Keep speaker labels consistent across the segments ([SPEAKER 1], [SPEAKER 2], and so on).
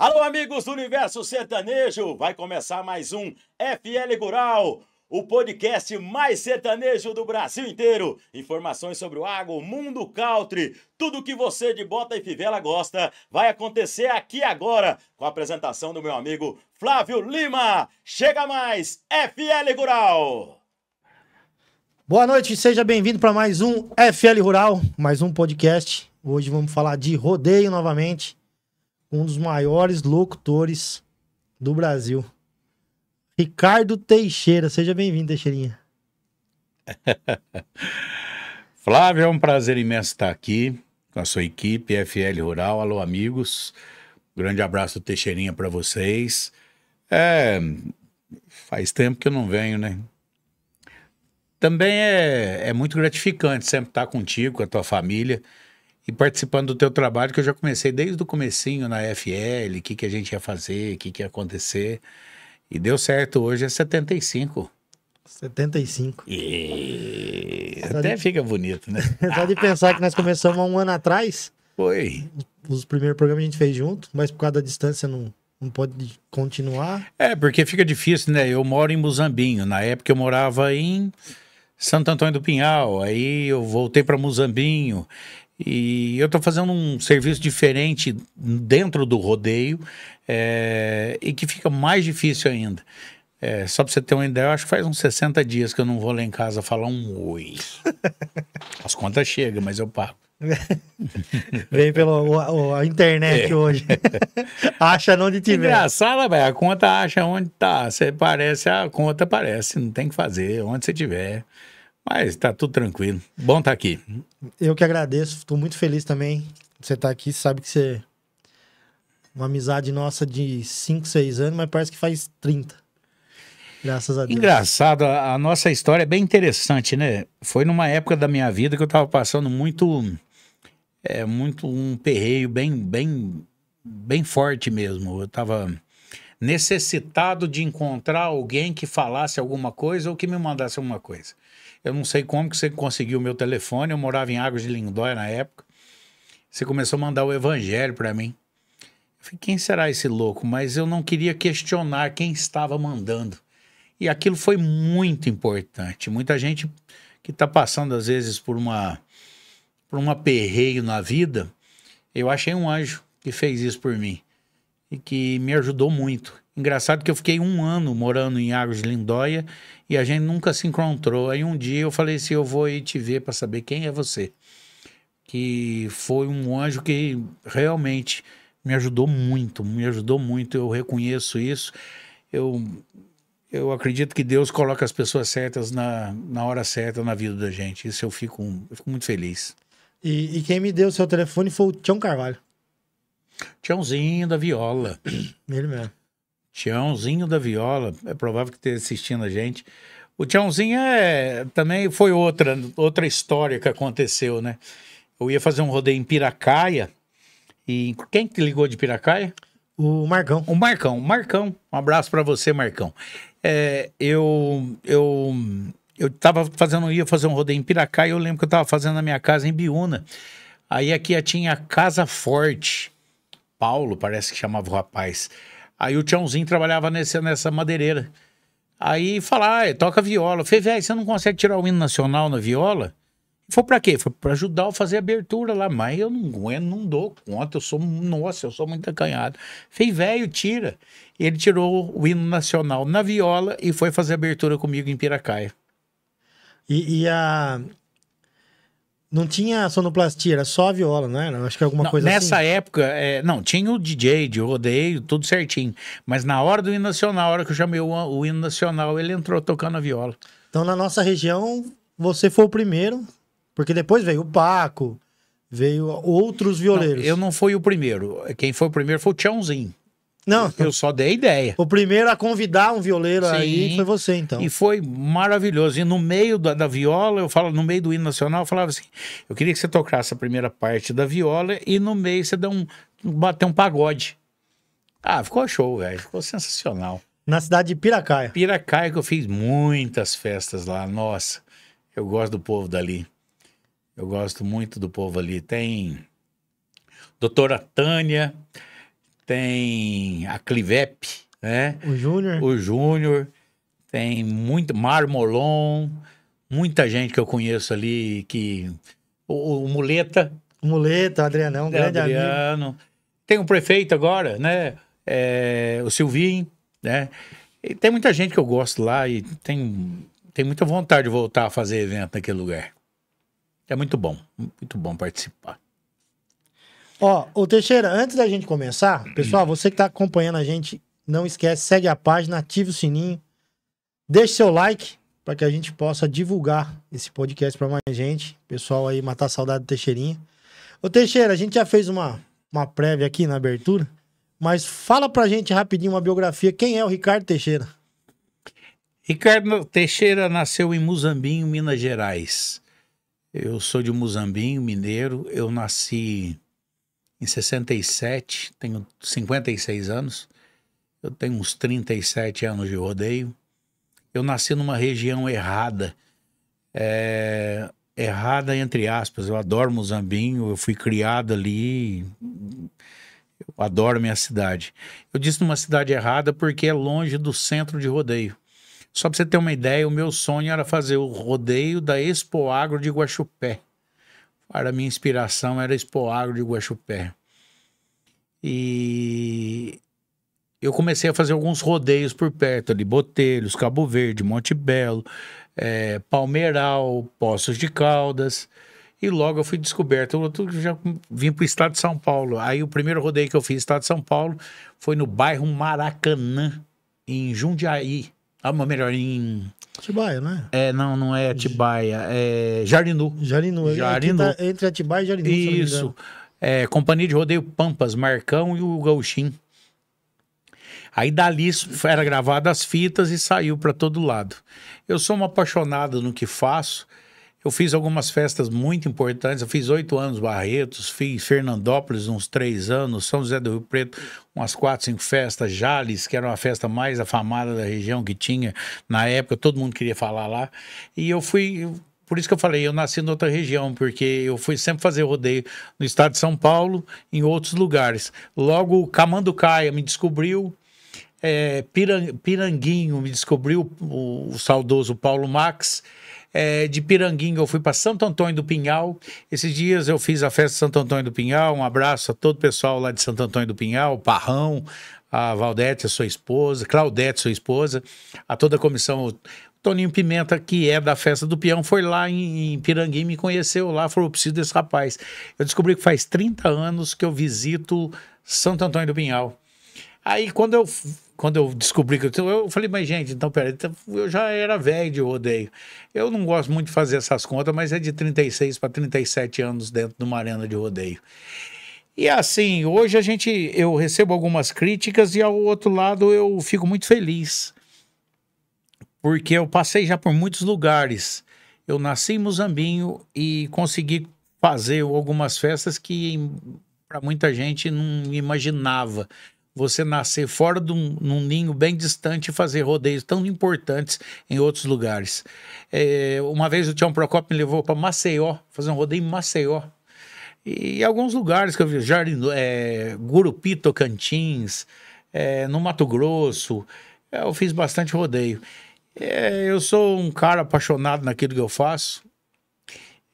[SPEAKER 1] Alô, amigos do Universo Sertanejo! Vai começar mais um FL
[SPEAKER 2] Rural, o podcast mais sertanejo do Brasil inteiro. Informações sobre o agro, mundo country, tudo que você de bota e fivela gosta vai acontecer aqui
[SPEAKER 3] agora, com a apresentação do meu amigo Flávio Lima. Chega mais, FL Rural!
[SPEAKER 4] Boa noite, seja bem-vindo para mais um FL Rural, mais um podcast. Hoje vamos falar de rodeio novamente um dos maiores locutores do Brasil. Ricardo Teixeira, seja bem-vindo, Teixeirinha.
[SPEAKER 1] Flávio, é um prazer imenso estar aqui com a sua equipe, FL Rural. Alô, amigos. Grande abraço, Teixeirinha, para vocês. É, faz tempo que eu não venho, né? Também é, é muito gratificante sempre estar contigo, com a tua família e participando do teu trabalho, que eu já comecei desde o comecinho na FL, o que, que a gente ia fazer, o que, que ia acontecer. E deu certo, hoje é 75.
[SPEAKER 4] 75. E... Até de... fica bonito, né? Só de pensar que nós começamos há um ano atrás. Foi. Os primeiros programas a gente fez junto, mas por causa da distância não, não pode continuar.
[SPEAKER 1] É, porque fica difícil, né? Eu moro em Muzambinho. Na época eu morava em Santo Antônio do Pinhal. Aí eu voltei para Muzambinho. E eu estou fazendo um serviço diferente dentro do rodeio é, e que fica mais difícil ainda. É, só para você ter uma ideia, eu acho que faz uns 60 dias que eu não vou lá em casa falar um oi. As contas chegam, mas eu pago.
[SPEAKER 4] Vem pela internet é. hoje.
[SPEAKER 1] acha onde tiver. sala velho. A conta acha onde tá. Você parece, a conta aparece. Não tem que fazer. Onde você tiver. Mas tá tudo tranquilo. Bom estar tá aqui.
[SPEAKER 4] Eu que agradeço, estou muito feliz também de você estar tá aqui. Sabe que você. Uma amizade nossa de 5, 6 anos, mas parece que faz 30. Graças a Deus.
[SPEAKER 1] Engraçado, a, a nossa história é bem interessante, né? Foi numa época da minha vida que eu estava passando muito. É, muito um perreio bem, bem, bem forte mesmo. Eu estava necessitado de encontrar alguém que falasse alguma coisa ou que me mandasse alguma coisa. Eu não sei como que você conseguiu o meu telefone. Eu morava em Águas de Lindóia na época. Você começou a mandar o evangelho para mim. Eu falei, quem será esse louco? Mas eu não queria questionar quem estava mandando. E aquilo foi muito importante. Muita gente que está passando, às vezes, por uma por um aperreio na vida, eu achei um anjo que fez isso por mim e que me ajudou muito. Engraçado que eu fiquei um ano morando em Águas de Lindóia e a gente nunca se encontrou. Aí um dia eu falei assim, eu vou aí te ver para saber quem é você. Que foi um anjo que realmente me ajudou muito, me ajudou muito, eu reconheço isso. Eu, eu acredito que Deus coloca as pessoas certas na, na hora certa na vida da gente. Isso eu fico, eu fico muito feliz.
[SPEAKER 4] E, e quem me deu o seu telefone foi o Tião Carvalho. Tiãozinho da
[SPEAKER 1] Viola. Ele mesmo. Tiãozinho da Viola. É provável que esteja assistindo a gente. O Tiãozinho é, também foi outra, outra história que aconteceu, né? Eu ia fazer um rodeio em Piracaia. E quem que ligou de Piracaia? O Marcão. O Marcão, Marcão. Um abraço para você, Marcão. É, eu eu eu tava fazendo, ia fazer um rodeio em Piracaia, eu lembro que eu estava fazendo na minha casa em Biúna. Aí aqui tinha Casa Forte. Paulo, parece que chamava o rapaz. Aí o Tiãozinho trabalhava nesse, nessa madeireira. Aí falar, ah, é, toca viola. Eu falei, velho, você não consegue tirar o hino nacional na viola? Foi para quê? Foi para ajudar eu fazer abertura lá, mas eu não aguento, não dou conta, eu sou, nossa, eu sou muito acanhado. Falei, velho, tira. E ele tirou o hino nacional na viola e foi fazer abertura comigo em
[SPEAKER 4] Piracaia. E, e a, não tinha sonoplastia, era só a viola, não era? Acho que alguma não, coisa assim. nessa
[SPEAKER 1] assim. época, é, não, tinha o DJ, de rodeio, tudo certinho. Mas na hora do hino nacional, na hora que eu chamei o, o hino nacional, ele entrou
[SPEAKER 4] tocando a viola. Então na nossa região, você foi o primeiro, porque depois veio o Paco, veio outros violeiros.
[SPEAKER 1] Não, eu não fui o primeiro. Quem foi o primeiro foi o Tchãozinho. Não. Eu só dei ideia. O primeiro a convidar um violeiro Sim. aí foi você, então. E foi maravilhoso. E no meio da, da, viola, eu falo, no meio do hino nacional, eu falava assim: eu queria que você tocasse a primeira parte da viola e no meio você dá um, bater um pagode. Ah, ficou show, velho. Ficou sensacional. Na cidade de Piracaia. Piracaia, que eu fiz muitas festas lá. Nossa, eu gosto do povo dali. Eu gosto muito do povo ali. Tem doutora Tânia tem a Clivep, né? O Júnior. O Júnior, tem muito Marmolon, muita gente que eu conheço ali que
[SPEAKER 4] o, o Muleta, Muleta, Adrianão, é, grande Adriano.
[SPEAKER 1] Amigo. Tem um prefeito agora, né? É, o Silvinho, né? E tem muita gente que eu gosto lá e tem, tem muita vontade de voltar a fazer evento naquele lugar. É muito bom, muito bom participar.
[SPEAKER 4] Ó, o Teixeira, antes da gente começar, hum. pessoal, você que tá acompanhando a gente, não esquece, segue a página, ative o sininho, deixe seu like para que a gente possa divulgar esse podcast para mais gente. Pessoal aí matar saudade do Teixeirinha. Ô Teixeira, a gente já fez uma, uma prévia aqui na abertura, mas fala pra gente rapidinho uma biografia. Quem é o Ricardo Teixeira? Ricardo
[SPEAKER 1] Teixeira nasceu em Muzambinho, Minas Gerais. Eu sou de Muzambinho, mineiro. Eu nasci em 67, tenho 56 anos, eu tenho uns 37 anos de rodeio. Eu nasci numa região errada, é, errada entre aspas. Eu adoro Muzambinho, eu fui criado ali, eu adoro minha cidade. Eu disse numa cidade errada porque é longe do centro de rodeio. Só para você ter uma ideia, o meu sonho era fazer o rodeio da Expo Agro de Guaxupé. Para minha inspiração era Expo Agro de Guaxupé. E eu comecei a fazer alguns rodeios por perto ali, Botelhos, Cabo Verde, Monte Belo, é, Palmeiral, Poços de Caldas. E logo eu fui descoberto. Eu já vim para o estado de São Paulo. Aí o primeiro rodeio que eu fiz no estado de São Paulo foi no bairro Maracanã, em Jundiaí. Ah, melhor, em.
[SPEAKER 4] Atibaia, né?
[SPEAKER 1] É, não, não é Atibaia. É Jarinu. Jarinu. É, é Jarinu. Tá
[SPEAKER 4] entre Atibaia e Jarinu. Isso
[SPEAKER 1] é, Companhia de Rodeio Pampas, Marcão e o Gauchim. Aí dali era gravada as fitas e saiu para todo lado. Eu sou um apaixonado no que faço. Eu fiz algumas festas muito importantes. Eu fiz oito anos Barretos, fiz Fernandópolis uns três anos, São José do Rio Preto, umas quatro, cinco festas, Jales, que era uma festa mais afamada da região que tinha na época, todo mundo queria falar lá. E eu fui por isso que eu falei, eu nasci em outra região, porque eu fui sempre fazer rodeio no estado de São Paulo, em outros lugares. Logo, Camanducaia me descobriu, é, Piranguinho me descobriu, o, o saudoso Paulo Max. É, de Piranguinho, eu fui para Santo Antônio do Pinhal. Esses dias eu fiz a festa de Santo Antônio do Pinhal. Um abraço a todo o pessoal lá de Santo Antônio do Pinhal, o Parrão, a Valdete, a sua esposa, Claudete, sua esposa, a toda a comissão Toninho Pimenta, que é da festa do peão, foi lá em, em Piranguinho, me conheceu lá, falou: preciso desse rapaz. Eu descobri que faz 30 anos que eu visito Santo Antônio do Pinhal. Aí quando eu, quando eu descobri que eu, eu falei, mas gente, então peraí, então, eu já era velho de rodeio. Eu não gosto muito de fazer essas contas, mas é de 36 para 37 anos dentro de uma arena de rodeio. E assim, hoje a gente, eu recebo algumas críticas e ao outro lado eu fico muito feliz porque eu passei já por muitos lugares. Eu nasci em Muzambinho e consegui fazer algumas festas que para muita gente não imaginava. Você nascer fora de um, num ninho bem distante e fazer rodeios tão importantes em outros lugares. É, uma vez o Tião Procopio me levou para Maceió, fazer um rodeio em Maceió. E, e alguns lugares que eu vi, Jardim, é, Gurupi, Tocantins, é, no Mato Grosso. É, eu fiz bastante rodeio. É, eu sou um cara apaixonado naquilo que eu faço.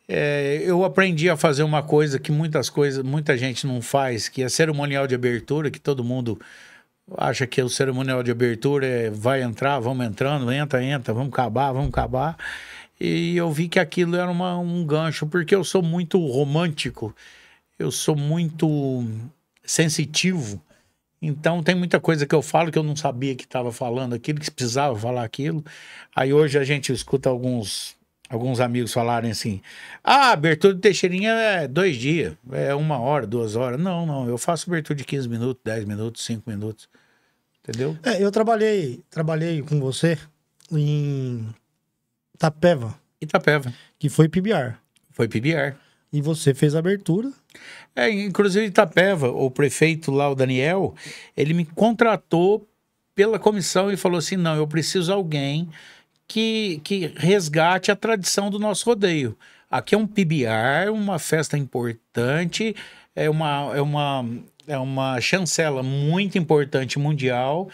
[SPEAKER 1] É, eu aprendi a fazer uma coisa que muitas coisas, muita gente não faz, que é cerimonial de abertura, que todo mundo acha que é o cerimonial de abertura é vai entrar, vamos entrando, entra, entra, vamos acabar, vamos acabar. E eu vi que aquilo era uma, um gancho, porque eu sou muito romântico, eu sou muito sensitivo. Então tem muita coisa que eu falo que eu não sabia que estava falando aquilo, que precisava falar aquilo. Aí hoje a gente escuta alguns alguns amigos falarem assim: "Ah, abertura de Teixeirinha é dois dias, é uma hora, duas horas". Não, não, eu faço abertura de 15 minutos, 10 minutos, 5 minutos. Entendeu?
[SPEAKER 4] É, eu trabalhei, trabalhei com você em Itapeva. Itapeva. Que foi PBR.
[SPEAKER 1] Foi PBR. E você
[SPEAKER 4] fez a abertura.
[SPEAKER 1] É, inclusive Itapeva, o prefeito lá, o Daniel, ele me contratou pela comissão e falou assim: não, eu preciso de alguém que, que resgate a tradição do nosso rodeio. Aqui é um PBR, uma festa importante, é uma, é uma, é uma chancela muito importante mundial,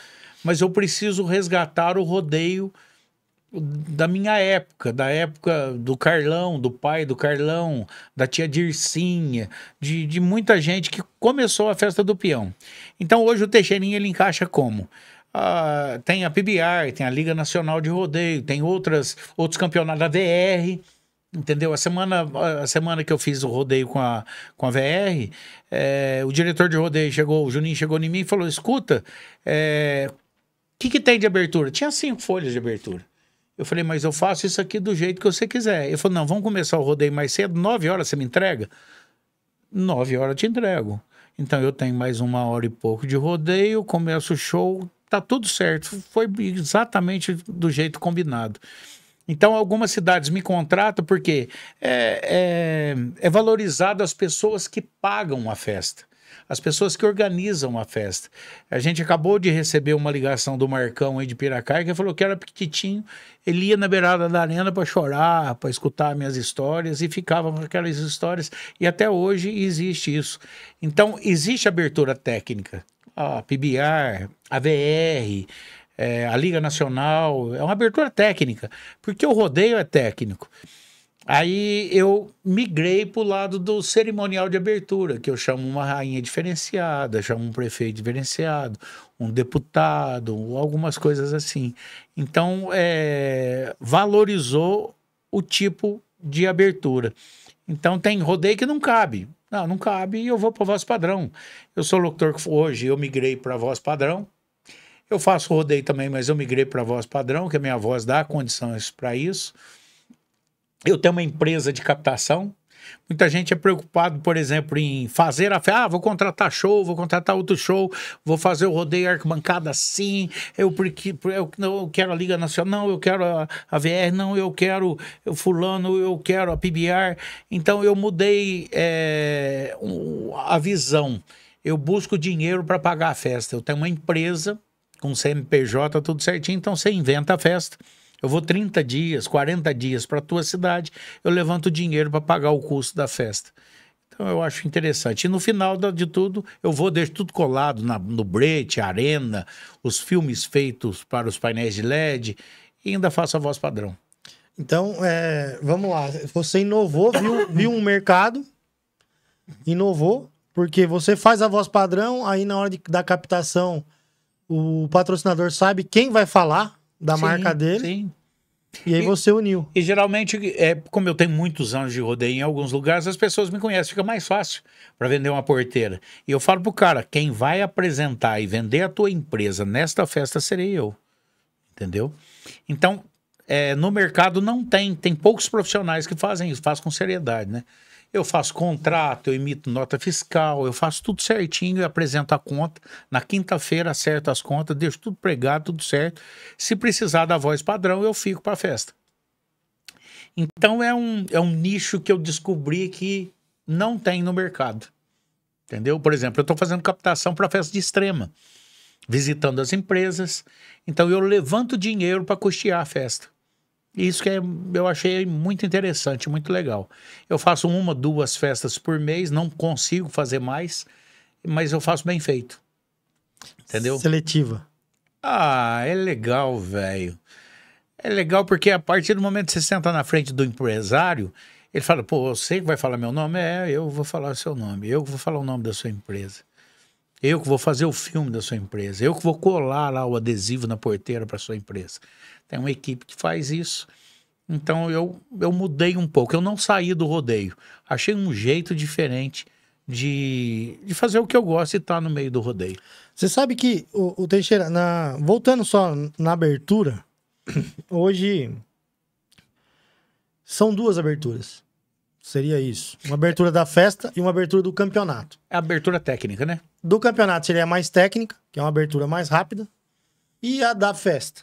[SPEAKER 1] mas eu preciso resgatar o rodeio da minha época, da época do Carlão, do pai do Carlão, da tia Dircinha, de, de muita gente que começou a festa do peão. Então hoje o Teixeirinho ele encaixa como? Ah, tem a PBR, tem a Liga Nacional de Rodeio, tem outras, outros campeonatos da VR, entendeu? A semana, a semana que eu fiz o rodeio com a, com a VR, é, o diretor de rodeio chegou, o Juninho chegou em mim e falou, escuta, o é, que, que tem de abertura? Tinha cinco folhas de abertura. Eu falei, mas eu faço isso aqui do jeito que você quiser. Ele falou, não, vamos começar o rodeio mais cedo, nove horas você me entrega? Nove horas te entrego. Então eu tenho mais uma hora e pouco de rodeio, começo o show, tá tudo certo. Foi exatamente do jeito combinado. Então, algumas cidades me contratam porque é, é, é valorizado as pessoas que pagam a festa as pessoas que organizam a festa. A gente acabou de receber uma ligação do Marcão aí de Piracai que falou que era pequitinho, ele ia na beirada da arena para chorar, para escutar minhas histórias e ficava com aquelas histórias. E até hoje existe isso. Então, existe abertura técnica. A PBR, a VR, é, eh, a Liga Nacional, é uma abertura técnica, porque o rodeio é técnico. Aí eu migrei para o lado do cerimonial de abertura, que eu chamo uma rainha diferenciada, chamo um prefeito diferenciado, um deputado, algumas coisas assim. Então, é, valorizou o tipo de abertura. Então, tem rodeio que não cabe. Não, não cabe e eu vou para voz padrão. Eu sou locutor hoje, eu migrei para voz padrão. Eu faço rodeio também, mas eu migrei para voz padrão, que a minha voz dá condições para isso. Eu tenho uma empresa de captação. Muita gente é preocupado, por exemplo, em fazer a fé. Ah, vou contratar show, vou contratar outro show, vou fazer o rodeio arquibancada assim. Eu, porque, eu, não quero a Liga Nacional, eu quero a, a VR, não, eu quero o Fulano, eu quero a PBR. Então eu mudei é, a visão. Eu busco dinheiro para pagar a festa. Eu tenho uma empresa com CNPJ, tudo certinho, então você inventa a festa eu vou 30 dias, 40 dias para a tua cidade, eu levanto dinheiro para pagar o custo da festa. Então eu acho interessante. E no final de tudo, eu vou deixar tudo colado na, no brete, arena, os filmes feitos para os painéis de LED e ainda faço a voz padrão.
[SPEAKER 4] Então, é, vamos lá. Você inovou, viu, viu um mercado, inovou, porque você faz a voz padrão, aí na hora de, da captação, o patrocinador sabe quem vai falar, da sim, marca dele. Sim. E aí e, você uniu.
[SPEAKER 1] E geralmente, é, como eu tenho muitos anos de rodeio em alguns lugares, as pessoas me conhecem, fica mais fácil para vender uma porteira. E eu falo pro cara, quem vai apresentar e vender a tua empresa nesta festa serei eu. Entendeu? Então, é, no mercado não tem, tem poucos profissionais que fazem isso, faz com seriedade, né? Eu faço contrato, eu emito nota fiscal, eu faço tudo certinho e apresento a conta. Na quinta-feira acerto as contas, deixo tudo pregado, tudo certo. Se precisar da voz padrão, eu fico para a festa. Então é um, é um nicho que eu descobri que não tem no mercado. Entendeu? Por exemplo, eu estou fazendo captação para festa de extrema, visitando as empresas. Então eu levanto dinheiro para custear a festa. Isso que é, eu achei muito interessante, muito legal. Eu faço uma, duas festas por mês, não consigo fazer mais, mas eu faço bem feito.
[SPEAKER 4] Entendeu? Seletiva.
[SPEAKER 1] Ah, é legal, velho. É legal porque a partir do momento que você senta na frente do empresário, ele fala: pô, você que vai falar meu nome? É, eu vou falar o seu nome, eu que vou falar o nome da sua empresa. Eu que vou fazer o filme da sua empresa, eu que vou colar lá o adesivo na porteira para sua empresa tem uma equipe que faz isso. Então eu, eu mudei um pouco, eu não saí do rodeio. Achei um jeito diferente de, de fazer o que eu gosto e estar tá no meio do rodeio.
[SPEAKER 4] Você sabe que o, o Teixeira, na, voltando só na abertura, hoje são duas aberturas. Seria isso. Uma abertura da festa e uma abertura do campeonato. É
[SPEAKER 1] a abertura técnica, né?
[SPEAKER 4] Do campeonato seria a mais técnica, que é uma abertura mais rápida, e a da festa,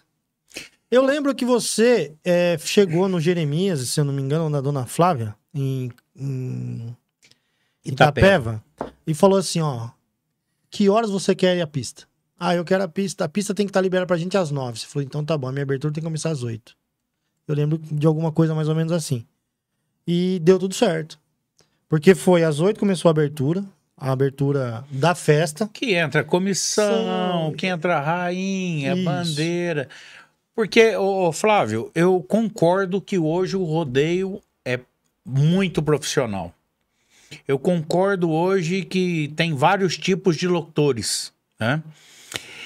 [SPEAKER 4] eu lembro que você é, chegou no Jeremias, se eu não me engano, na Dona Flávia, em, em Itapeva, Itapeva, e falou assim, ó, que horas você quer a pista? Ah, eu quero a pista. A pista tem que estar tá liberada pra gente às nove. Você falou, então tá bom, a minha abertura tem que começar às oito. Eu lembro de alguma coisa mais ou menos assim. E deu tudo certo. Porque foi às oito começou a abertura, a abertura da festa.
[SPEAKER 1] Que entra comissão, Sim. que entra rainha, Isso. bandeira. Porque, ô, Flávio, eu concordo que hoje o rodeio é muito profissional. Eu concordo hoje que tem vários tipos de locutores. Né?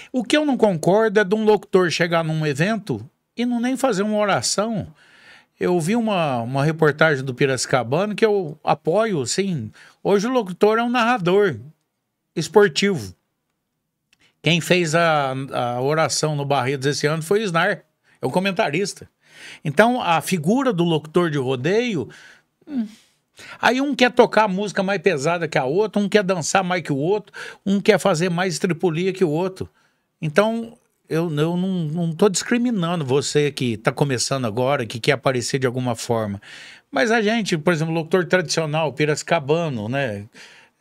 [SPEAKER 1] O que eu não concordo é de um locutor chegar num evento e não nem fazer uma oração. Eu vi uma, uma reportagem do Piracicabano que eu apoio, assim. Hoje o locutor é um narrador esportivo. Quem fez a, a oração no Barretos esse ano foi o Snar, é o comentarista. Então, a figura do locutor de rodeio. Hum, aí um quer tocar a música mais pesada que a outra, um quer dançar mais que o outro, um quer fazer mais tripulia que o outro. Então, eu, eu não estou discriminando você que está começando agora, que quer aparecer de alguma forma. Mas a gente, por exemplo, locutor tradicional, piracicabano, né?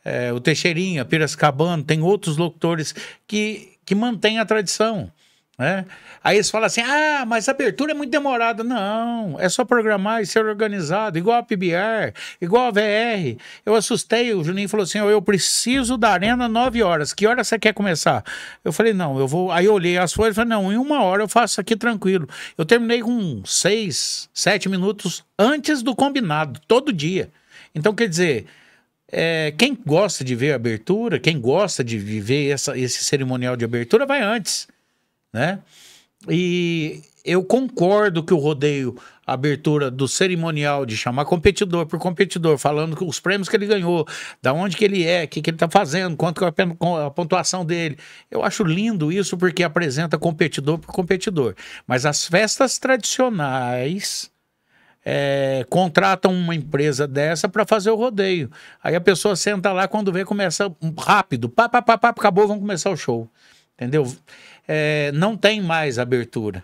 [SPEAKER 1] é, o Teixeirinha, Piracicabano, tem outros locutores que, que mantêm a tradição. Né? Aí eles falam assim: ah, mas a abertura é muito demorada. Não, é só programar e ser organizado, igual a PBR, igual a VR. Eu assustei, o Juninho falou assim: eu preciso da arena 9 horas. Que hora você quer começar? Eu falei, não, eu vou. Aí eu olhei as folhas e falei, não, em uma hora eu faço aqui tranquilo. Eu terminei com seis, sete minutos antes do combinado, todo dia. Então, quer dizer, é, quem gosta de ver a abertura, quem gosta de viver essa, esse cerimonial de abertura, vai antes, né? E eu concordo que o rodeio, a abertura do cerimonial, de chamar competidor por competidor, falando os prêmios que ele ganhou, da onde que ele é, o que, que ele está fazendo, quanto é a pontuação dele. Eu acho lindo isso porque apresenta competidor por competidor. Mas as festas tradicionais é, contratam uma empresa dessa para fazer o rodeio. Aí a pessoa senta lá, quando vê, começa rápido, pá, pá, pá, pá acabou, vamos começar o show. Entendeu? É, não tem mais abertura.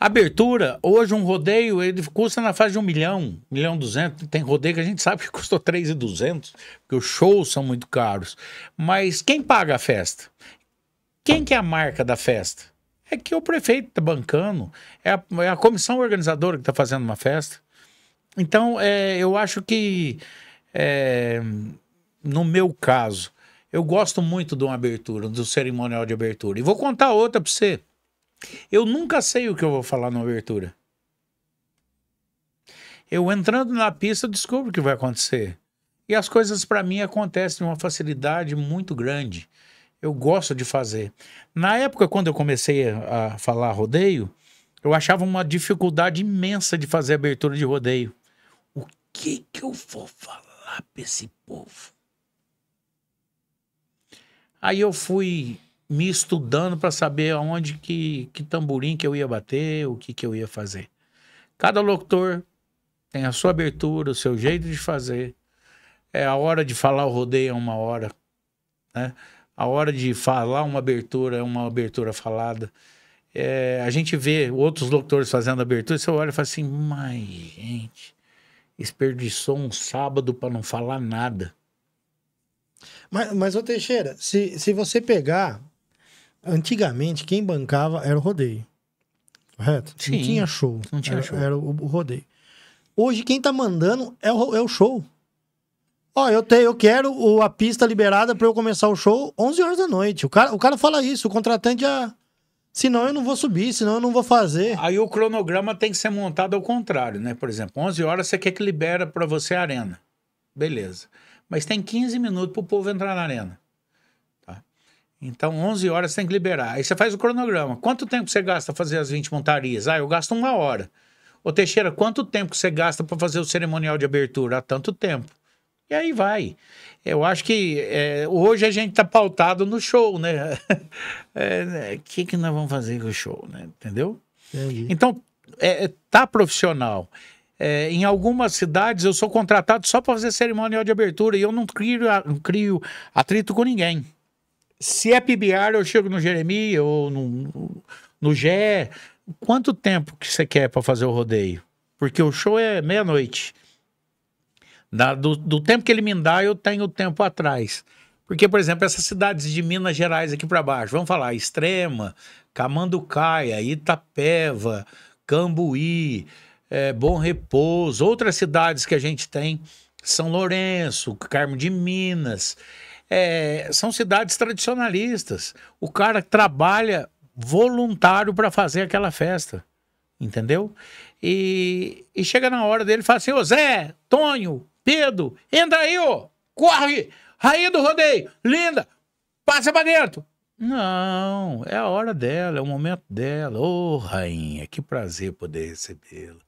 [SPEAKER 1] Abertura, hoje um rodeio, ele custa na fase de um milhão, milhão duzentos. Tem rodeio que a gente sabe que custou três e duzentos, porque os shows são muito caros. Mas quem paga a festa? Quem que é a marca da festa? É que o prefeito está bancando, é a, é a, comissão organizadora que está fazendo uma festa. Então, é, eu acho que, é, no meu caso, eu gosto muito de uma abertura, do cerimonial de abertura. E vou contar outra para você. Eu nunca sei o que eu vou falar na abertura. Eu entrando na pista, descubro o que vai acontecer. E as coisas para mim acontecem de uma facilidade muito grande eu gosto de fazer. Na época, quando eu comecei a falar rodeio, eu achava uma dificuldade imensa de fazer abertura de rodeio. O que que eu vou falar para esse povo? Aí eu fui me estudando para saber aonde que, que tamborim que eu ia bater, o que que eu ia fazer. Cada locutor tem a sua abertura, o seu jeito de fazer. É a hora de falar o rodeio é uma hora, né? a hora de falar uma abertura é uma abertura falada. É, a gente vê outros doutores fazendo abertura, você olha e fala assim, mas, gente, desperdiçou um sábado para não falar nada.
[SPEAKER 4] Mas, mas ô Teixeira, se, se você pegar, antigamente quem bancava era o rodeio, correto? Sim, não tinha show. Não tinha era, show. Era o, o rodeio. Hoje quem tá mandando é o, é o show. Ó, eu tenho, eu quero o, a pista liberada para eu começar o show 11 horas da noite. O cara, o cara fala isso, o contratante já senão eu não vou subir, senão eu não vou fazer. Aí o cronograma
[SPEAKER 1] tem que ser montado ao contrário, né? Por exemplo, 11 horas você quer que libera para você a arena. Beleza. Mas tem 15 minutos para o povo entrar na arena. Tá? Então, 11 horas tem que liberar. Aí você faz o cronograma. Quanto tempo você gasta fazer as 20 montarias? Ah, eu gasto uma hora. Ô Teixeira, quanto tempo você gasta para fazer o cerimonial de abertura? Há ah, tanto tempo. E aí vai. Eu acho que é, hoje a gente está pautado no show, né? O é, né, que, que nós vamos fazer com o show, né? Entendeu? Entendi. Então, é, é tá profissional. É, em algumas cidades eu sou contratado só para fazer cerimonial de abertura e eu não crio, não crio atrito com ninguém. Se é PBR, eu chego no Jeremias ou no, no Gé. Quanto tempo que você quer para fazer o rodeio? Porque o show é meia-noite. Da, do, do, tempo que ele me dá, eu tenho tempo atrás. Porque, por exemplo, essas cidades de Minas Gerais aqui para baixo, vamos falar, Extrema, Camanducaia, Itapeva, Cambuí, é, Bom Repouso, outras cidades que a gente tem, São Lourenço, Carmo de Minas, é, são cidades tradicionalistas. O cara trabalha voluntário para fazer aquela festa, entendeu? E, e, chega na hora dele e fala assim: Ô Zé, Tonho, Pedro, entra aí, ô! Corre! Rainha do rodeio! Linda! Passa pra dentro! Não, é a hora dela, é o momento dela. Ô, oh, rainha, que prazer poder recebê-la.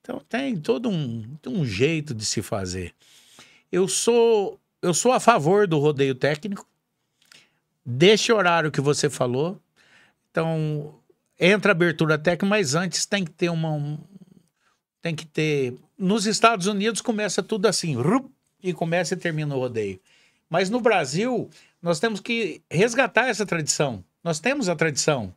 [SPEAKER 1] Então tem todo um, um jeito de se fazer. Eu sou eu sou a favor do rodeio técnico, deste horário que você falou. Então, entra a abertura técnica, mas antes tem que ter uma, tem que ter. Nos Estados Unidos começa tudo assim, rup, e começa e termina o rodeio. Mas no Brasil, nós temos que resgatar essa tradição. Nós temos a tradição.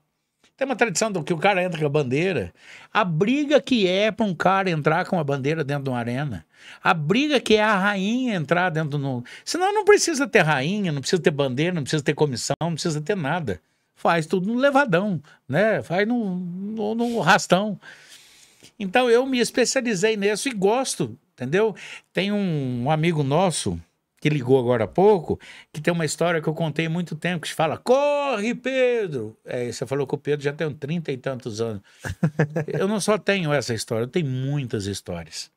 [SPEAKER 1] Tem uma tradição do que o cara entra com a bandeira. A briga que é para um cara entrar com a bandeira dentro de uma arena. A briga que é a rainha entrar dentro do. Senão não precisa ter rainha, não precisa ter bandeira, não precisa ter comissão, não precisa ter nada. Faz tudo no levadão, né? Faz no, no, no rastão. Então eu me especializei nisso e gosto, entendeu? Tem um, um amigo nosso que ligou agora há pouco, que tem uma história que eu contei há muito tempo, que fala, corre, Pedro! É, você falou que o Pedro já tem 30 e tantos anos. eu não só tenho essa história, eu tenho muitas histórias.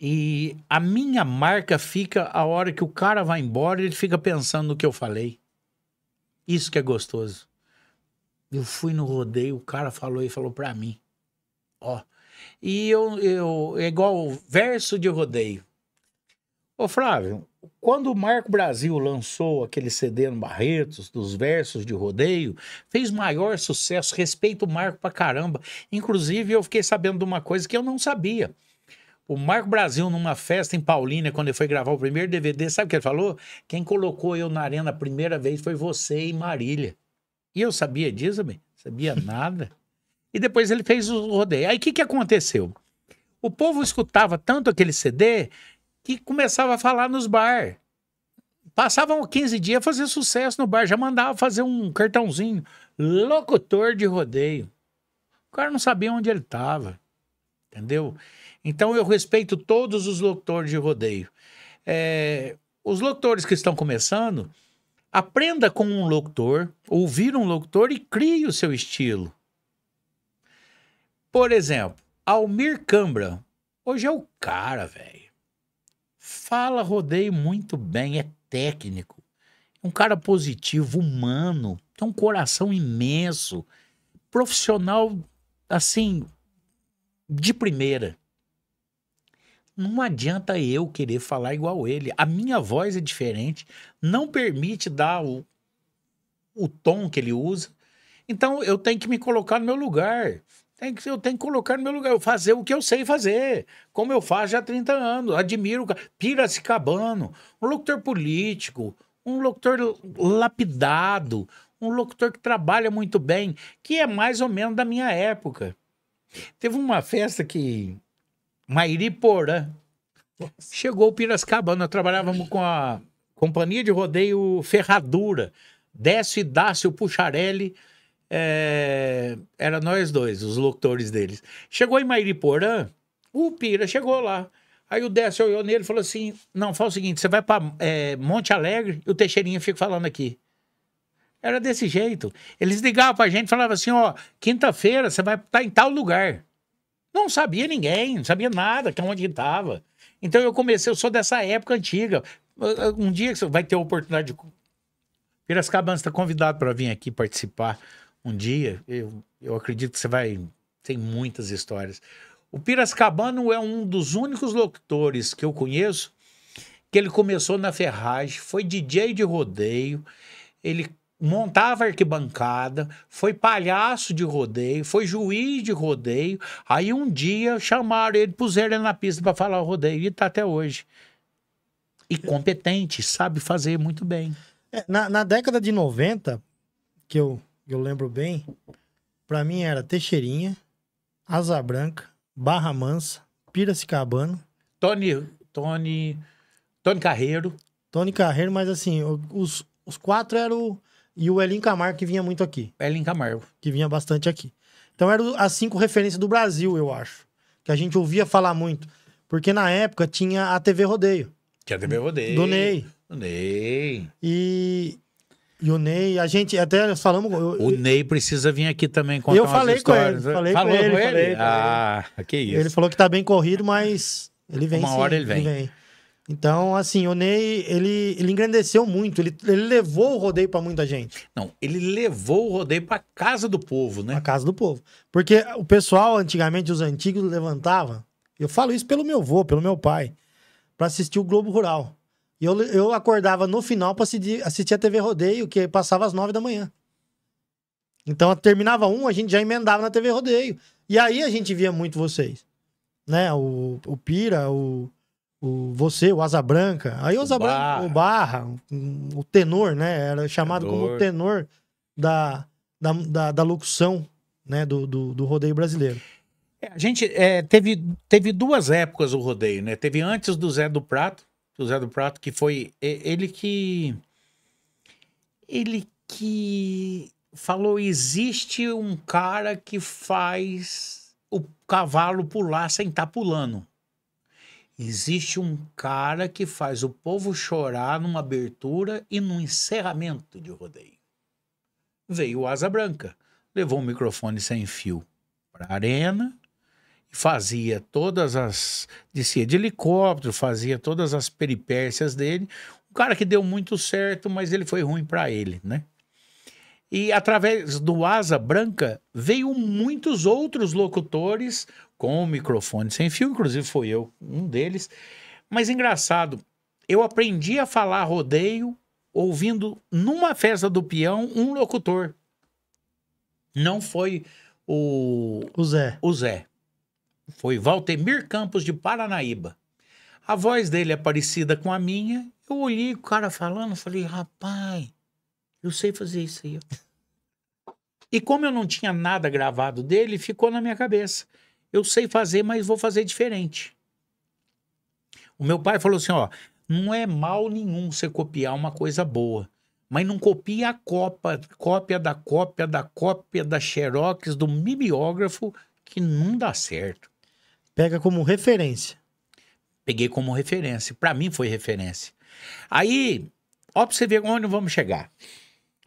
[SPEAKER 1] E a minha marca fica a hora que o cara vai embora, e ele fica pensando no que eu falei. Isso que é gostoso. Eu fui no rodeio, o cara falou e falou para mim. Ó. E eu, eu é igual verso de rodeio. Ô Flávio, quando o Marco Brasil lançou aquele CD no Barretos, dos versos de rodeio, fez maior sucesso, respeito o Marco pra caramba. Inclusive, eu fiquei sabendo de uma coisa que eu não sabia. O Marco Brasil, numa festa em Paulínia, quando ele foi gravar o primeiro DVD, sabe o que ele falou? Quem colocou eu na arena a primeira vez foi você e Marília. E eu sabia disso, bem? Sabia nada e depois ele fez o rodeio. Aí o que, que aconteceu? O povo escutava tanto aquele CD que começava a falar nos bar. Passavam 15 dias a fazer sucesso no bar, já mandava fazer um cartãozinho. Locutor de rodeio. O cara não sabia onde ele estava. Entendeu? Então eu respeito todos os locutores de rodeio. É, os locutores que estão começando, aprenda com um locutor, ouvir um locutor e crie o seu estilo. Por exemplo, Almir Cambra. Hoje é o cara, velho. Fala, rodeio muito bem, é técnico. É um cara positivo, humano, tem um coração imenso, profissional, assim, de primeira. Não adianta eu querer falar igual ele. A minha voz é diferente, não permite dar o, o tom que ele usa. Então eu tenho que me colocar no meu lugar. Tem que, eu tenho que colocar no meu lugar, fazer o que eu sei fazer, como eu faço já há 30 anos. Admiro o Piracicabano, um locutor político, um locutor lapidado, um locutor que trabalha muito bem, que é mais ou menos da minha época. Teve uma festa que Mairiporã chegou o Piracicabano, nós trabalhávamos com a companhia de rodeio Ferradura, Décio Dácio Puxarelli, é, era nós dois, os locutores deles. Chegou em Mairiporã, o Pira chegou lá. Aí o Décio olhou nele e falou assim: Não, fala o seguinte, você vai para é, Monte Alegre e o Teixeirinha fica falando aqui. Era desse jeito. Eles ligavam pra gente e falavam assim: Ó, quinta-feira você vai estar tá em tal lugar. Não sabia ninguém, não sabia nada que onde estava. Então eu comecei, eu sou dessa época antiga. Um dia que você vai ter a oportunidade de. Piracicabana está convidado para vir aqui participar um dia, eu, eu acredito que você vai. Tem muitas histórias. O Piracicabano é um dos únicos locutores que eu conheço que ele começou na ferragem, foi DJ de rodeio, ele montava arquibancada, foi palhaço de rodeio, foi juiz de rodeio. Aí um dia chamaram ele, puseram ele na pista para falar o rodeio e tá até hoje.
[SPEAKER 4] E competente, sabe fazer muito bem. É, na, na década de 90, que eu eu lembro bem, para mim era Teixeirinha, Asa Branca, Barra Mansa, Piracicabano. Tony, Tony, Tony Carreiro. Tony Carreiro, mas assim, os, os quatro eram... E o Elin Camargo, que vinha muito aqui. Elin Camargo. Que vinha bastante aqui. Então eram as cinco referências do Brasil, eu acho. Que a gente ouvia falar muito. Porque na época tinha a TV Rodeio.
[SPEAKER 1] Tinha a TV Rodeio. Do Ney. Do Ney.
[SPEAKER 4] E, e o Ney, a gente até falamos. Eu,
[SPEAKER 1] o Ney precisa vir aqui também contar eu falei umas histórias. Né? Com ele, falei Falou com ele, ele? Falei, ah,
[SPEAKER 4] que isso. Ele falou que tá bem corrido, mas ele vem. Uma sim, hora ele vem. ele vem. Então, assim, o Ney, ele, ele engrandeceu muito, ele, ele levou o rodeio para muita gente. Não, ele levou o rodeio para casa do povo, né? Pra casa do povo. Porque o pessoal, antigamente, os antigos levantava, eu falo isso pelo meu avô, pelo meu pai, para assistir o Globo Rural. E eu, eu acordava no final pra assistir, assistir a TV Rodeio, que passava às nove da manhã. Então terminava um, a gente já emendava na TV Rodeio. E aí a gente via muito vocês. Né? O, o Pira, o, o você, o Asa Branca. Aí o Asa Branca, o Barra, o, o tenor, né? Era chamado tenor. como o tenor da, da, da, da locução né? do, do, do rodeio brasileiro.
[SPEAKER 1] É, a gente é, teve, teve duas épocas o rodeio, né? Teve antes do Zé do Prato, o Zé do Prato, que foi ele que ele que falou existe um cara que faz o cavalo pular sem estar tá pulando. Existe um cara que faz o povo chorar numa abertura e num encerramento de rodeio. Veio o Asa Branca, levou o microfone sem fio para a arena, fazia todas as. descia de helicóptero, fazia todas as peripécias dele. Um cara que deu muito certo, mas ele foi ruim para ele, né? E através do Asa Branca veio muitos outros locutores com microfone sem fio, inclusive foi eu, um deles. Mas engraçado, eu aprendi a falar rodeio ouvindo numa festa do peão um locutor. Não foi o. O Zé. O Zé. Foi Valtemir Campos de Paranaíba. A voz dele é parecida com a minha. Eu olhei o cara falando, falei, rapaz, eu sei fazer isso aí. E como eu não tinha nada gravado dele, ficou na minha cabeça. Eu sei fazer, mas vou fazer diferente. O meu pai falou assim: ó, não é mal nenhum você copiar uma coisa boa, mas não copia a copa, cópia da cópia da cópia da Xerox do mimeógrafo que não dá certo. Pega
[SPEAKER 4] como referência.
[SPEAKER 1] Peguei como referência. Para mim foi referência. Aí, ó, pra você ver onde vamos chegar.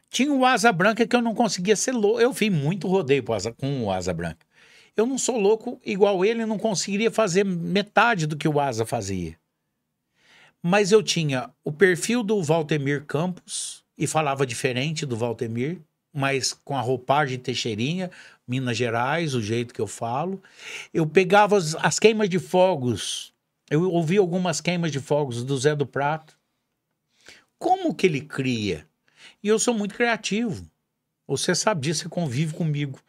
[SPEAKER 1] Tinha o Asa Branca que eu não conseguia ser louco. Eu fiz muito rodeio com o Asa Branca. Eu não sou louco igual ele, não conseguiria fazer metade do que o Asa fazia. Mas eu tinha o perfil do Valtemir Campos e falava diferente do Valtemir mas com a roupagem teixeirinha, Minas Gerais, o jeito que eu falo. Eu pegava as, as queimas de fogos. Eu ouvi algumas queimas de fogos do Zé do Prato. Como que ele cria? E eu sou muito criativo. Você sabe disso, você convive comigo.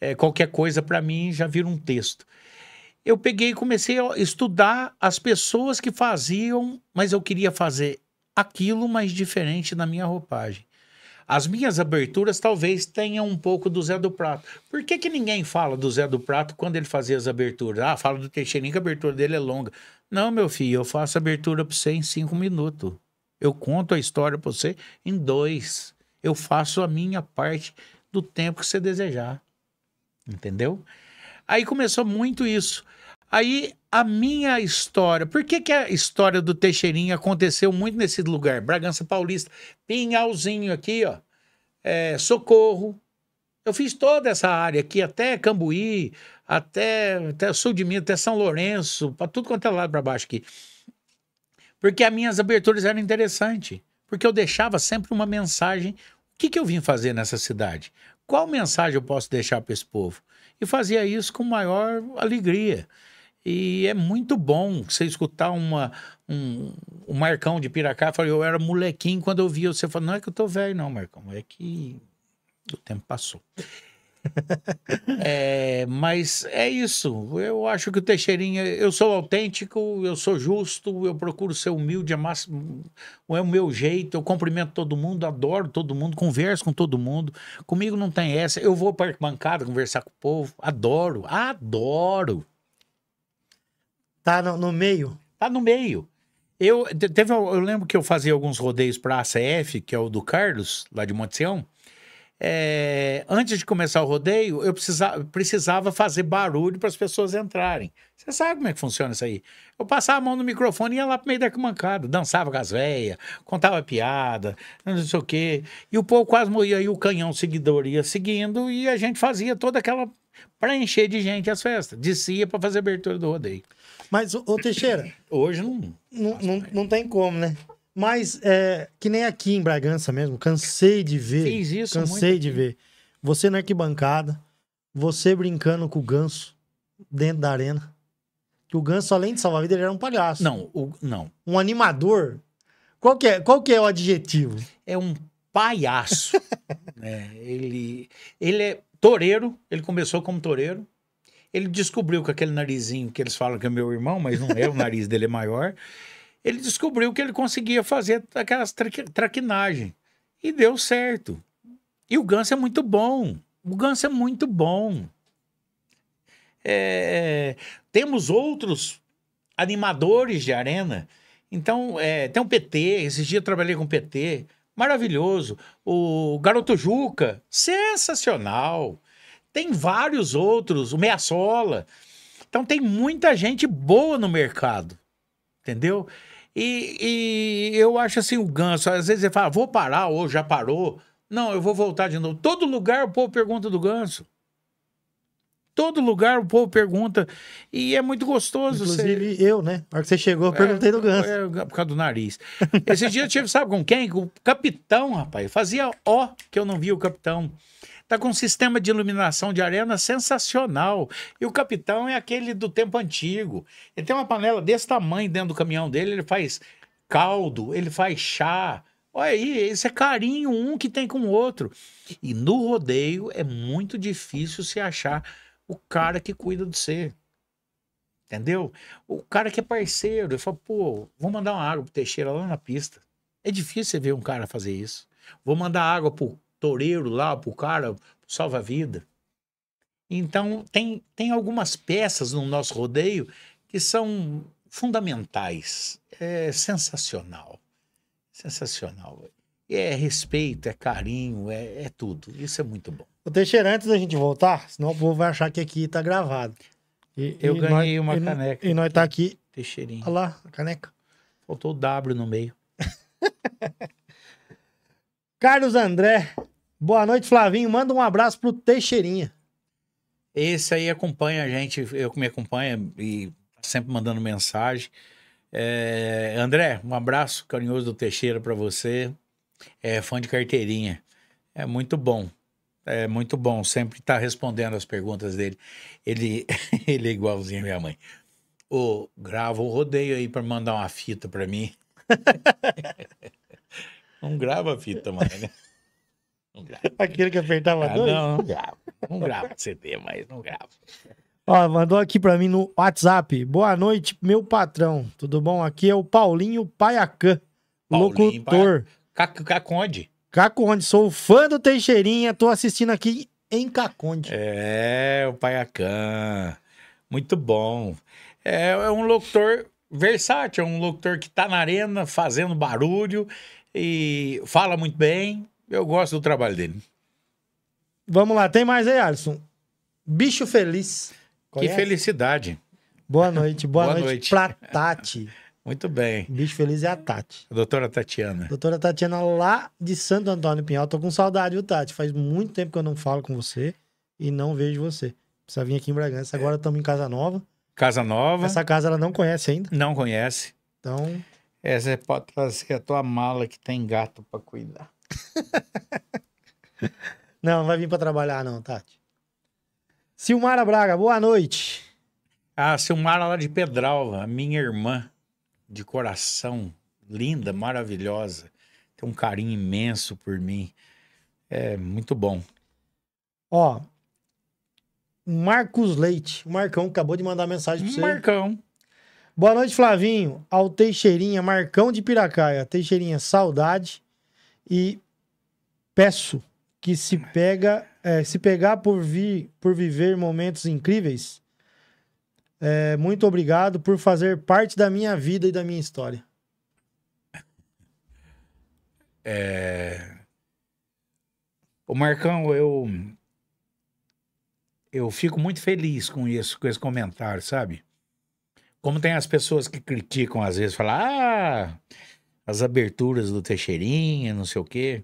[SPEAKER 1] É, qualquer coisa para mim já vira um texto. Eu peguei e comecei a estudar as pessoas que faziam, mas eu queria fazer aquilo, mas diferente na minha roupagem. As minhas aberturas talvez tenham um pouco do Zé do Prato. Por que, que ninguém fala do Zé do Prato quando ele fazia as aberturas? Ah, fala do Teixeirinho que a abertura dele é longa. Não, meu filho, eu faço abertura para você em cinco minutos. Eu conto a história para você em dois. Eu faço a minha parte do tempo que você desejar. Entendeu? Aí começou muito isso. Aí a minha história, por que, que a história do Teixeirinho aconteceu muito nesse lugar? Bragança Paulista, Pinhalzinho aqui, ó, é, Socorro. Eu fiz toda essa área aqui, até Cambuí, até, até sul de Minas, até São Lourenço, para tudo quanto é lado para baixo aqui. Porque as minhas aberturas eram interessantes, porque eu deixava sempre uma mensagem. O que, que eu vim fazer nessa cidade? Qual mensagem eu posso deixar para esse povo? E fazia isso com maior alegria. E é muito bom você escutar uma, um, um Marcão de Piracá. Falei, eu era molequinho quando eu via você. Falei, não é que eu tô velho, não, Marcão. É que o tempo passou. é, mas é isso. Eu acho que o Teixeirinha. Eu sou autêntico, eu sou justo, eu procuro ser humilde, é, máximo, é o meu jeito. Eu cumprimento todo mundo, adoro todo mundo, converso com todo mundo. Comigo não tem essa. Eu vou para a bancada conversar com o povo, adoro, adoro. Tá no, no meio? Tá no meio. Eu, teve, eu lembro que eu fazia alguns rodeios para a ACF, que é o do Carlos, lá de Montseão. É, antes de começar o rodeio, eu precisava, precisava fazer barulho para as pessoas entrarem. Você sabe como é que funciona isso aí? Eu passava a mão no microfone e ia lá pro meio da arquibancada, dançava com as véias, contava piada, não sei o quê. E o povo quase morria, e o canhão seguidor ia seguindo, e a gente fazia toda aquela. para encher de gente as festas. Descia para fazer a abertura do rodeio. Mas, ô Teixeira. Hoje não.
[SPEAKER 4] Não, não, não tem como, né? Mas, é, que nem aqui em Bragança mesmo, cansei de ver. Fiz isso, Cansei de aqui. ver. Você na arquibancada, você brincando com o ganso dentro da arena. Que o ganso, além de salvar a vida, ele era um palhaço. Não, o, não. Um animador. Qual que, é, qual que é o adjetivo? É um palhaço.
[SPEAKER 1] É, ele, ele é toureiro, ele começou como toureiro. Ele descobriu com aquele narizinho que eles falam que é meu irmão, mas não é, o nariz dele é maior. Ele descobriu que ele conseguia fazer aquelas tra traquinagens. E deu certo. E o Ganso é muito bom. O Ganso é muito bom. É... temos outros animadores de arena. Então, é... tem o um PT. Esses dias eu trabalhei com o PT. Maravilhoso. O Garoto Juca. Sensacional. Tem vários outros, o Meia-Sola. Então tem muita gente boa no mercado, entendeu? E, e, eu acho assim, o Ganso, às vezes ele fala, vou parar, ou já parou. Não, eu vou voltar de novo. Todo lugar o povo pergunta do Ganso. Todo lugar o povo pergunta. E é muito gostoso. Inclusive você... eu, né?
[SPEAKER 4] Na hora que você chegou, eu é, perguntei é, do Ganso.
[SPEAKER 1] É, por causa do nariz. Esse dia eu tive, sabe com quem? Com o capitão, rapaz. Eu fazia ó que eu não via o capitão tá com um sistema de iluminação de arena sensacional. E o capitão é aquele do tempo antigo. Ele tem uma panela desse tamanho dentro do caminhão dele, ele faz caldo, ele faz chá. Olha aí, isso é carinho um que tem com o outro. E no rodeio é muito difícil se achar o cara que cuida de você. Entendeu? O cara que é parceiro, ele fala, pô, vou mandar uma água pro Teixeira lá na pista. É difícil você ver um cara fazer isso. Vou mandar água pro toureiro lá pro cara, salva-vida. Então, tem, tem algumas peças no nosso rodeio que são fundamentais. É sensacional. Sensacional. É respeito, é carinho, é, é tudo. Isso é muito bom.
[SPEAKER 4] O Teixeira, antes da gente voltar, senão o povo vai achar que aqui tá gravado. E, eu e ganhei nós, uma e caneca. E nós tá aqui. Teixeirinho. Olha lá, a caneca. Faltou o W no meio. Carlos André. Boa noite, Flavinho. Manda um abraço pro Teixeirinha. Esse aí acompanha
[SPEAKER 1] a gente, eu me acompanha e tá sempre mandando mensagem. É, André, um abraço carinhoso do Teixeira para você. É fã de carteirinha. É muito bom. É muito bom. Sempre tá respondendo as perguntas dele. Ele, ele é igualzinho a minha mãe. Ô, grava o rodeio aí para mandar uma fita para mim. Não grava a fita, mano. Né? Não grava. Aquele que apertava ah, dois? Não, não grava. Não grava CD, mas não grava.
[SPEAKER 4] Ó, mandou aqui para mim no WhatsApp. Boa noite, meu patrão. Tudo bom? Aqui é o Paulinho Paiacan, locutor.
[SPEAKER 1] Pa... Caconde.
[SPEAKER 4] Caconde, sou fã do Teixeirinha, tô assistindo aqui em Caconde.
[SPEAKER 1] É, o Paiacan. Muito bom. É, é um locutor versátil, é um locutor que tá na arena fazendo barulho e fala muito bem. Eu gosto do trabalho dele.
[SPEAKER 4] Vamos lá, tem mais aí, Alisson. Bicho Feliz. Conhece? Que felicidade. Boa noite, boa, boa noite, noite pra Tati. Muito bem. Bicho Feliz é a Tati. A doutora Tatiana. Doutora Tatiana, lá de Santo Antônio Pinhal. Tô com saudade, viu, Tati? Faz muito tempo que eu não falo com você e não vejo você. Precisa vir aqui em Bragança. Agora estamos é. em Casa Nova.
[SPEAKER 1] Casa Nova. Essa
[SPEAKER 4] casa ela não conhece ainda? Não conhece. Então.
[SPEAKER 1] É, você pode trazer a tua mala que tem gato para cuidar.
[SPEAKER 4] não, não vai vir para trabalhar não, Tati. Silmara Braga, boa noite.
[SPEAKER 1] A ah, Silmara lá de Pedralva, minha irmã de coração, linda, maravilhosa. Tem um carinho imenso por mim.
[SPEAKER 4] É muito bom. Ó, Marcos Leite, o Marcão acabou de mandar mensagem para você. Marcão. Boa noite, Flavinho. Ao Teixeirinha, Marcão de Piracaia. Teixeirinha, saudade. E peço que se pega é, se pegar por, vi, por viver momentos incríveis. É, muito obrigado por fazer parte da minha vida e da minha história.
[SPEAKER 1] É... O Marcão, eu eu fico muito feliz com isso, com esse comentário, sabe? Como tem as pessoas que criticam às vezes, falam, ah, as aberturas do Teixeirinha, não sei o quê.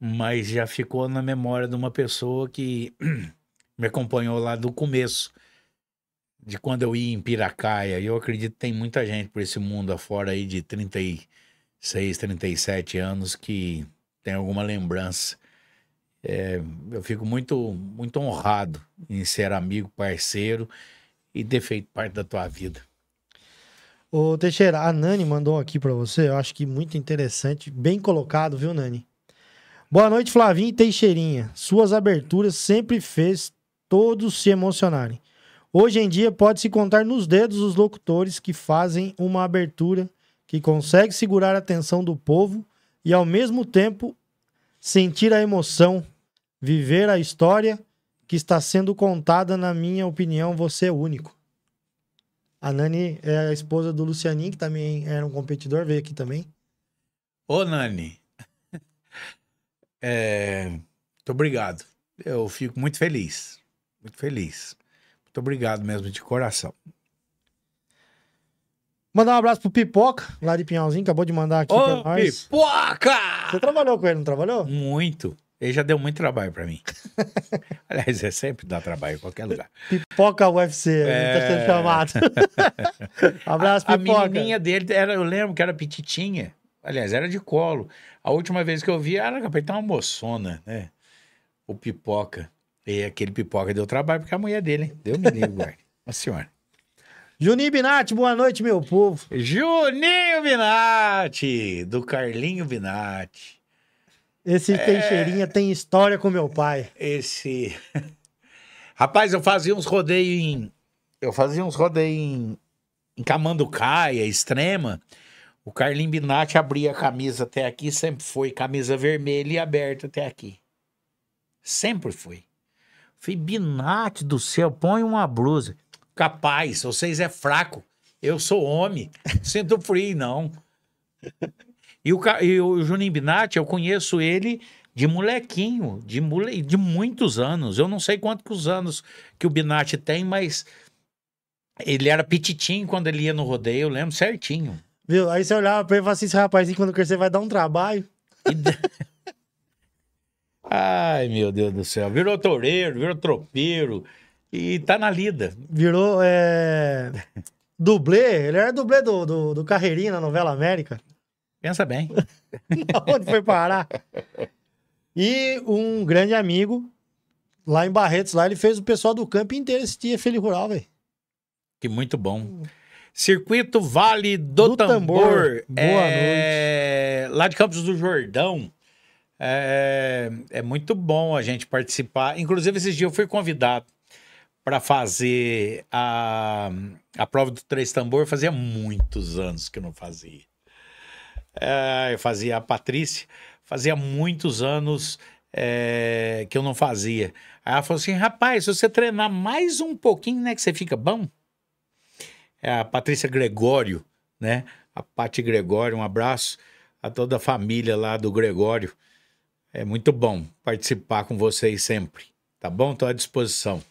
[SPEAKER 1] Mas já ficou na memória de uma pessoa que me acompanhou lá do começo, de quando eu ia em Piracaia. E eu acredito que tem muita gente por esse mundo afora aí de 36, 37 anos que tem alguma lembrança. É, eu fico muito, muito honrado em ser amigo, parceiro e ter feito parte da tua vida.
[SPEAKER 4] Ô Teixeira, a Nani mandou aqui para você, eu acho que muito interessante, bem colocado, viu, Nani? Boa noite, Flavinho e Teixeirinha. Suas aberturas sempre fez todos se emocionarem. Hoje em dia pode-se contar nos dedos os locutores que fazem uma abertura que consegue segurar a atenção do povo e ao mesmo tempo sentir a emoção, viver a história que está sendo contada, na minha opinião, você é único. A Nani é a esposa do Lucianinho, que também era um competidor, veio aqui também.
[SPEAKER 1] Ô, Nani. É... Muito obrigado. Eu fico muito feliz. Muito feliz.
[SPEAKER 4] Muito obrigado mesmo, de coração. Mandar um abraço pro Pipoca, lá de Pinhãozinho, acabou de mandar aqui Ô, pra nós. Pipoca! Você trabalhou com ele, não trabalhou? Muito.
[SPEAKER 1] Ele já deu muito trabalho para mim. Aliás, é sempre dá trabalho em qualquer lugar.
[SPEAKER 4] Pipoca UFC, é... tá sendo chamado. Abraço, a, pipoca. A menininha dele,
[SPEAKER 1] era, eu lembro que era petitinha. Aliás, era de colo. A última vez que eu vi, era capaz de tá uma moçona, né? O pipoca. E aquele pipoca deu trabalho porque a mulher dele, hein? Deu me guarda. Uma senhora. Juninho Binatti, boa noite, meu povo. Juninho Binatti, do Carlinho Binatti. Esse é... Teixeirinha
[SPEAKER 4] tem história com meu pai.
[SPEAKER 1] Esse. Rapaz, eu fazia uns rodeios em. Eu fazia uns rodeios em, em Camanducaia, Extrema. O Carlinho Binatti abria a camisa até aqui, sempre foi camisa vermelha e aberta até aqui. Sempre foi. Falei, Binatti do céu, põe uma blusa. Capaz, vocês é fraco. Eu sou homem. Sinto frio, não. E o, e o Juninho Binatti, eu conheço ele de molequinho, de, mole, de muitos anos. Eu não sei quantos anos que o Binatti tem, mas ele era pititinho quando ele ia no rodeio, eu lembro certinho.
[SPEAKER 4] Viu? Aí você olhava pra ele e falava assim, esse rapazinho quando crescer vai dar um trabalho.
[SPEAKER 1] Ai, meu Deus do céu. Virou toureiro, virou tropeiro e tá na
[SPEAKER 4] lida. Virou, é... dublê. Ele era dublê do, do, do Carreirinho na novela América. Pensa bem. Onde foi parar? E um grande amigo, lá em Barretos, lá, ele fez o pessoal do campo inteiro assistir Feliz Rural, velho. Que muito bom.
[SPEAKER 1] Circuito Vale
[SPEAKER 4] do, do Tambor.
[SPEAKER 1] Tambor. Boa é... noite. Lá de Campos do Jordão. É... é muito bom a gente participar. Inclusive, esses dias eu fui convidado para fazer a, a prova do Três Tambor. Fazia muitos anos que eu não fazia. É, eu fazia a Patrícia, fazia muitos anos é, que eu não fazia. Aí ela falou assim: rapaz, se você treinar mais um pouquinho, né, que você fica bom. É a Patrícia Gregório, né? A Pati Gregório, um abraço a toda a família lá do Gregório. É muito bom participar com vocês sempre, tá bom? Estou à disposição.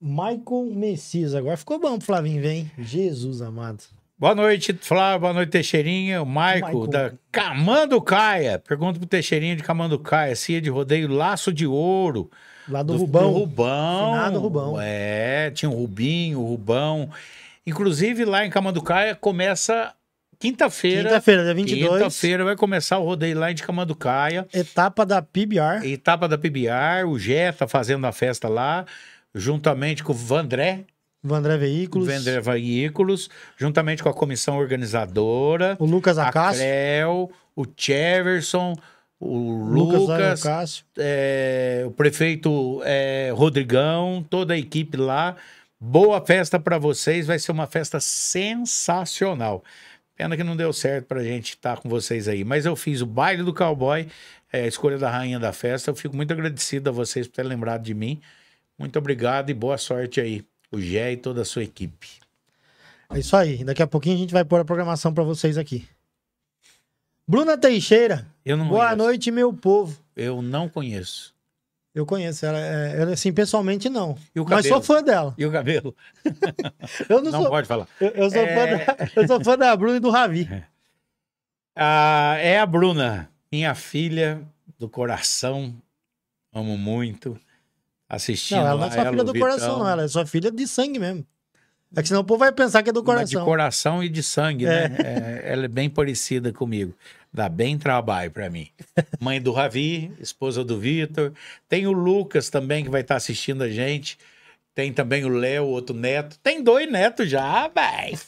[SPEAKER 4] Michael Messias, agora ficou bom pro Flavinho, vem. Jesus amado.
[SPEAKER 1] Boa noite, Flávio. Boa noite, Teixeirinha. O Maico, da Camanducaia. Pergunta pro Teixeirinha de Camanducaia. Cia de rodeio, laço de ouro. Lá do, do Rubão. Do Rubão. Finado Rubão. É, tinha o Rubinho, o Rubão. Inclusive, lá em Camanducaia começa quinta-feira. Quinta-feira, dia 22. Quinta-feira vai começar o rodeio lá em
[SPEAKER 4] Camanducaia. Etapa da PBR.
[SPEAKER 1] Etapa da PBR. O Jé tá fazendo a festa lá, juntamente com o Vandré. Vandré Veículos. Vandré Veículos, juntamente com a comissão organizadora. O Lucas Acácio. A Creu, o Cheverson, o Lucas, Lucas é, o prefeito é, Rodrigão, toda a equipe lá. Boa festa para vocês, vai ser uma festa sensacional. Pena que não deu certo pra gente estar tá com vocês aí. Mas eu fiz o baile do cowboy, é, a escolha da rainha da festa. Eu fico muito agradecido a vocês por terem lembrado de mim. Muito obrigado e boa sorte aí o Gé e toda a sua equipe.
[SPEAKER 4] É isso aí. Daqui a pouquinho a gente vai pôr a programação para vocês aqui. Bruna Teixeira. Boa conheço. noite, meu povo. Eu não conheço. Eu conheço ela, é, ela assim, pessoalmente não. mas sou fã dela.
[SPEAKER 1] E o cabelo? eu não, não sou, pode falar.
[SPEAKER 4] Eu, eu sou é... fã da, eu sou fã da Bruna e do Ravi. É.
[SPEAKER 1] Ah, é a Bruna, minha filha do coração, amo muito assistindo. Não, ela não é sua filha do Vitão. coração, não. Ela
[SPEAKER 4] é sua filha de sangue mesmo. É que senão o povo vai pensar que é do coração. Mas de
[SPEAKER 1] coração e de sangue, né? É. é, ela é bem parecida comigo. Dá bem trabalho para mim. Mãe do Ravi, esposa do Vitor. Tem o Lucas também, que vai estar tá assistindo a gente. Tem também o Léo, outro neto. Tem dois netos já, velho.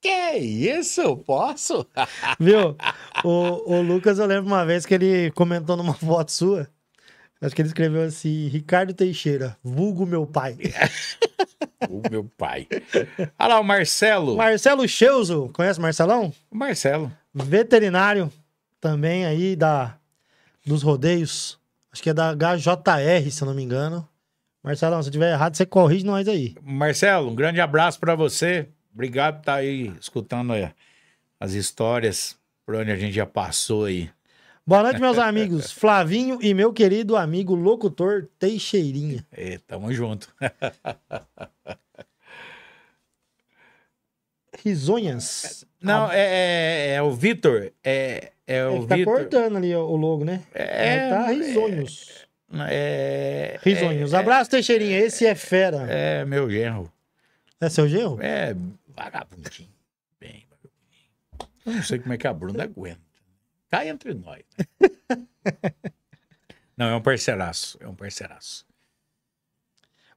[SPEAKER 4] Que isso? Posso? Viu? O, o Lucas, eu lembro uma vez que ele comentou numa foto sua Acho que ele escreveu assim: Ricardo Teixeira, vulgo meu pai.
[SPEAKER 1] o meu pai. Olha lá, o Marcelo.
[SPEAKER 4] Marcelo Cheuso, conhece o Marcelão? Marcelo. Veterinário, também aí da dos rodeios. Acho que é da HJR, se eu não me engano. Marcelão, se eu tiver errado, você corrige nós aí.
[SPEAKER 1] Marcelo, um grande abraço para você. Obrigado por estar tá aí escutando as histórias por onde a gente já passou aí.
[SPEAKER 4] Boa noite, meus amigos. Flavinho e meu querido amigo locutor Teixeirinha.
[SPEAKER 1] É, tamo junto.
[SPEAKER 4] Risonhas. Não, ah. é, é,
[SPEAKER 1] é, é, o Vitor. É, é o Ele tá cortando
[SPEAKER 4] ali o logo, né? É. Ele é, tá é, risonhos. É, risonhos. Abraço, Teixeirinha. Esse é fera. É, meu genro. É seu genro? É, vagabundinho. Bem,
[SPEAKER 1] vagabundinho. Eu não sei como é que a Bruna aguenta cai tá entre nós. Né? Não, é um parceiraço. É um parceiraço.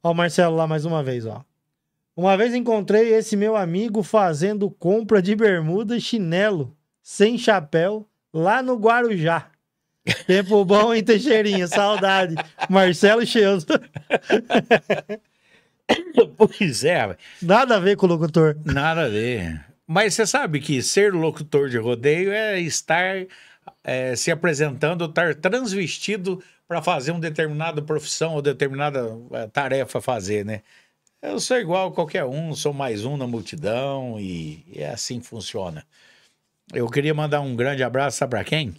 [SPEAKER 4] Ó, o Marcelo lá mais uma vez, ó. Uma vez encontrei esse meu amigo fazendo compra de bermuda e chinelo, sem chapéu, lá no Guarujá. Tempo bom em Teixeirinha, saudade. Marcelo Cheuso. pois é. Nada a ver com o locutor.
[SPEAKER 1] Nada a ver. Mas você sabe que ser locutor de rodeio é estar é, se apresentando, estar transvestido para fazer uma determinada profissão ou determinada é, tarefa a fazer, né? Eu sou igual a qualquer um, sou mais um na multidão e, e é assim funciona. Eu queria mandar um grande abraço, sabe para quem?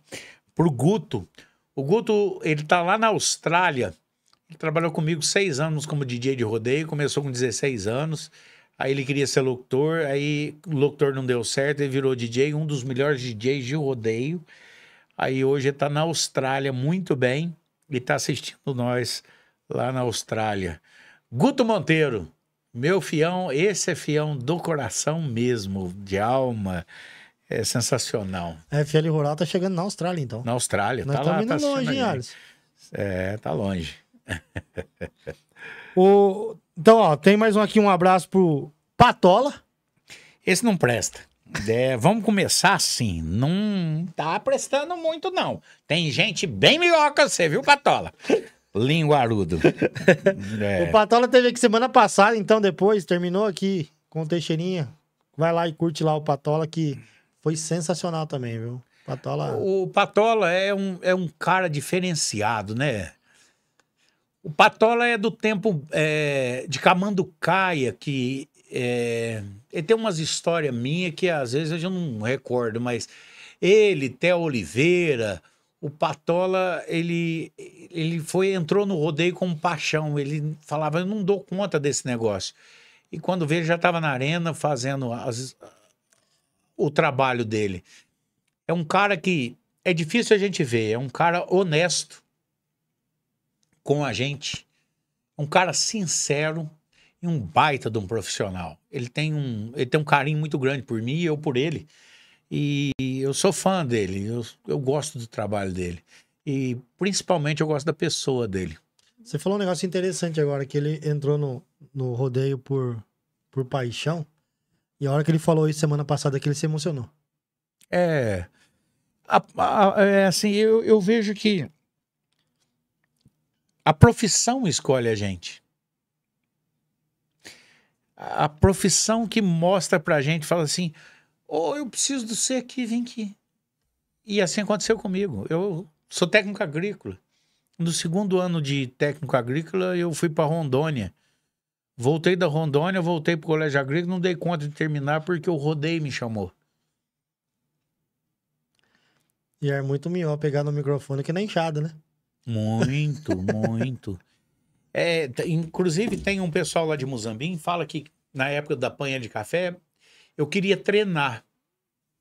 [SPEAKER 1] o Guto. O Guto, ele está lá na Austrália. Ele trabalhou comigo seis anos como DJ de rodeio, começou com 16 anos. Aí ele queria ser locutor, aí o locutor não deu certo, ele virou DJ, um dos melhores DJs de rodeio. Aí hoje ele tá na Austrália muito bem e tá assistindo nós lá na Austrália. Guto Monteiro, meu fião, esse é fião do coração mesmo, de alma. É sensacional.
[SPEAKER 4] A FL Rural tá chegando na Austrália, então. Na
[SPEAKER 1] Austrália, Nós tá lá. Tá longe, hein, É, tá longe.
[SPEAKER 4] o... Então, ó, tem mais um aqui, um abraço pro Patola. Esse não
[SPEAKER 1] presta. É, vamos começar assim. Não tá prestando muito, não. Tem gente bem melhor que você, viu, Patola? Linguarudo. é. O
[SPEAKER 4] Patola teve aqui semana passada, então depois terminou aqui com o Teixeirinha. Vai lá e curte lá o Patola, que foi sensacional também, viu? Patola. O
[SPEAKER 1] Patola é um, é um cara diferenciado, né? O Patola é do tempo é, de Camanducaia, que é, ele tem umas histórias minhas que às vezes eu não recordo, mas ele, Theo Oliveira, o Patola, ele, ele foi entrou no rodeio com paixão. Ele falava, eu não dou conta desse negócio. E quando veio, já estava na arena fazendo as, o trabalho dele. É um cara que é difícil a gente ver, é um cara honesto, com a gente. Um cara sincero e um baita de um profissional. Ele tem um, ele tem um carinho muito grande por mim e eu por ele. E eu sou fã dele, eu, eu gosto do trabalho dele. E principalmente eu gosto da pessoa dele.
[SPEAKER 4] Você falou um negócio interessante agora, que ele entrou no, no rodeio por, por paixão. E a hora que ele falou isso semana passada, que ele se emocionou.
[SPEAKER 1] É. A, a, é assim, eu, eu vejo que a profissão escolhe a gente. A profissão que mostra pra gente, fala assim: ou oh, eu preciso do ser aqui, vem aqui. E assim aconteceu comigo. Eu sou técnico agrícola. No segundo ano de técnico agrícola, eu fui para Rondônia. Voltei da Rondônia, voltei para o colégio agrícola, não dei conta de terminar porque o rodei
[SPEAKER 4] me chamou. E é muito melhor pegar no microfone que na enxada, né? Muito, muito. É,
[SPEAKER 1] inclusive, tem um pessoal lá de Muzambim fala que na época da panha de café, eu queria treinar.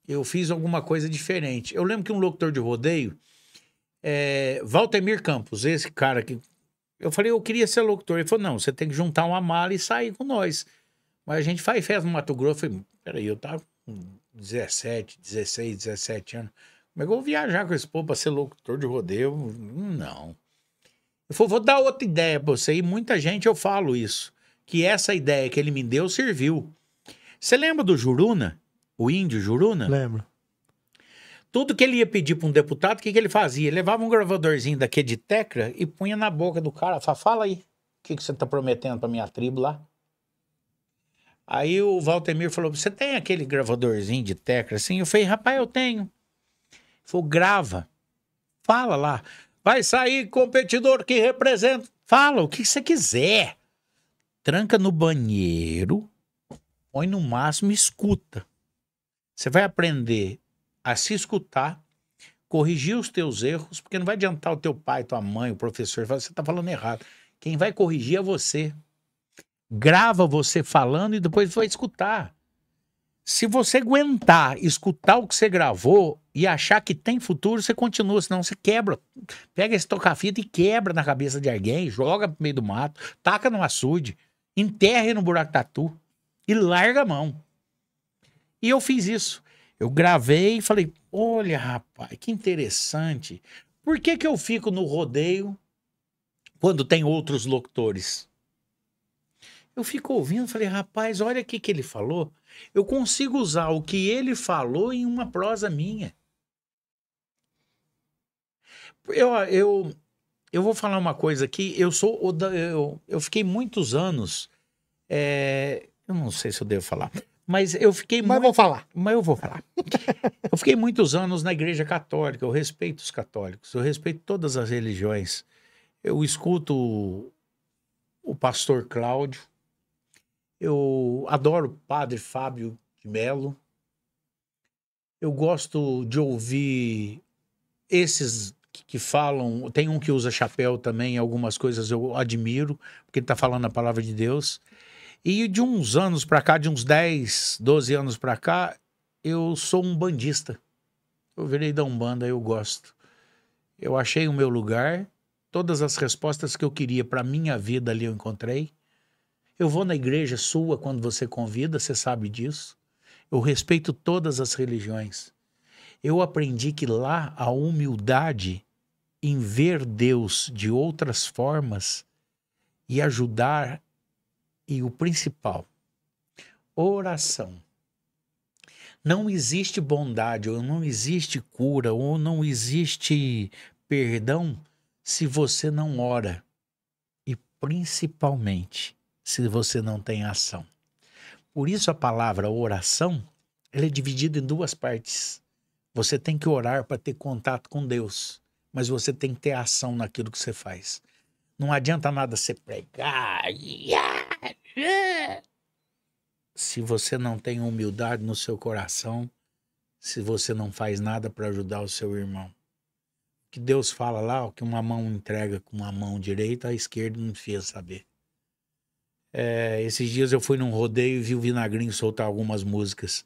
[SPEAKER 1] Eu fiz alguma coisa diferente. Eu lembro que um locutor de rodeio, é, Valtemir Campos, esse cara que. Eu falei, eu queria ser locutor. Ele falou, não, você tem que juntar uma mala e sair com nós. Mas a gente faz festa no Mato Grosso. Eu falei, peraí, eu tava com 17, 16, 17 anos. Mas eu vou viajar com esse povo para ser locutor de rodeio? Não. Eu falei, vou dar outra ideia para você. E muita gente eu falo isso. Que essa ideia que ele me deu serviu. Você lembra do Juruna? O índio Juruna? Lembro. Tudo que ele ia pedir para um deputado, o que, que ele fazia? Ele levava um gravadorzinho daqui de Tecra e punha na boca do cara. Fala, fala aí, o que, que você está prometendo para minha tribo lá? Aí o Valtemir falou: Você tem aquele gravadorzinho de Tecra assim? Eu falei: Rapaz, eu tenho. Falou, grava. Fala lá. Vai sair competidor que representa. Fala o que você quiser. Tranca no banheiro, põe no máximo e escuta. Você vai aprender a se escutar, corrigir os teus erros, porque não vai adiantar o teu pai, tua mãe, o professor, falar, você está falando errado. Quem vai corrigir é você. Grava você falando e depois vai escutar. Se você aguentar escutar o que você gravou, e achar que tem futuro, você continua, senão você quebra. Pega esse toca-fita e quebra na cabeça de alguém, joga pro meio do mato, taca no açude, enterre no buraco tatu e larga a mão. E eu fiz isso. Eu gravei e falei: olha, rapaz, que interessante. Por que, que eu fico no rodeio quando tem outros locutores? Eu fico ouvindo, falei, rapaz, olha o que ele falou. Eu consigo usar o que ele falou em uma prosa minha. Eu, eu, eu vou falar uma coisa aqui. Eu sou. Eu, eu fiquei muitos anos. É, eu não sei se eu devo falar. Mas eu fiquei. Mas muito, vou falar. Mas eu vou falar. eu fiquei muitos anos na Igreja Católica. Eu respeito os católicos. Eu respeito todas as religiões. Eu escuto o, o pastor Cláudio. Eu adoro o padre Fábio de Melo. Eu gosto de ouvir esses que falam. Tem um que usa chapéu também, algumas coisas eu admiro, porque ele está falando a palavra de Deus. E de uns anos para cá, de uns 10, 12 anos para cá, eu sou um bandista. Eu virei da Umbanda, eu gosto. Eu achei o meu lugar, todas as respostas que eu queria para minha vida ali eu encontrei. Eu vou na igreja sua quando você convida, você sabe disso. Eu respeito todas as religiões. Eu aprendi que lá a humildade em ver Deus de outras formas e ajudar e o principal, oração. Não existe bondade, ou não existe cura, ou não existe perdão se você não ora e principalmente se você não tem ação. Por isso a palavra oração, ela é dividida em duas partes. Você tem que orar para ter contato com Deus mas você tem que ter ação naquilo que você faz. Não adianta nada você pregar.
[SPEAKER 2] Ah,
[SPEAKER 1] se você não tem humildade no seu coração, se você não faz nada para ajudar o seu irmão. Que Deus fala lá, ó, que uma mão entrega com uma mão direita, a esquerda não fez saber. É, esses dias eu fui num rodeio e vi o Vinagrinho soltar algumas músicas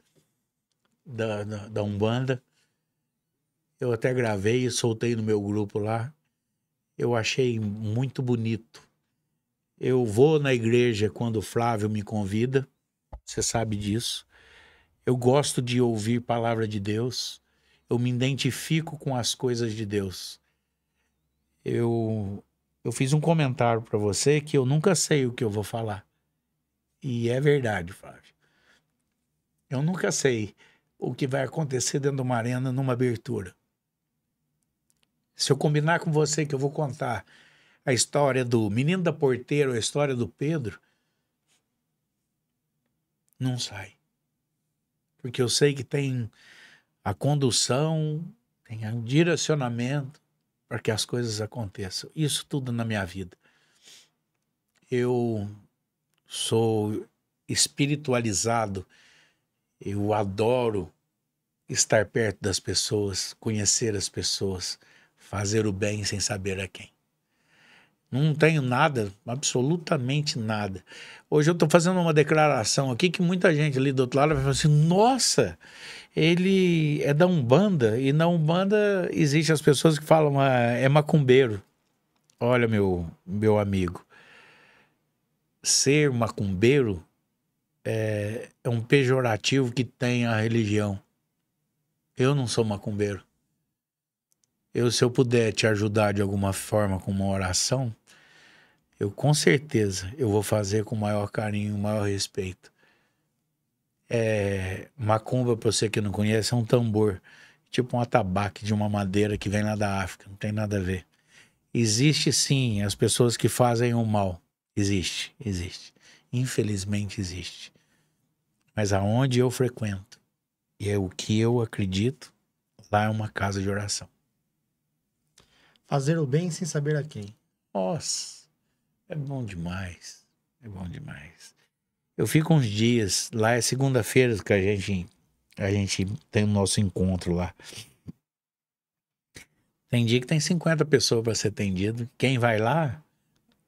[SPEAKER 1] da, da, da Umbanda. Eu até gravei e soltei no meu grupo lá. Eu achei muito bonito. Eu vou na igreja quando o Flávio me convida, você sabe disso. Eu gosto de ouvir palavra de Deus. Eu me identifico com as coisas de Deus. Eu eu fiz um comentário para você que eu nunca sei o que eu vou falar. E é verdade, Flávio. Eu nunca sei o que vai acontecer dentro de uma arena numa abertura. Se eu combinar com você que eu vou contar a história do menino da porteira ou a história do Pedro, não sai. Porque eu sei que tem a condução, tem um direcionamento para que as coisas aconteçam. Isso tudo na minha vida. Eu sou espiritualizado, eu adoro estar perto das pessoas, conhecer as pessoas fazer o bem sem saber a quem. Não tenho nada, absolutamente nada. Hoje eu estou fazendo uma declaração aqui que muita gente ali do outro lado vai falar assim: nossa, ele é da Umbanda, e na Umbanda existe as pessoas que falam, ah, é macumbeiro. Olha, meu, meu amigo, ser macumbeiro é, é um pejorativo que tem a religião. Eu não sou macumbeiro. Eu, se eu puder te ajudar de alguma forma com uma oração, eu com certeza eu vou fazer com o maior carinho, o maior respeito. É, macumba, para você que não conhece, é um tambor, tipo um atabaque de uma madeira que vem lá da África, não tem nada a ver. Existe sim as pessoas que fazem o mal. Existe, existe. Infelizmente existe. Mas aonde eu frequento e é o que eu acredito, lá é uma casa de oração
[SPEAKER 4] fazer o bem sem saber a quem.
[SPEAKER 1] Nossa, é
[SPEAKER 4] bom demais.
[SPEAKER 1] É bom demais. Eu fico uns dias lá, é segunda-feira que a gente a gente tem o nosso encontro lá. Tem dia que tem 50 pessoas para ser atendido. Quem vai lá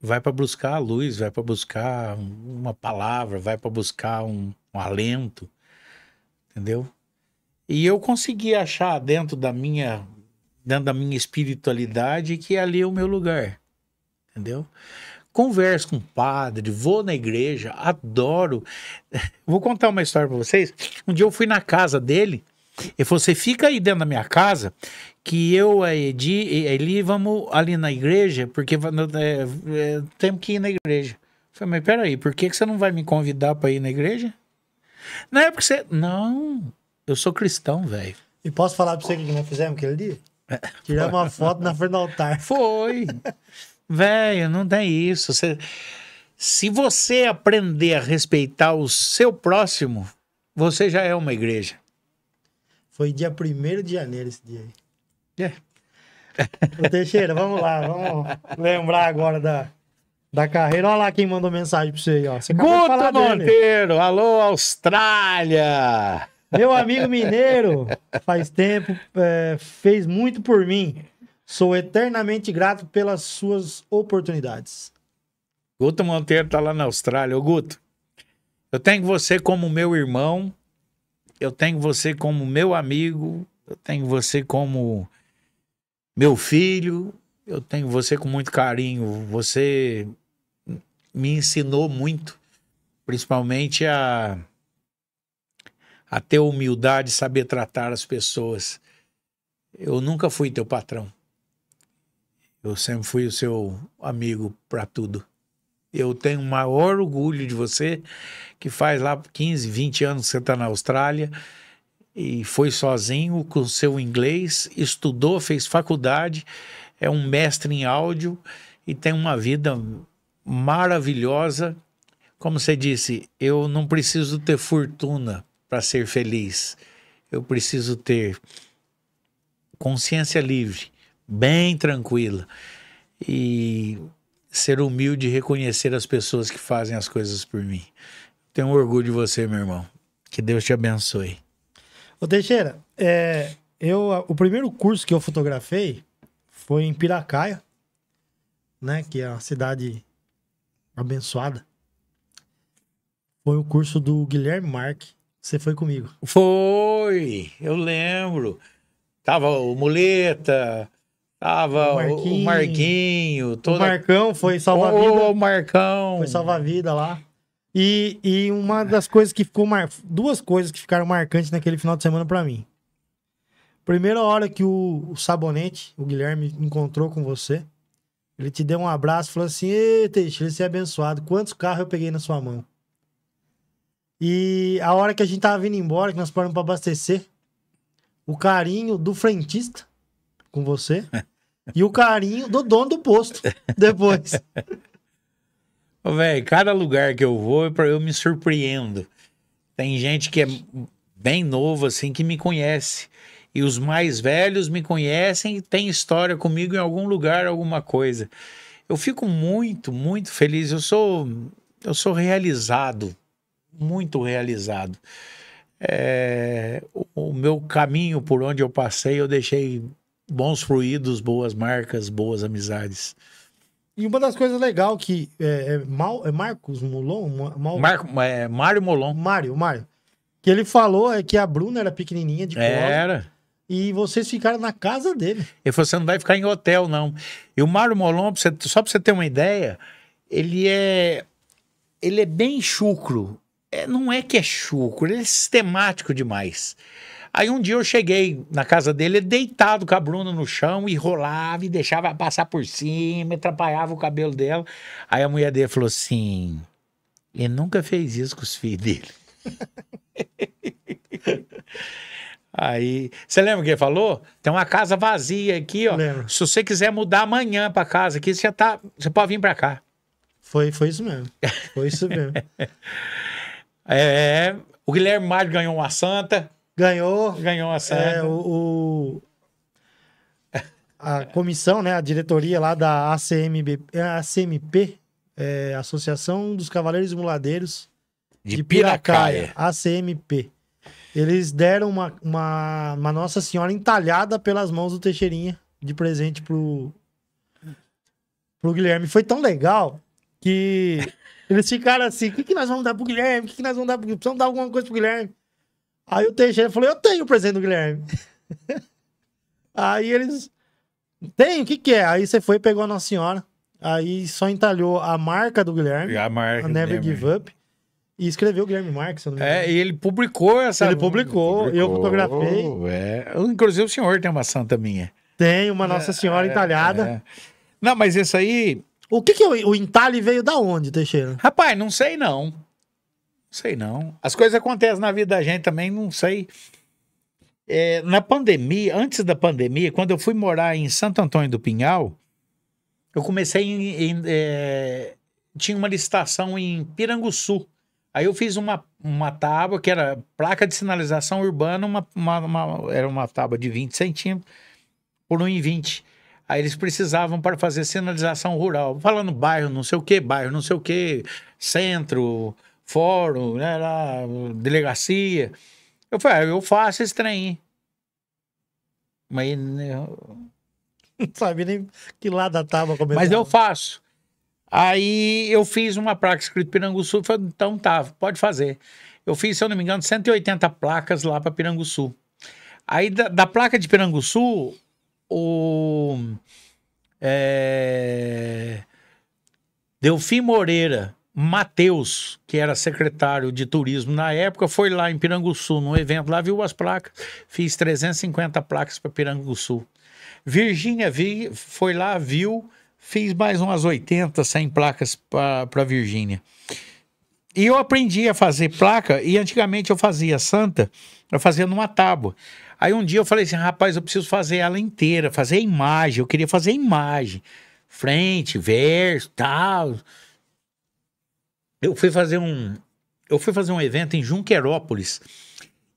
[SPEAKER 1] vai para buscar a luz, vai para buscar uma palavra, vai para buscar um, um alento, entendeu? E eu consegui achar dentro da minha dentro da minha espiritualidade, que é ali é o meu lugar. Entendeu? Converso com o padre, vou na igreja, adoro. Vou contar uma história para vocês. Um dia eu fui na casa dele. e você fica aí dentro da minha casa, que eu, a Edi e a Eli vamos ali na igreja, porque é, é, temos que ir na igreja. Eu falei, mas peraí, por que, que você não vai me convidar para ir na igreja? Não é porque você. Não, eu sou cristão, velho.
[SPEAKER 4] E posso falar para você o que nós fizemos aquele dia?
[SPEAKER 1] Tirar uma foto na frente do altar. Foi. Velho, não tem isso. Você, se você aprender a respeitar o seu próximo, você já é uma igreja.
[SPEAKER 4] Foi dia 1 de janeiro esse dia aí. É. Ô, Teixeira, vamos lá, vamos lembrar agora da, da carreira. Olha lá quem mandou mensagem pra você aí, ó. Você Guto Monteiro,
[SPEAKER 1] dele. alô Austrália! Meu amigo mineiro,
[SPEAKER 4] faz tempo, é, fez muito por mim. Sou eternamente grato pelas suas oportunidades.
[SPEAKER 1] Guto Monteiro tá lá na Austrália. Ô, Guto, eu tenho você como meu irmão, eu tenho você como meu amigo, eu tenho você como meu filho, eu tenho você com muito carinho. Você me ensinou muito, principalmente a a ter humildade, saber tratar as pessoas. Eu nunca fui teu patrão. Eu sempre fui o seu amigo para tudo. Eu tenho o maior orgulho de você, que faz lá 15, 20 anos que você está na Austrália e foi sozinho com seu inglês, estudou, fez faculdade, é um mestre em áudio e tem uma vida maravilhosa. Como você disse, eu não preciso ter fortuna para ser feliz. Eu preciso ter consciência livre, bem tranquila e ser humilde e reconhecer as pessoas que fazem as coisas por mim. Tenho orgulho de você, meu irmão. Que Deus te abençoe.
[SPEAKER 4] Ô Teixeira, é, eu, o primeiro curso que eu fotografei foi em Piracaia, né, que é uma cidade abençoada. Foi o curso do Guilherme Marque. Você foi comigo.
[SPEAKER 1] Foi, eu lembro. Tava o Muleta, tava o Marquinho, o, Marquinho, toda... o Marcão foi salva-vida. O
[SPEAKER 4] Marcão. Foi salva-vida lá. E, e uma das coisas que ficou mar... duas coisas que ficaram marcantes naquele final de semana para mim. Primeira hora que o, o, Sabonete, o Guilherme, encontrou com você, ele te deu um abraço, falou assim: Ei, Teixeira, você é abençoado. Quantos carros eu peguei na sua mão? E a hora que a gente tava vindo embora, que nós paramos pra abastecer, o carinho do frentista com você e o carinho do dono do posto depois. Velho, cada
[SPEAKER 1] lugar que eu vou, eu me surpreendo. Tem gente que é bem novo, assim, que me conhece. E os mais velhos me conhecem e tem história comigo em algum lugar, alguma coisa. Eu fico muito, muito feliz. Eu sou, eu sou realizado muito realizado. É, o, o meu caminho por onde eu passei, eu deixei bons fluidos, boas marcas, boas amizades.
[SPEAKER 4] E uma das coisas legal que é, é, Mal, é Marcos Molon, Mal... Marco, é, Mário Molon. Mário, Mário. Que ele falou é que a Bruna era pequenininha de colo. Era. E vocês ficaram na casa dele.
[SPEAKER 1] Ele falou, você não vai ficar em hotel, não. E o Mário Molon, só pra você ter uma ideia, ele é... Ele é bem chucro é, não é que é chucro, ele é sistemático demais. Aí um dia eu cheguei na casa dele, deitado com a Bruna no chão, e rolava e deixava passar por cima, atrapalhava o cabelo dela. Aí a mulher dele falou assim: ele nunca fez isso com os filhos dele. Aí, você lembra o que ele falou? Tem uma casa vazia aqui, ó. Lembro. Se você quiser mudar amanhã para casa aqui, você tá, você pode vir para cá.
[SPEAKER 4] Foi, foi isso mesmo. Foi isso mesmo.
[SPEAKER 1] É, o Guilherme Mário ganhou uma santa.
[SPEAKER 4] Ganhou. Ganhou uma é, santa. É, o, o, a comissão, né, a diretoria lá da ACMB, é, ACMP, é, Associação dos Cavaleiros Muladeiros
[SPEAKER 5] de, de Piracaia.
[SPEAKER 4] Piracaia, ACMP. Eles deram uma, uma, uma, Nossa Senhora entalhada pelas mãos do Teixeirinha de presente pro, pro Guilherme. Foi tão legal que eles ficaram assim: o que, que nós vamos dar pro Guilherme? O que, que nós vamos dar pro Guilherme? Precisamos dar alguma coisa pro Guilherme. Aí o Teixeira falou: eu tenho o presente do Guilherme. aí eles. Tem, o que, que é? Aí você foi pegou a Nossa Senhora. Aí só entalhou a marca do Guilherme. A marca. A Never Give Up. e escreveu o Guilherme Marques,
[SPEAKER 1] É, e ele publicou essa. Ele publicou, publicou. eu fotografei. É. Inclusive o senhor tem uma santa minha. Tem uma Nossa é, Senhora é, entalhada. É. Não, mas esse aí, o que, que é o, o entalhe veio da onde, Teixeira? Rapaz, não sei não. Não sei não. As coisas acontecem na vida da gente também, não sei. É, na pandemia, antes da pandemia, quando eu fui morar em Santo Antônio do Pinhal, eu comecei em. em é, tinha uma licitação em Piranguçu. Aí eu fiz uma, uma tábua que era placa de sinalização urbana, uma, uma, uma era uma tábua de 20 centímetros por 1,20. Aí eles precisavam para fazer sinalização rural. Falando bairro, não sei o que, bairro, não sei o que, centro, fórum, né, lá, delegacia. Eu falei, ah, eu faço esse trem. Mas né, eu... não sabia nem que lado estava começando. Mas eu faço. Aí eu fiz uma placa escrita Piranguçu, falei, então tá, pode fazer. Eu fiz, se eu não me engano, 180 placas lá para Piranguçu. Aí da, da placa de Piranguçu, o é, Delfim Moreira Mateus, que era secretário de turismo na época, foi lá em Piranguçu, num evento lá, viu as placas, fiz 350 placas para Piranguçu. Virgínia vi, foi lá, viu, fiz mais umas 80, 100 placas para Virgínia. E eu aprendi a fazer placa, e antigamente eu fazia santa, eu fazia numa tábua. Aí um dia eu falei assim, rapaz, eu preciso fazer ela inteira, fazer imagem, eu queria fazer imagem. Frente, verso, tal. Eu fui fazer um eu fui fazer um evento em Junquerópolis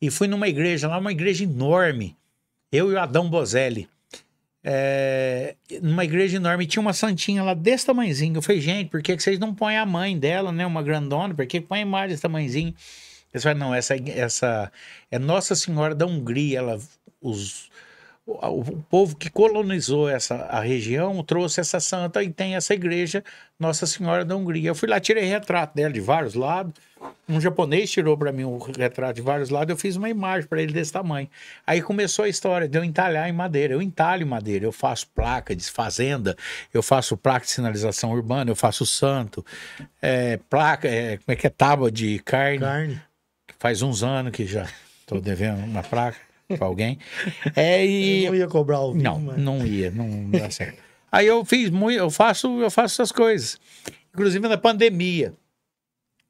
[SPEAKER 1] e fui numa igreja, lá uma igreja enorme. Eu e o Adão Bozelli. É, numa igreja enorme, tinha uma santinha lá desse tamanhozinho. Eu falei, gente, por que, que vocês não põem a mãe dela, né? Uma grandona, por que põem a imagem desse tamanhozinho? Eles falaram, não, essa, é, essa é Nossa Senhora da Hungria, ela, os, o povo que colonizou essa a região trouxe essa santa e tem essa igreja Nossa Senhora da Hungria. Eu fui lá, tirei retrato dela de vários lados. Um japonês tirou para mim um retrato de vários lados. Eu fiz uma imagem para ele desse tamanho. Aí começou a história de eu entalhar em madeira. Eu entalho madeira, eu faço placa de fazenda, eu faço placa de sinalização urbana, eu faço santo, é, placa, é, como é que é? Tábua de carne. carne. Faz uns anos que já estou devendo uma placa para alguém. É, e... Eu não ia cobrar o Não, mas... não ia, não dá certo. Aí eu fiz muito, eu faço, eu faço essas coisas. Inclusive na pandemia.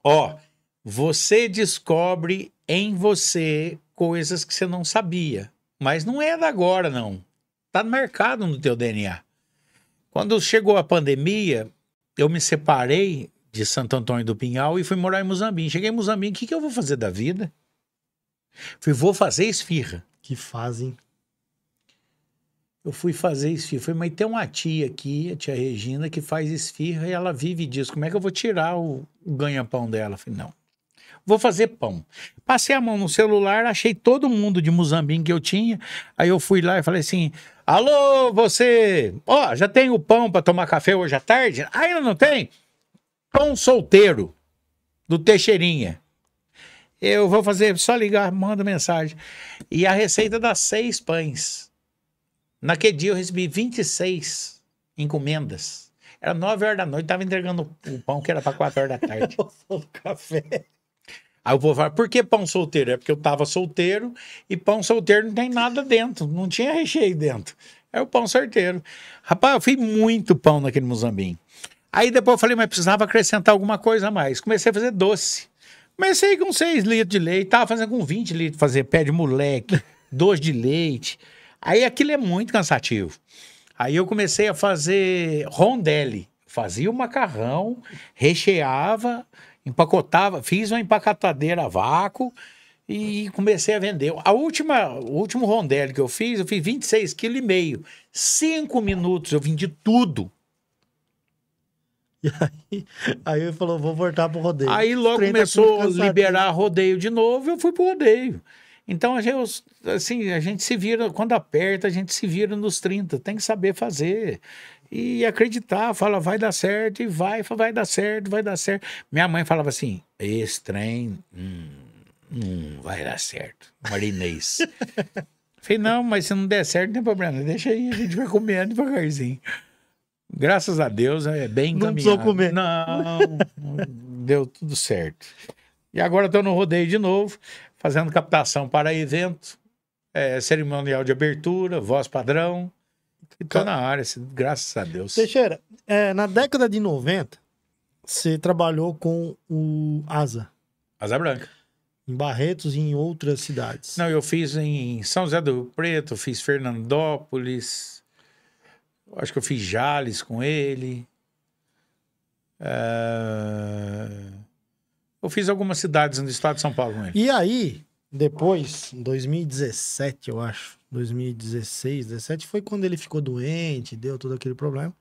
[SPEAKER 1] Ó, você descobre em você coisas que você não sabia. Mas não é da agora, não. Tá no mercado no teu DNA. Quando chegou a pandemia, eu me separei de Santo Antônio do Pinhal e fui morar em Moçambique. Cheguei em Moçambique, o que, que eu vou fazer da vida? Fui, vou fazer esfirra. Que fazem. Eu fui fazer esfirra. Falei, mas tem uma tia aqui, a tia Regina, que faz esfirra e ela vive disso. Como é que eu vou tirar o, o ganha-pão dela? Falei, não. Vou fazer pão. Passei a mão no celular, achei todo mundo de Moçambique que eu tinha. Aí eu fui lá e falei assim: Alô, você! Ó, oh, já tem o pão para tomar café hoje à tarde? Ah, ainda não tem? Tom Solteiro, do Teixeirinha. Eu vou fazer, só ligar, manda mensagem. E a receita dá seis pães. Naquele dia eu recebi 26 encomendas. Era 9 horas da noite, tava entregando o pão que era para 4 horas da tarde. café. Aí eu vou falar, por que pão solteiro? É porque eu tava solteiro e pão solteiro não tem nada dentro, não tinha recheio dentro. É o pão certeiro, Rapaz, eu fiz muito pão naquele Muzambinho. Aí depois eu falei, mas precisava acrescentar alguma coisa a mais. Comecei a fazer doce. Comecei com 6 litros de leite, tava fazendo com 20 litros, fazer pé de moleque, doce de leite. Aí aquilo é muito cansativo. Aí eu comecei a fazer rondelli. Fazia o macarrão, recheava, empacotava, fiz uma empacatadeira a vácuo e comecei a vender. A última, o último rondelli que eu fiz, eu fiz 26,5 kg. Cinco minutos eu vendi tudo. E aí, aí ele falou, vou
[SPEAKER 4] voltar pro rodeio. Aí logo tá começou a liberar
[SPEAKER 1] rodeio de novo, eu fui pro rodeio. Então, a gente, assim, a gente se vira, quando aperta, a gente se vira nos 30, tem que saber fazer. E acreditar, fala, vai dar certo, e vai, vai dar certo, vai dar certo. Minha mãe falava assim, esse trem, hum, hum, vai dar certo, marinês. Falei, não, mas se não der certo, não tem problema, deixa aí, a gente vai comendo devagarzinho. Graças a Deus é bem caminho Não comer. Não, deu tudo certo. E agora estou no rodeio de novo, fazendo captação para evento, é, cerimonial de abertura, voz padrão. Estou na área, graças a Deus.
[SPEAKER 4] Teixeira, é, na década de 90, você trabalhou com o Asa. Asa Branca. Em Barretos e em outras cidades. Não, eu
[SPEAKER 1] fiz em São José do Rio Preto, fiz Fernandópolis, acho que eu fiz Jales com ele. É... Eu fiz algumas cidades no estado de São Paulo com ele.
[SPEAKER 4] E aí, depois, em 2017, eu acho, 2016, 17, foi quando ele ficou doente, deu todo aquele problema.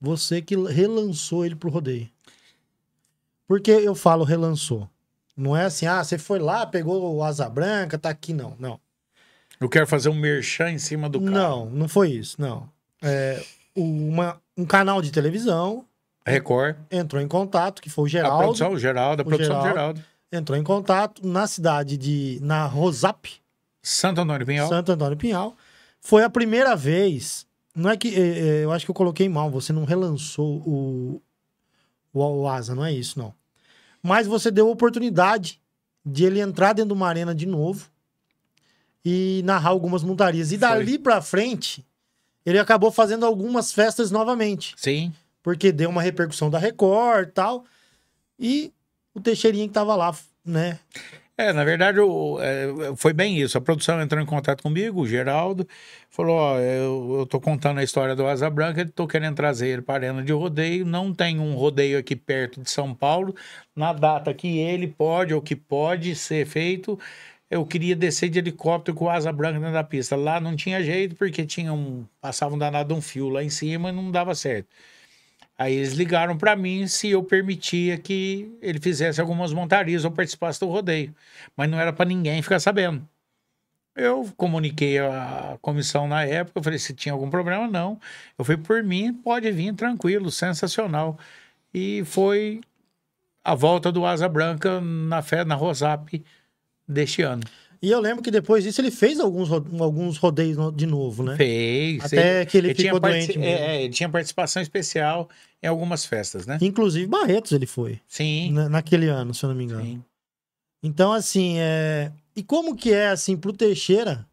[SPEAKER 4] Você que relançou ele pro rodeio. Por que eu falo relançou? Não é assim, ah, você foi lá, pegou o asa branca, tá aqui, não. Não. Eu quero fazer um merchan em cima do carro. Não, não foi isso, não é, uma, um canal de televisão. Record. Entrou em contato, que foi o Geraldo. A produção, o Geraldo, a o produção Geraldo, Geraldo. Entrou em contato na cidade de. na Rosap. Santo Antônio Pinhal. Santo Antônio Pinhal. Foi a primeira vez. Não é que. É, é, eu acho que eu coloquei mal, você não relançou o. O, o Asa, não é isso, não. Mas você deu a oportunidade de ele entrar dentro de uma arena de novo e narrar algumas montarias. E dali para frente, ele acabou fazendo algumas festas novamente. Sim. Porque deu uma repercussão da Record e tal. E o Teixeirinha que tava lá, né?
[SPEAKER 1] É, na verdade, eu, é, foi bem isso. A produção entrou em contato comigo, o Geraldo, falou: Ó, eu, eu tô contando a história do Asa Branca, tô querendo trazer ele para a Arena de Rodeio. Não tem um rodeio aqui perto de São Paulo, na data que ele pode ou que pode ser feito eu queria descer de helicóptero com asa branca dentro da pista. Lá não tinha jeito, porque tinha um. Passava um danado um fio lá em cima e não dava certo. Aí eles ligaram para mim se eu permitia que ele fizesse algumas montarias ou participasse do rodeio. Mas não era para ninguém ficar sabendo. Eu comuniquei a comissão na época, eu falei se tinha algum problema, não. Eu fui por mim, pode vir tranquilo, sensacional. E foi a volta do Asa Branca na na Rosap deste ano.
[SPEAKER 4] E eu lembro que depois disso ele fez alguns, alguns rodeios de novo, né? Fez. Até ele, que ele, ele ficou doente é,
[SPEAKER 1] é, ele tinha participação especial em algumas festas, né?
[SPEAKER 4] Inclusive Barretos ele foi. Sim. Na, naquele ano, se eu não me engano. Sim. Então, assim, é... E como que é, assim, pro Teixeira?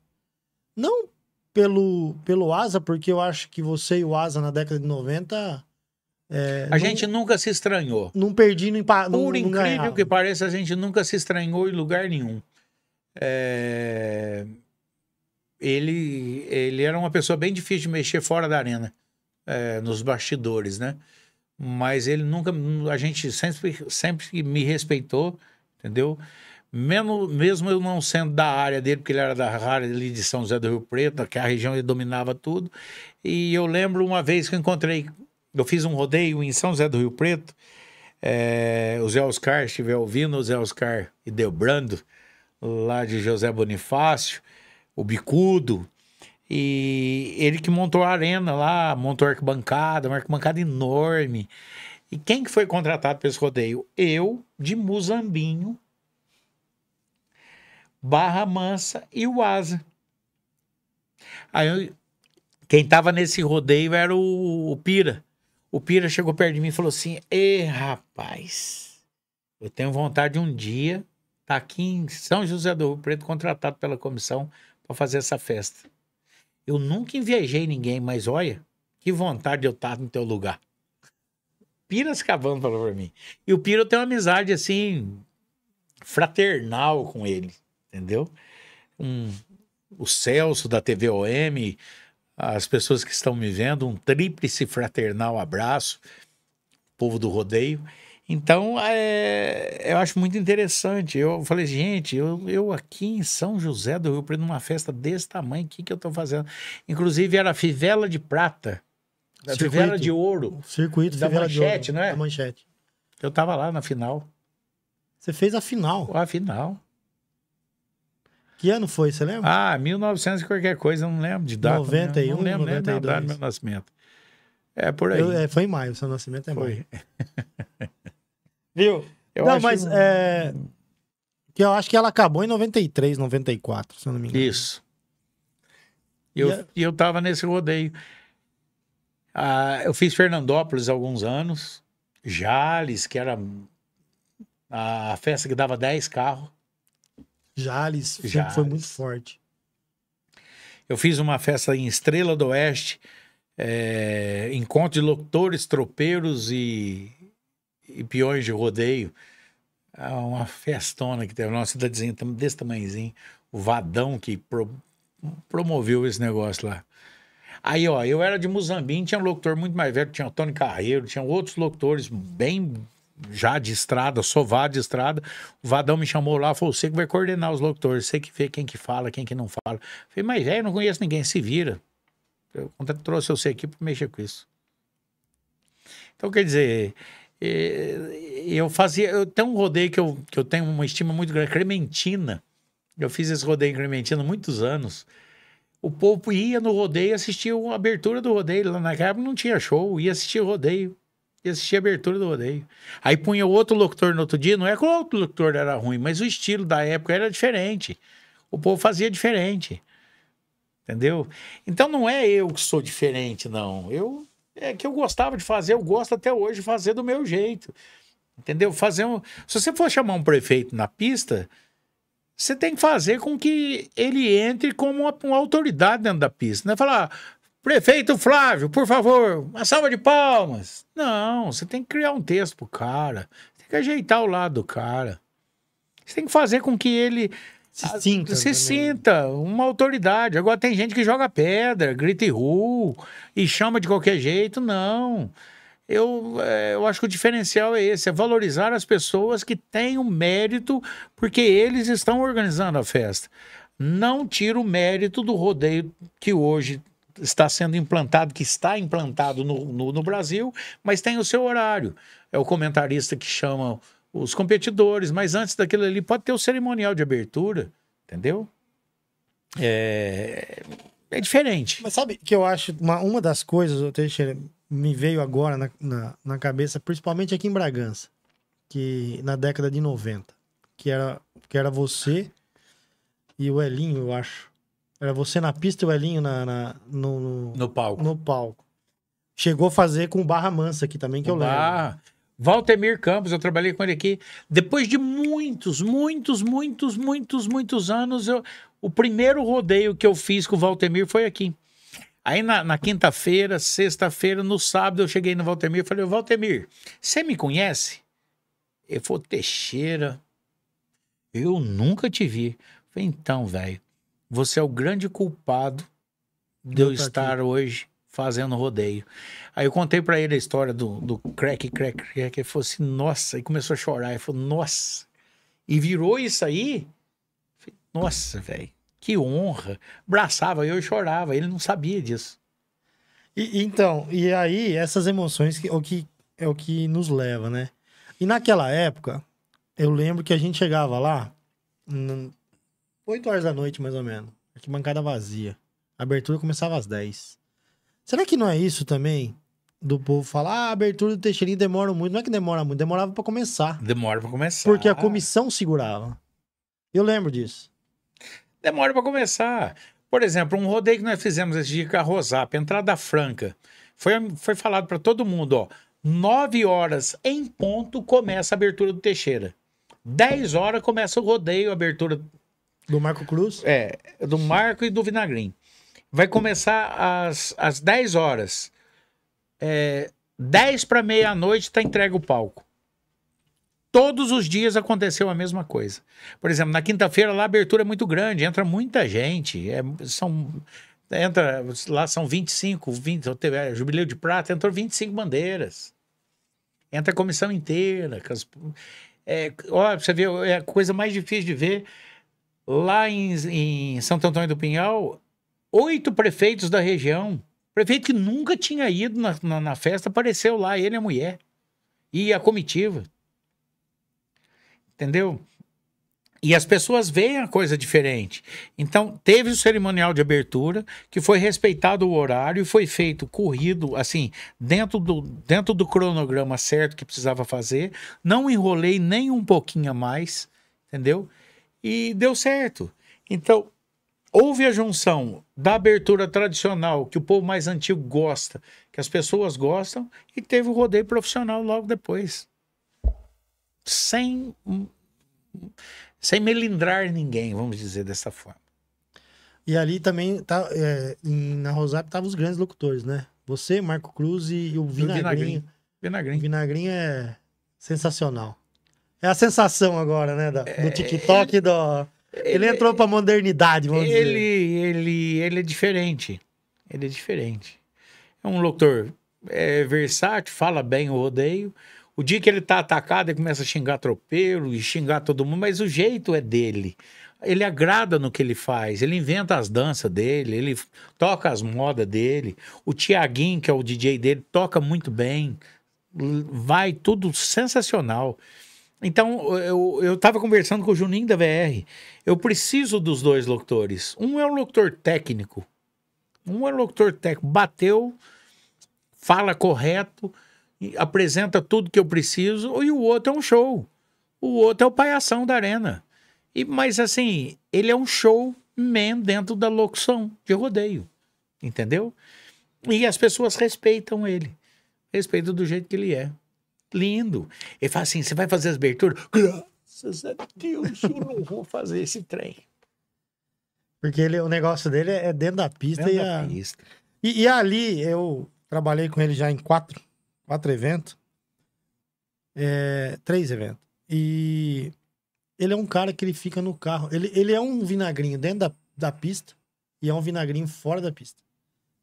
[SPEAKER 4] Não pelo, pelo Asa, porque eu acho que você e o Asa na década de 90 é, a não, gente
[SPEAKER 1] nunca se estranhou.
[SPEAKER 4] Não perdi não empate. Por incrível
[SPEAKER 1] que pareça, a gente nunca se estranhou em lugar nenhum. É... Ele, ele era uma pessoa bem difícil de mexer fora da arena, é, nos bastidores, né? Mas ele nunca. A gente sempre, sempre me respeitou, entendeu? Mesmo, mesmo eu não sendo da área dele, porque ele era da área ali de São José do Rio Preto, que a região ele dominava tudo. E eu lembro uma vez que eu encontrei eu fiz um rodeio em São José do Rio Preto. É, o Zé Oscar, se estiver ouvindo, o Zé Oscar e Delbrando, lá de José Bonifácio, o Bicudo. E ele que montou a arena lá, montou a arquibancada, uma arquibancada enorme. E quem que foi contratado para esse rodeio? Eu, de Muzambinho, Barra Mansa e o Asa. Aí, quem estava nesse rodeio era o, o Pira. O Pira chegou perto de mim e falou assim: Ê, rapaz, eu tenho vontade de um dia tá aqui em São José do Rio Preto, contratado pela comissão para fazer essa festa. Eu nunca invejei ninguém, mas olha, que vontade eu estar tá no teu lugar. Pira Cavando falou para mim. E o Pira tem uma amizade assim, fraternal com ele, entendeu? Um, o Celso da TVOM as pessoas que estão me vendo, um tríplice fraternal abraço, povo do rodeio. Então, é, eu acho muito interessante. Eu falei, gente, eu, eu aqui em São José do Rio Preto, numa festa desse tamanho, o que, que eu estou fazendo? Inclusive, era fivela de prata,
[SPEAKER 5] é, fivela de
[SPEAKER 4] ouro. Circuito, da fivela manchete, de ouro. não é? Da manchete. Eu estava lá na final. Você fez a final? A final. Que ano foi, você
[SPEAKER 1] lembra? Ah, 1900 e qualquer coisa, não lembro de data. 91, né? não, não lembro 92. nem da data do meu nascimento.
[SPEAKER 4] É por aí. Eu, é, foi em maio, seu nascimento é foi. maio. Viu? Eu não, mas que... é... Que eu acho que ela acabou em 93, 94, se eu não me engano. Isso. Eu,
[SPEAKER 1] e eu... eu tava nesse rodeio. Ah, eu fiz Fernandópolis há alguns anos. Jales, que era a festa que dava 10 carros.
[SPEAKER 4] Jales, Jales. sempre foi muito forte.
[SPEAKER 1] Eu fiz uma festa em Estrela do Oeste, é, encontro de locutores, tropeiros e, e peões de rodeio. É uma festona que teve, uma cidadezinha tá desse tamanhozinho, o Vadão que pro, promoveu esse negócio lá. Aí, ó, eu era de Muzambim, tinha um locutor muito mais velho, tinha o Tony Carreiro, tinha outros locutores bem já de estrada, sovado de estrada. O Vadão me chamou lá, falou: você que vai coordenar os locutores, você que vê quem que fala, quem que não fala. falei, mas velho, eu não conheço ninguém, se vira. Eu trouxe você aqui para mexer com isso. Então, quer dizer, é, eu fazia. Eu tenho um rodeio que eu, que eu tenho uma estima muito grande, Crementina. Eu fiz esse rodeio em Crementina muitos anos. O povo ia no rodeio, assistia a abertura do rodeio. Lá na época não tinha show, ia assistir o rodeio e assistia a abertura do rodeio. Aí punha outro locutor no outro dia, não é que o outro locutor era ruim, mas o estilo da época era diferente. O povo fazia diferente. Entendeu? Então não é eu que sou diferente, não. Eu é que eu gostava de fazer, eu gosto até hoje de fazer do meu jeito. Entendeu? Fazer um, se você for chamar um prefeito na pista, você tem que fazer com que ele entre como uma, uma autoridade dentro da pista. Não é falar, Prefeito Flávio, por favor, uma salva de palmas. Não, você tem que criar um texto pro cara. Tem que ajeitar o lado do cara. Você tem que fazer com que ele se sinta, se sinta uma autoridade. Agora tem gente que joga pedra, grita e ru e chama de qualquer jeito. Não. Eu, eh, eu acho que o diferencial é esse: é valorizar as pessoas que têm o mérito, porque eles estão organizando a festa. Não tira o mérito do rodeio que hoje está sendo implantado, que está implantado no, no, no, Brasil, mas tem o seu horário. É o comentarista que chama os competidores, mas antes daquilo ali pode ter o cerimonial de abertura, entendeu? É, é
[SPEAKER 4] diferente. Mas sabe que eu acho uma, uma das coisas, Teixeira, me veio agora na, na, na cabeça, principalmente aqui em Bragança, que na década de 90, que era, que era você e o Elinho, eu acho era você na pista e o Elinho na, na no, no, no, palco. No palco. Chegou a fazer com Barra Mansa aqui também, que o eu Barra.
[SPEAKER 1] lembro. Valtemir Campos, eu trabalhei com ele aqui. Depois de muitos, muitos, muitos, muitos, muitos anos, eu, o primeiro rodeio que eu fiz com o Valtemir foi aqui. Aí na, na quinta-feira, sexta-feira, no sábado, eu cheguei no Valtemir e falei: Valtemir, você me conhece? Ele falou: Teixeira, eu nunca te vi. Eu falei, então, velho, você é o grande culpado de eu, eu tá estar aqui. hoje fazendo rodeio. Aí eu contei para ele a história do, do crack, crack, crack. Ele falou assim, nossa. E começou a chorar. Ele falou, nossa. E virou isso aí. nossa, velho. Que
[SPEAKER 4] honra. Braçava, eu e chorava. Ele não sabia disso. E, então, e aí essas emoções que, o que, é o que nos leva, né? E naquela época, eu lembro que a gente chegava lá 8 horas da noite, mais ou menos. bancada vazia. A abertura começava às 10. Será que não é isso também? Do povo falar, ah, a abertura do Teixeirinho demora muito. Não é que demora muito, demorava para começar. Demora para começar. Porque a comissão segurava. Eu lembro disso.
[SPEAKER 1] Demora para começar. Por exemplo, um rodeio que nós fizemos esse dia com a Rosap, entrada franca. Foi, foi falado para todo mundo, ó. 9 horas em ponto começa a abertura do Teixeira. 10 horas começa o rodeio, a abertura do Marco Cruz? É, do Marco e do Vinagrim. Vai começar às, às 10 horas. É, 10 para meia-noite está entregue o palco. Todos os dias aconteceu a mesma coisa. Por exemplo, na quinta-feira lá a abertura é muito grande, entra muita gente. É, são, entra, lá são 25, 20, é, Jubileu de Prata, entrou 25 bandeiras. Entra a comissão inteira. as, é, ó, você vê, é a coisa mais difícil de ver lá em, em Santo Antônio do Pinhal, oito prefeitos da região. Prefeito que nunca tinha ido na, na, na festa, apareceu lá, ele e a mulher. E a comitiva. Entendeu? E as pessoas veem a coisa diferente. Então, teve o cerimonial de abertura, que foi respeitado o horário, foi feito corrido, assim, dentro do, dentro do cronograma certo que precisava fazer. Não enrolei nem um pouquinho a mais, entendeu? e deu certo. Então, houve a junção da abertura tradicional, que o povo mais antigo gosta, que as pessoas gostam, e teve o rodeio profissional logo depois. Sem, sem melindrar ninguém, vamos dizer dessa forma.
[SPEAKER 4] E ali também, tá, é, em, na Rosap, estavam os grandes locutores, né? Você, Marco Cruz e, o Vinagrinho. O Vinagrinho. Vinagrinho. O Vinagrinho é sensacional. É a sensação agora, né? do é, TikTok, ele, do... Ele, ele entrou pra modernidade, vamos ele,
[SPEAKER 1] dizer. Ele, ele é diferente. Ele é diferente.
[SPEAKER 4] É um locutor
[SPEAKER 1] é, versátil, fala bem o rodeio. O dia que ele tá atacado, ele começa a xingar atropelo e xingar todo mundo, mas o jeito é dele. Ele agrada no que ele faz, ele inventa as danças dele, ele toca as modas dele. O Tiaguinho, que é o DJ dele, toca muito bem. Vai tudo sensacional. Então, eu, eu tava conversando com o Juninho da VR. Eu preciso dos dois locutores. Um é o locutor técnico. Um é o locutor técnico. Bateu, fala correto, apresenta tudo que eu preciso. E o outro é um show. O outro é o palhação da arena. E, mas assim, ele é um showman dentro da locução de rodeio. Entendeu? E as pessoas respeitam ele. Respeitam do jeito que ele é lindo. Ele fala assim: você vai fazer as aberturas? Graças a Deus, eu não vou fazer esse trem.
[SPEAKER 4] Porque ele, o negócio dele é dentro da pista. Dentro e, da pista. E, e, ali eu trabalhei com ele já em quatro, quatro eventos. É, três eventos. E ele é um cara que ele fica no carro. Ele, ele é um vinagrinho dentro da, da pista e é um vinagrinho fora da pista.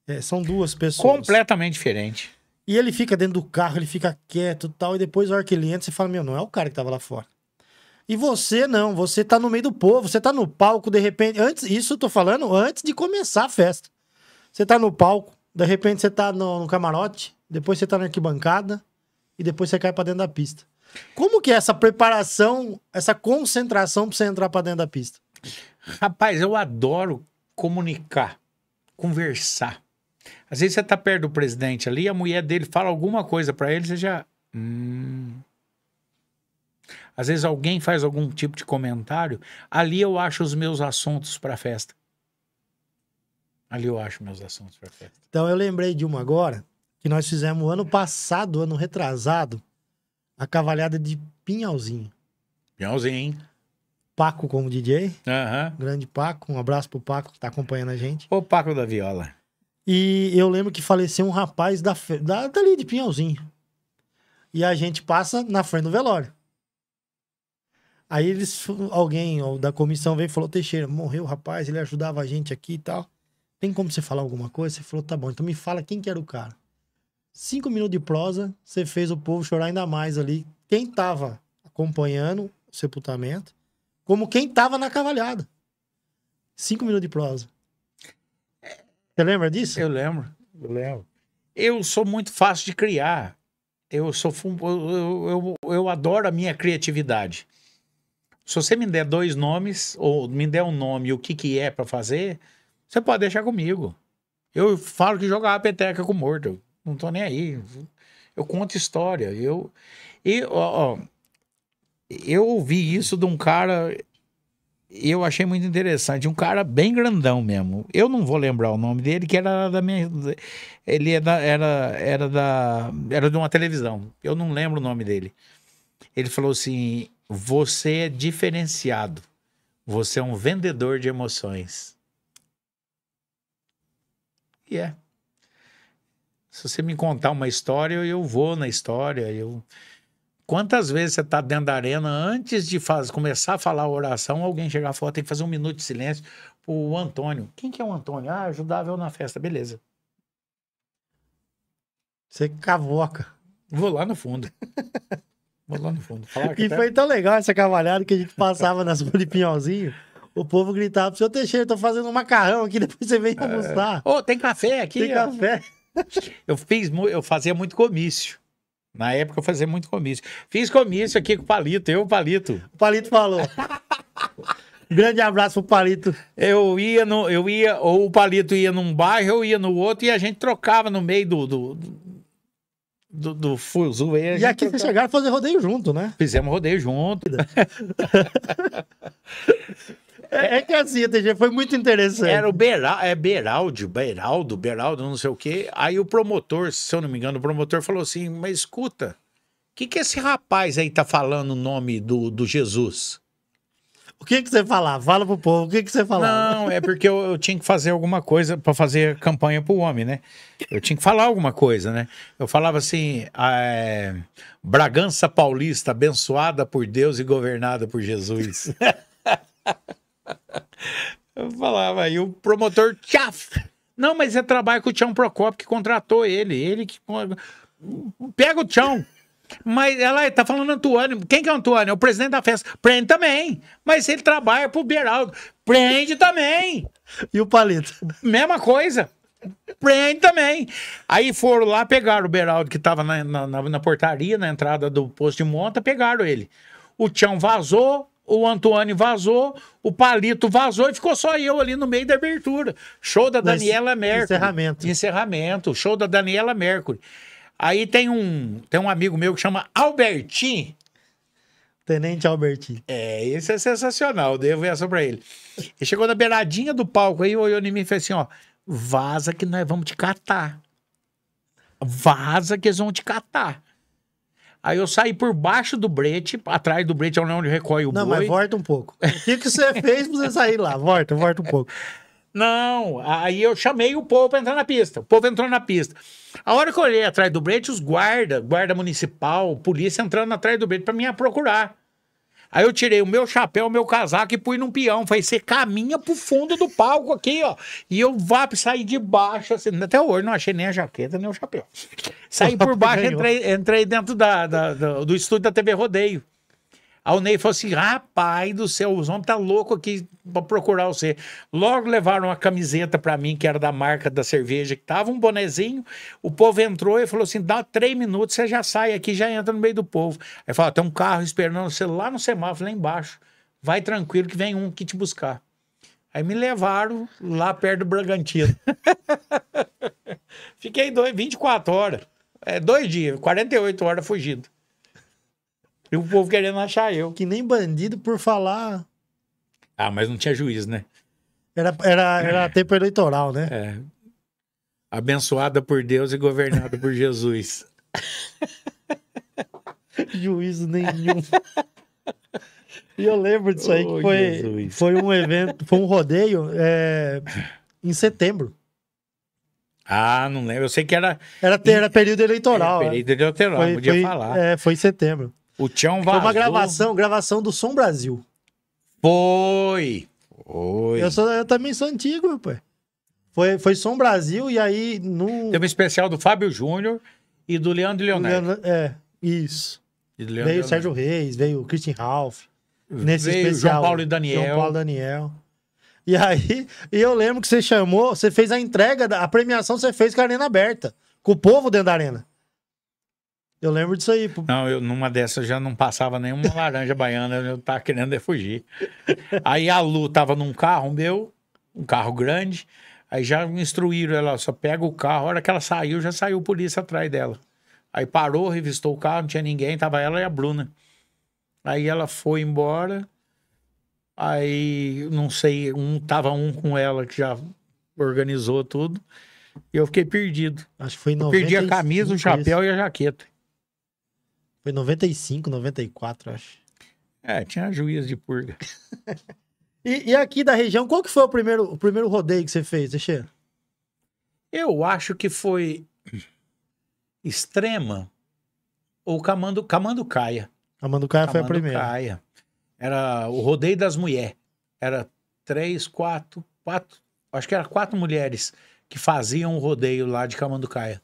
[SPEAKER 1] É, são duas pessoas. Completamente diferente.
[SPEAKER 4] E ele fica dentro do carro, ele fica quieto e tal. E depois, a hora que ele entra, você fala: Meu, não é o cara que tava lá fora. E você não, você tá no meio do povo, você tá no palco, de repente. Antes, isso eu tô falando antes de começar a festa. Você tá no palco, de repente você tá no, no camarote, depois você tá na arquibancada e depois você cai pra dentro da pista. Como que é essa preparação, essa concentração pra você entrar pra dentro da pista?
[SPEAKER 1] Rapaz, eu adoro comunicar, conversar. Às vezes você tá perto do presidente ali, a mulher dele fala alguma coisa para ele, você já. Hum. Às vezes alguém faz algum tipo de comentário, ali eu acho os meus assuntos para festa. Ali eu acho meus assuntos para festa.
[SPEAKER 4] Então eu lembrei de uma agora que nós fizemos ano passado, ano retrasado, a cavalhada de Pinhalzinho. Pinhalzinho, hein? Paco como DJ. Uhum. Grande Paco. Um abraço pro Paco que tá acompanhando a gente. O Paco da Viola. E eu lembro que faleceu um rapaz da, da, dali de Pinhalzinho. E a gente passa na frente do velório. Aí eles, alguém ou da comissão veio e falou: Teixeira, morreu o rapaz, ele ajudava a gente aqui e tal. Tem como você falar alguma coisa? Você falou: tá bom, então me fala quem que era o cara. Cinco minutos de prosa, você fez o povo chorar ainda mais ali. Quem tava acompanhando o sepultamento, como quem tava na cavalhada. Cinco minutos de prosa. Você lembra disso? Eu lembro, eu lembro. Eu sou
[SPEAKER 1] muito fácil de criar. Eu sou eu, eu, eu adoro a minha criatividade. Se você me der dois nomes, ou me der um nome o que, que é para fazer, você pode deixar comigo. Eu falo que jogava peteca com morto. Não tô nem aí. Eu conto história. Eu, e, ó, ó, eu ouvi isso de um cara eu achei muito interessante. Um cara bem grandão mesmo. Eu não vou lembrar o nome dele, que era da minha. Ele era, é era, era da. Era de uma televisão. Eu não lembro o nome dele. Ele falou assim: você é diferenciado. Você é um vendedor de emoções. E yeah. é. Se você me contar uma história, eu vou na história. Eu Quantas vezes você está dentro da arena, antes de faz, começar a falar a oração, alguém chegar fora, tem que fazer um minuto de silêncio o Antônio. Quem que é o Antônio? Ah, ajudava eu na festa, beleza. Você cavoca. Vou lá no fundo. Vou lá no fundo. e até... foi tão
[SPEAKER 4] legal essa cavalhada que a gente passava nas de O povo gritava, seu Teixeira, eu tô fazendo um macarrão aqui, depois você vem é. almoçar. Ô, é... oh, tem café aqui? Tem café.
[SPEAKER 1] eu, fiz, eu fazia muito comício. Na época eu fazia muito comício. Fiz comício aqui com o Palito, eu o Palito. O Palito falou. Grande abraço pro Palito. Eu ia, no, eu ia, ou o Palito ia num bairro, eu ia no outro, e a gente trocava no meio do. do, do, do fuso. E, e aqui trocava. vocês chegaram
[SPEAKER 4] a fazer rodeio junto, né?
[SPEAKER 1] Fizemos rodeio junto.
[SPEAKER 4] É, é, que assim, TG, foi muito interessante.
[SPEAKER 1] Era o Beral, é Beraldo, Beraldo, Beraldo, não sei o quê. Aí o promotor, se eu não me engano, o promotor falou assim: mas escuta, o que, que esse rapaz aí tá falando o nome do, do Jesus? O que, que você falava? Fala pro povo, o que, que você falava? Não, é porque eu, eu tinha que fazer alguma coisa para fazer campanha pro homem, né? Eu tinha que falar alguma coisa, né? Eu falava assim: ah, é, Bragança Paulista, abençoada por Deus e governada por Jesus.
[SPEAKER 4] Eu falava, e
[SPEAKER 1] o promotor, tchaf! Não, mas é trabalho com o tchão Procopio que contratou ele. Ele que. Pega o Tchão. Mas ela tá falando Antônio. Quem que é Antônio? É o presidente da festa. Prende também. Mas ele trabalha pro Beraldo. Prende também. E o Palito? Mesma coisa. Prende também. Aí foram lá, pegaram o Beraldo, que tava na, na, na portaria, na entrada do posto de monta, pegaram ele. O tchão vazou, o Antônio vazou, o Palito vazou e ficou só eu ali no meio da abertura. Show da Daniela Mercury. Encerramento. Encerramento, show da Daniela Mercury. Aí tem um, tem um amigo meu que chama Albertinho.
[SPEAKER 4] Tenente Albertinho.
[SPEAKER 1] É, esse é sensacional, devo essa pra ele. Ele chegou na beiradinha do palco aí, olhou em mim e fez assim, ó, vaza que nós vamos te catar. Vaza que eles vão te catar. Aí eu saí por baixo do brete, atrás do brete é onde recolhe o não, boi. Não, mas volta um pouco. O que, que você fez pra você sair lá? Volta, volta um pouco. Não, aí eu chamei o povo para entrar na pista. O povo entrou na pista. A hora que eu olhei atrás do brete, os guarda, guarda municipal, polícia entrando atrás do brete para me procurar. Aí eu tirei o meu chapéu, o meu casaco e pus num peão. Falei, você caminha pro fundo do palco aqui, ó. E eu vá sair de baixo, assim. Até hoje não achei nem a jaqueta, nem o chapéu. Saí por baixo, entrei, entrei dentro da, da, do estúdio da TV Rodeio. Aí o Ney falou assim: rapaz do céu, os homens tá louco aqui pra procurar você. Logo levaram uma camiseta pra mim, que era da marca da cerveja, que tava um bonezinho. O povo entrou e falou assim: dá três minutos, você já sai aqui, já entra no meio do povo. Aí falou: tem um carro esperando você lá no semáforo, lá embaixo. Vai tranquilo que vem um que te buscar. Aí me levaram lá perto do Bragantino. Fiquei dois, 24 horas. É, dois dias, 48 horas fugindo. E o povo querendo achar eu. Que
[SPEAKER 4] nem bandido por falar.
[SPEAKER 1] Ah, mas não tinha juiz, né?
[SPEAKER 4] Era, era, era é. tempo eleitoral, né?
[SPEAKER 1] É. Abençoada por Deus e governada por
[SPEAKER 4] Jesus. Juízo nenhum. E eu lembro disso aí, que foi, foi um evento, foi um rodeio é, em setembro.
[SPEAKER 1] Ah, não lembro. Eu sei que era. Era, era período
[SPEAKER 4] eleitoral. Era é, período né? eleitoral, foi, podia foi, falar. É, foi em setembro.
[SPEAKER 1] O Tião vazou. Foi uma gravação,
[SPEAKER 4] gravação do Som Brasil. Foi. Foi. Eu, sou, eu também sou antigo, pai. Foi, foi Som Brasil e aí no... Teve um especial do Fábio Júnior e do Leandro Leonardo. Leandro, é, isso. veio o Sérgio Reis, veio Christian Ralph. Nesse veio especial. João Paulo e Daniel. João Paulo e Daniel. E aí, e eu lembro que você chamou, você fez a entrega, a premiação você fez com a arena aberta, com o povo dentro da arena.
[SPEAKER 1] Eu lembro disso aí. Não, eu numa dessas já não passava nenhuma laranja baiana, eu tava querendo é fugir. Aí a Lu tava num carro meu, um carro grande, aí já me instruíram, ela só pega o carro, a hora que ela saiu, já saiu a polícia atrás dela. Aí parou, revistou o carro, não tinha ninguém, tava ela e a Bruna. Aí ela foi embora, aí não sei, um tava um com ela que
[SPEAKER 4] já organizou tudo, e eu fiquei perdido. Acho que foi em eu Perdi a camisa, o chapéu isso. e a jaqueta. Foi 95, 94, acho. É, tinha juiz de purga. e, e, aqui da região, qual que foi o primeiro, o primeiro rodeio que você fez, Teixeira? Eu acho que foi
[SPEAKER 1] Extrema ou Camando, Camanducaia.
[SPEAKER 4] Camanducaia foi a primeira. Caia.
[SPEAKER 1] Era o rodeio das mulheres. Era três, quatro, quatro, acho que era quatro mulheres que faziam o rodeio lá de Camanducaia.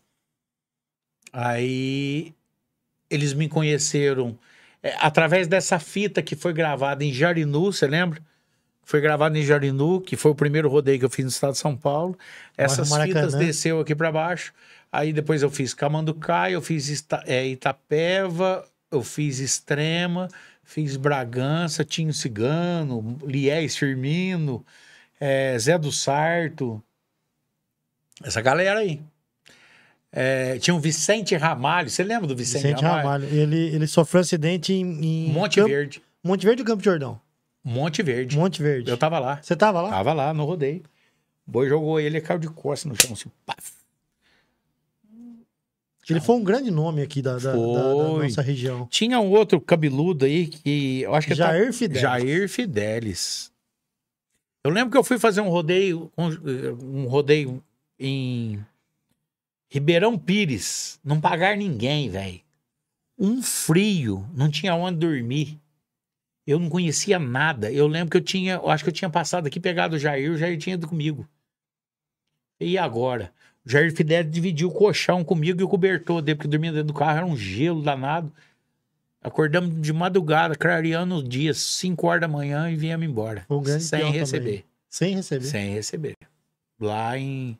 [SPEAKER 1] Aí eles me conheceram é, através dessa fita que foi gravada em Jarinu, você lembra? Foi gravada em Jarinu, que foi o primeiro rodeio que eu fiz no estado de São Paulo. Essas fitas desceu aqui para baixo. Aí depois eu fiz Camanducaia, eu fiz Ita é, Itapeva, eu fiz Extrema, fiz Bragança, Tinho Cigano, Liés Firmino, é, Zé do Sarto. Essa galera aí. É, tinha um Vicente Ramalho, você lembra do Vicente, Vicente Ramalho?
[SPEAKER 4] Ramalho? Ele, ele sofreu acidente em, em Monte Campo, Verde. Monte Verde ou Campo Jordão? Monte Verde. Monte Verde.
[SPEAKER 1] Eu tava lá. Você tava lá? Tava lá, no rodeio. O boi jogou ele, caiu de costas no chão, assim, paf. Ele
[SPEAKER 4] foi um grande nome aqui da, da, da, da nossa região.
[SPEAKER 1] Tinha um outro cabeludo aí que eu acho que tá- Jair tá... Fidelis. Jair Fidelis. Eu lembro que eu fui fazer um rodeio, um, um rodeio em Ribeirão Pires, não pagar ninguém, velho. Um frio, não tinha onde dormir. Eu não conhecia nada. Eu lembro que eu tinha, eu acho que eu tinha passado aqui, pegado o Jair, o Jair tinha ido comigo. E agora? O Jair Fidel dividiu o colchão comigo e o cobertor dele, porque dormia dentro do carro, era um gelo danado. Acordamos de madrugada, clareando os dias, 5 horas da manhã e viemos embora. Sem receber. Também. Sem receber? Sem receber. Lá em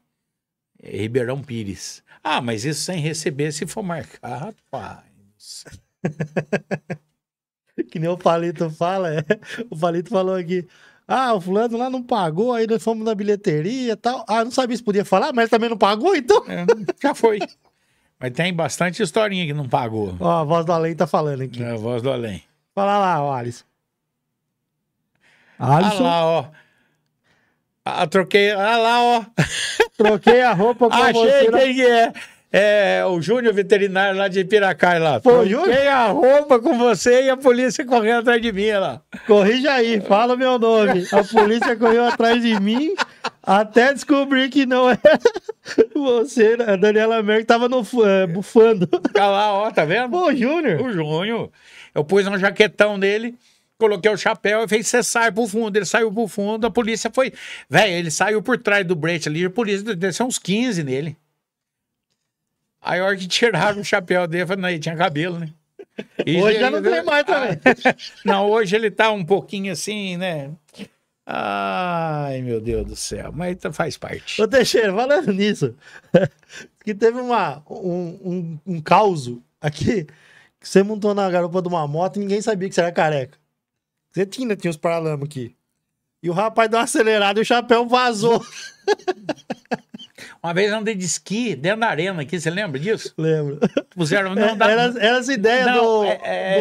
[SPEAKER 1] Ribeirão Pires. Ah, mas isso sem receber
[SPEAKER 4] se for marcar, rapaz. que nem o Palito fala, é. o Palito falou aqui. Ah, o fulano lá não pagou, aí nós fomos na bilheteria e tal. Ah, não sabia se podia falar, mas também não pagou, então. É, já foi. mas tem bastante historinha que não pagou. Ó, a voz do além tá falando aqui. É, a voz do além. Fala lá, ó, Alisson. Alisson. Ah
[SPEAKER 1] lá, ó. Ah, troquei. Ah lá, ó. Troquei a roupa com ah, Achei né? quem é. É, o Júnior veterinário lá de Piracai lá. Pô, Troquei a
[SPEAKER 4] roupa com
[SPEAKER 1] você e a polícia correu atrás de mim lá.
[SPEAKER 4] Corrija aí, fala o meu nome. A polícia correu atrás de mim até descobrir que não é você, né? a Daniela Merck tava no, eh,
[SPEAKER 1] bufando. Tá lá, ó, tá vendo? Pô, Júnior. O Júnior. Eu pus um jaquetão nele coloquei o chapéu e fez, você sai pro fundo. Ele saiu pro fundo, a polícia foi. Velho, ele saiu por trás do brete ali, a polícia desceu uns 15 nele. Aí a hora que tiraram o chapéu dele, eu falei, não, ele tinha cabelo, né? E hoje já não tem mais também. não, hoje ele tá um pouquinho assim, né?
[SPEAKER 4] Ai, meu Deus do céu, mas tá, faz parte. Ô Teixeira, falando nisso, que teve uma, um, um, um caos aqui, que você montou na garupa de uma moto e ninguém sabia que você era careca. Você tinha os paralamas aqui. E o rapaz deu uma acelerada e o chapéu vazou.
[SPEAKER 1] Uma vez eu andei de esqui dentro da arena aqui, você lembra disso? Lembro.
[SPEAKER 4] Puseram, não, dá... era, era essa ideia não, do, é,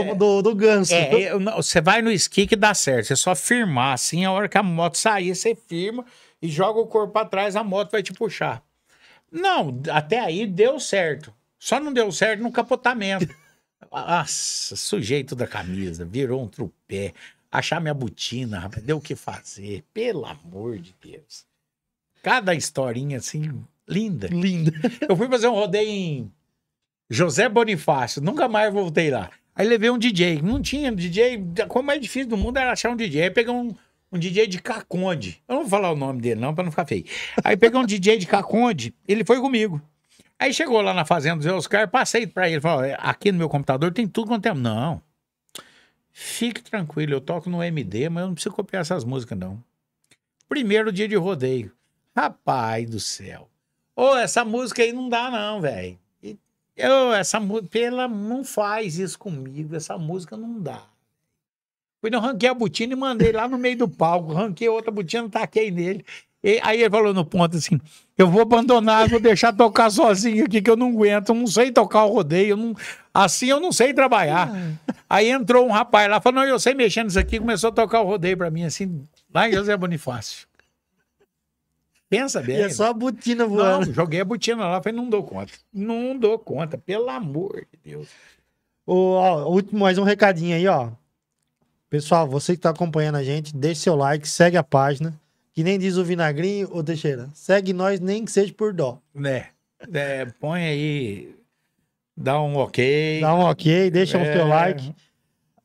[SPEAKER 4] é do, do, do, ganso. É, não, você vai
[SPEAKER 1] no esqui que dá certo, é só firmar assim, a hora que a moto sair, você firma e joga o corpo para trás, a moto vai te puxar. Não, até aí deu certo. Só não deu certo no capotamento. Nossa, sujeito da camisa, virou um trupé achar minha botina, rapaz, deu o que fazer, pelo amor de Deus. Cada historinha assim, linda. Linda. Eu fui fazer um rodeio em José Bonifácio, nunca mais voltei lá. Aí levei um DJ, não tinha DJ, como é difícil do mundo era achar um DJ. Aí peguei um, um DJ de Caconde. Eu não vou falar o nome dele não, para não ficar feio. Aí peguei um DJ de Caconde, ele foi comigo. Aí chegou lá na fazenda do Zé Oscar, passei para ele, falou, é, aqui no meu computador tem tudo quanto é. Não, Fique tranquilo, eu toco no MD, mas eu não preciso copiar essas músicas, não. Primeiro dia de rodeio. Rapaz do céu. Ô, oh, essa música aí não dá, não, velho. Eu, essa música, pela, não faz isso comigo, essa música não dá. Fui não ranquei a botina e mandei lá no meio do palco, ranquei outra botina, taquei nele. E, aí ele falou no ponto assim: eu vou abandonar, vou deixar tocar sozinho aqui, que eu não aguento, não sei tocar o rodeio, eu não, Assim eu não sei trabalhar. Ah. Aí entrou um rapaz lá, falou: Não, eu sei mexer nisso aqui. Começou a tocar o rodeio pra mim, assim, lá em José Bonifácio. Pensa bem. E é só a botina voando. Não, joguei a botina lá, falei: Não dou conta. Não dou conta, pelo amor de Deus.
[SPEAKER 4] O, ó, último, mais um recadinho aí, ó. Pessoal, você que tá acompanhando a gente, deixa seu like, segue a página. Que nem diz o Vinagrinho, ô Teixeira, segue nós nem que seja por dó.
[SPEAKER 1] Né? É, põe aí Dá um ok. Dá um ok, deixa é... o seu like.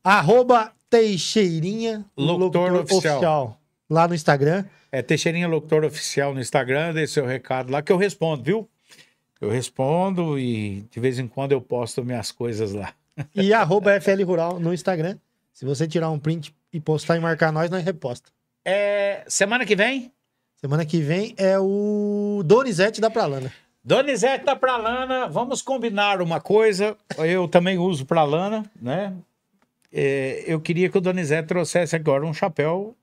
[SPEAKER 4] Arroba Teixeirinha Locutor, Locutor oficial. oficial. Lá no Instagram.
[SPEAKER 1] É Teixeirinha Locutor Oficial no Instagram, dê seu recado lá que eu respondo, viu? Eu respondo e de vez em quando eu posto minhas coisas lá.
[SPEAKER 4] E arroba FL Rural no Instagram. Se você tirar um print e postar e marcar nós, nós reposta.
[SPEAKER 1] É, semana que vem?
[SPEAKER 4] Semana que vem é o
[SPEAKER 1] Donizete da Pralana. Donizete tá pra Lana. vamos combinar uma coisa. Eu também uso Lana, né? É, eu queria que o Donizete trouxesse agora um chapéu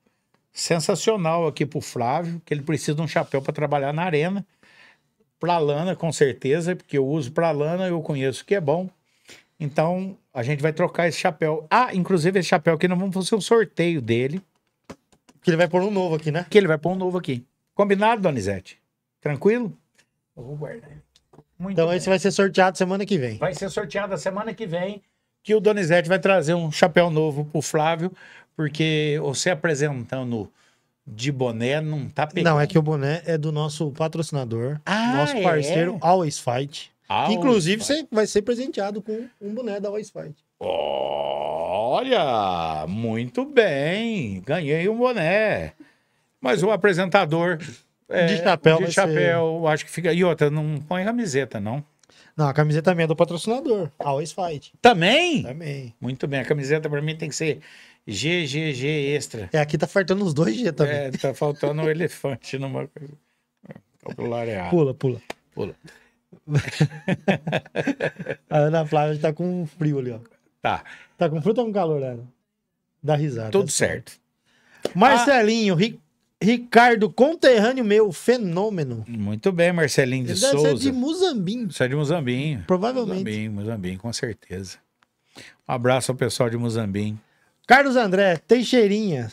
[SPEAKER 1] sensacional aqui pro Flávio, que ele precisa de um chapéu para trabalhar na arena. Lana, com certeza, porque eu uso Lana, eu conheço que é bom. Então, a gente vai trocar esse chapéu. Ah, inclusive esse chapéu aqui nós vamos fazer
[SPEAKER 4] o um sorteio dele. Que ele vai pôr um novo aqui, né? Que ele vai pôr um novo aqui. Combinado, Donizete? Tranquilo? Eu vou guardar. Muito então, bem. esse vai ser sorteado semana que
[SPEAKER 1] vem. Vai ser sorteado a semana que vem que o Donizete vai trazer um chapéu novo pro Flávio, porque você apresentando de boné não
[SPEAKER 4] tá pegando. Não, é que o boné é do nosso patrocinador, ah, nosso é? parceiro Always Fight. Always inclusive, Fight. você vai ser presenteado com um boné da Always Fight. Olha, muito
[SPEAKER 1] bem. Ganhei um boné. Mas o apresentador é, de chapéu, De chapéu, ser... acho que fica. E outra, não põe camiseta, não.
[SPEAKER 4] Não, a camiseta também é do patrocinador, Always Fight.
[SPEAKER 1] Também? Também. Muito bem, a camiseta para mim tem que ser GGG extra.
[SPEAKER 4] É, aqui tá faltando os dois G também. É, tá faltando um elefante numa coisa. É pula, pula.
[SPEAKER 1] Pula.
[SPEAKER 4] a Ana Flávia tá com frio ali, ó. Tá. Tá com frio ou tá com calor, Ana? Dá risada. Tudo tá certo. Certo. Marcelinho, ah. Ricardo, conterrâneo meu, fenômeno. Muito bem, Marcelinho de Souza. Você é de Muzambinho.
[SPEAKER 1] Você é de Muzambinho. Provavelmente. Muzambinho, Muzambinho, com certeza. Um abraço ao pessoal de Muzambinho.
[SPEAKER 4] Carlos André, Teixeirinha,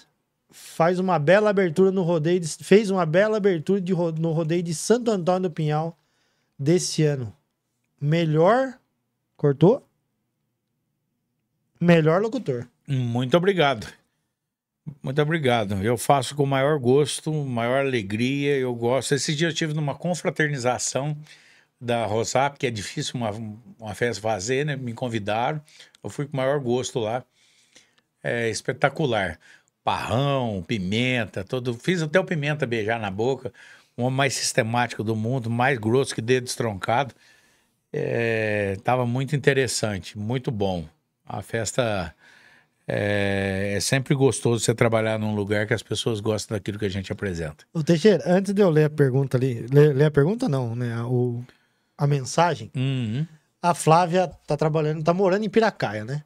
[SPEAKER 4] faz uma bela abertura no rodeio, de, fez uma bela abertura de, no rodeio de Santo Antônio do Pinhal desse ano. Melhor, cortou? Melhor locutor.
[SPEAKER 1] Muito obrigado. Muito obrigado. Eu faço com o maior gosto, maior alegria. Eu gosto. Esse dia eu tive numa confraternização da Rosap, que é difícil uma, uma festa fazer, né? Me convidaram. Eu fui com o maior gosto lá. É espetacular. Parrão, pimenta, todo. Fiz até o pimenta beijar na boca. O homem mais sistemático do mundo, mais grosso que dedo estroncado. É, tava muito interessante, muito bom. A festa é, é, sempre gostoso você trabalhar num lugar que as pessoas gostam daquilo que a gente apresenta.
[SPEAKER 4] O Teixeira, antes de eu ler a pergunta ali, ler, ler a pergunta não, né? O, a mensagem. Uhum. A Flávia tá trabalhando, tá morando em Piracaia, né?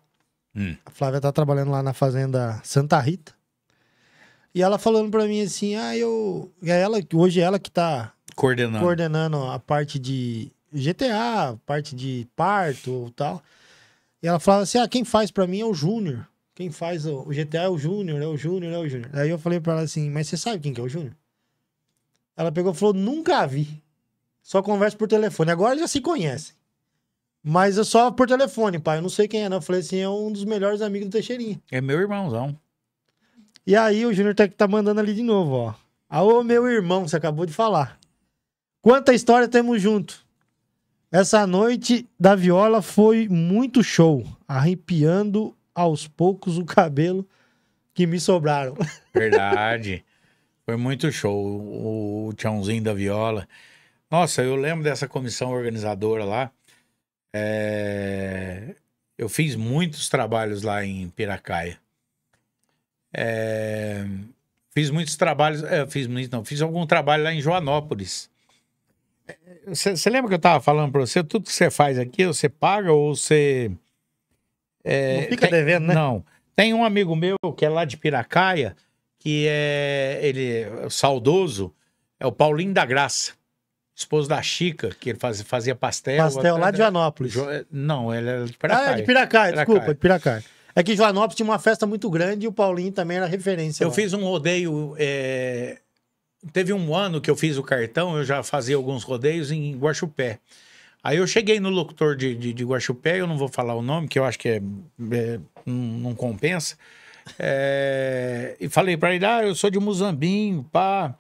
[SPEAKER 4] Uhum. A Flávia tá trabalhando lá na fazenda Santa Rita. E ela falando para mim assim, ah, eu, é ela, hoje é ela que tá coordenando, coordenando a parte de GTA, parte de parto tal. E ela falava assim, ah, quem faz para mim é o Júnior quem faz o, o GTA é o Júnior, é o Júnior, é o Júnior. Aí eu falei pra ela assim, mas você sabe quem que é o Júnior? Ela pegou e falou, nunca vi. Só conversa por telefone. Agora já se conhecem. Mas eu só por telefone, pai. Eu não sei quem é, não. Eu falei assim, é um dos melhores amigos do Teixeirinha. É meu irmãozão. E aí o Júnior tá, tá mandando ali de novo, ó. Alô, meu irmão, você acabou de falar. Quanta história temos junto. Essa noite da viola foi muito show, arrepiando aos poucos o cabelo que me sobraram.
[SPEAKER 1] Verdade. Foi muito show o Tchãozinho da Viola. Nossa, eu lembro dessa comissão organizadora lá. É... Eu fiz muitos trabalhos lá em Piracaia. É... Fiz muitos trabalhos. É, fiz muitos, não, fiz algum trabalho lá em Joanópolis. É, você lembra que eu estava falando para você? Tudo que você faz aqui, você paga ou você. É, não fica tem, devendo, né? Não. Tem um amigo meu que é lá de Piracaia, que é ele é saudoso, é o Paulinho da Graça, esposo da Chica, que ele faz, fazia pastel. Pastel lá de
[SPEAKER 4] Joanópolis. Jo, é, não, ele é de Piracaia. Ah, é de Piracaia, Piracaia. desculpa, é de Piracaia. É que Joanópolis tinha uma festa muito grande e o Paulinho também era referência. Eu lá.
[SPEAKER 1] fiz um rodeio. É... Teve um ano que eu fiz o cartão, eu já fazia alguns rodeios em Guaxupé. Aí eu cheguei no locutor de, de, de Guaxupé, eu não vou falar o nome, que eu acho que é, é não compensa. É, e falei para ele: ah, eu sou de Muzambinho, pá,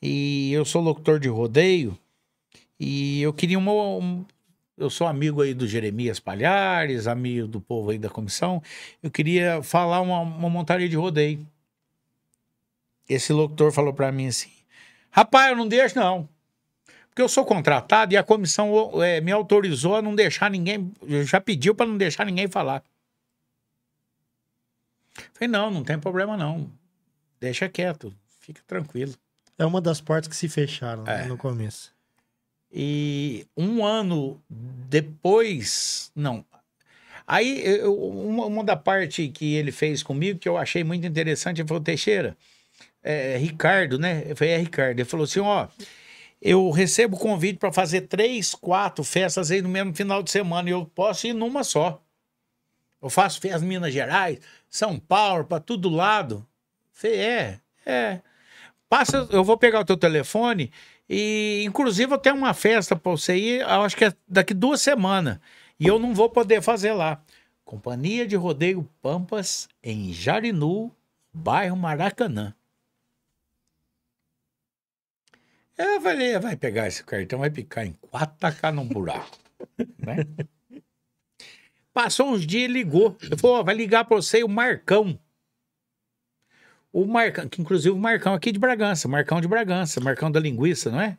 [SPEAKER 1] e eu sou locutor de rodeio, e eu queria uma. Um, eu sou amigo aí do Jeremias Palhares, amigo do povo aí da comissão, eu queria falar uma, uma montaria de rodeio. Esse locutor falou para mim assim: rapaz, eu não deixo não. Porque eu sou contratado e a comissão é, me autorizou a não deixar ninguém, já pediu para não deixar ninguém falar. Falei, não, não tem problema não.
[SPEAKER 4] Deixa quieto, fica tranquilo. É uma das portas que se fecharam
[SPEAKER 1] né, é. no começo. E um ano depois, não. Aí, eu, uma, uma, da parte que ele fez comigo que eu achei muito interessante, ele falou, Teixeira, é, Ricardo, né? Foi é Ricardo. Ele falou assim, ó... Oh, eu recebo convite para fazer três, quatro festas aí no mesmo final de semana e eu posso ir numa só. Eu faço festas Minas Gerais, São Paulo, para todo lado. Falei, é, é. Passa, eu vou pegar o teu telefone e, inclusive, eu tenho uma festa para você ir, acho que é daqui duas semanas. E eu não vou poder fazer lá. Companhia de Rodeio Pampas, em Jarinu, bairro Maracanã. Eu é, falei, vai pegar esse cartão, vai picar em quatro, tacar num buraco. né? Passou uns dias e ligou. Ele falou, oh, vai ligar pra você o Marcão. O Marcão, que inclusive o Marcão aqui de Bragança, Marcão de Bragança, Marcão da Linguiça,
[SPEAKER 4] não é?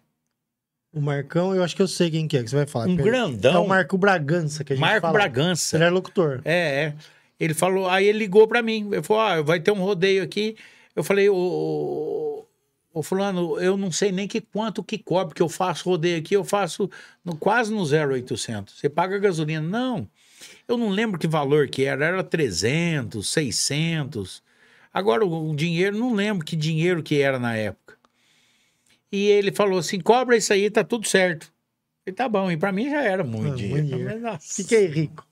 [SPEAKER 4] O Marcão, eu acho que eu sei quem que é que você vai falar. Um grandão. É o Marco Bragança que a gente Marco fala.
[SPEAKER 1] Bragança. Ele é locutor. É, é. Ele falou, aí ele ligou para mim. Ele falou, ah, vai ter um rodeio aqui. Eu falei, ô, Ô, fulano, eu não sei nem que quanto que cobra, que eu faço rodeio aqui, eu faço no, quase no 0,800. Você paga gasolina. Não, eu não lembro que valor que era, era 300, 600. Agora, o, o dinheiro, não lembro que dinheiro que era na época. E ele falou assim, cobra isso aí, tá tudo certo. E tá bom, e para mim já era muito ah, dinheiro. Fiquei é, rico.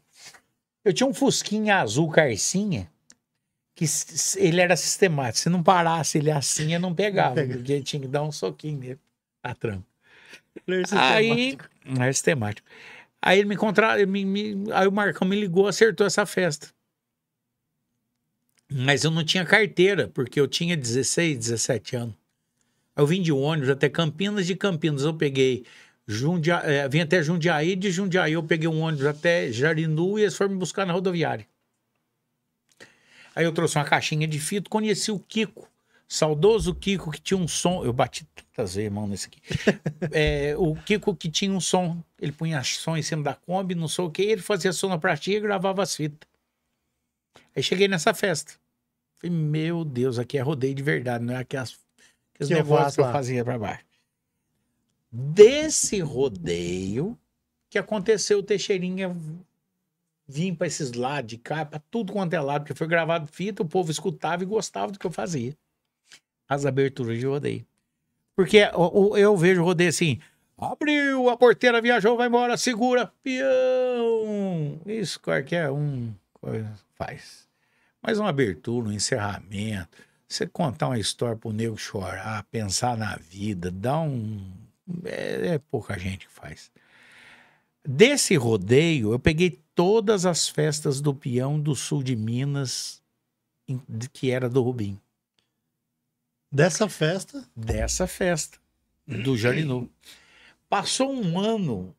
[SPEAKER 1] Eu tinha um fusquinha azul carcinha, que ele era sistemático. Se não parasse ele assim, eu não pegava, porque tinha que dar um soquinho nele na trampa. Aí, é sistemático. Aí ele me encontrou, me, me, aí o Marcão me ligou, acertou essa festa. Mas eu não tinha carteira, porque eu tinha 16, 17 anos. Eu vim de ônibus até Campinas, de Campinas eu peguei Jundia... Eh, vim até Jundiaí, de Jundiaí eu peguei um ônibus até Jarinu e eles foram me buscar na rodoviária. Aí eu trouxe uma caixinha de fito, conheci o Kiko. Saudoso Kiko que tinha um som. Eu bati tantas vezes, irmão, nesse aqui. é, o Kiko que tinha um som. Ele punha som em cima da Kombi, não sei o que. Ele fazia som pratinha e gravava as fitas. Aí cheguei nessa festa. Falei, meu Deus, aqui é rodeio de verdade, não é aquelas,
[SPEAKER 2] aqueles que negócios que eu fazia
[SPEAKER 1] pra baixo. Desse rodeio que aconteceu o Teixeirinha vim para esses lados de cá, para tudo quanto é lado, porque foi gravado fita, o povo escutava e gostava do que eu fazia. As aberturas de rodeio. Porque eu, eu vejo o rodeio assim, abriu, a porteira viajou, vai embora, segura, peão. Isso qualquer um faz. Mas uma abertura, um encerramento, você contar uma história para o nego chorar, pensar na vida, dá um... É, é pouca gente que faz. Desse rodeio, eu peguei todas as festas do peão do sul de Minas, que era do Rubim. Dessa festa? Dessa festa, do Janinu. Passou um ano,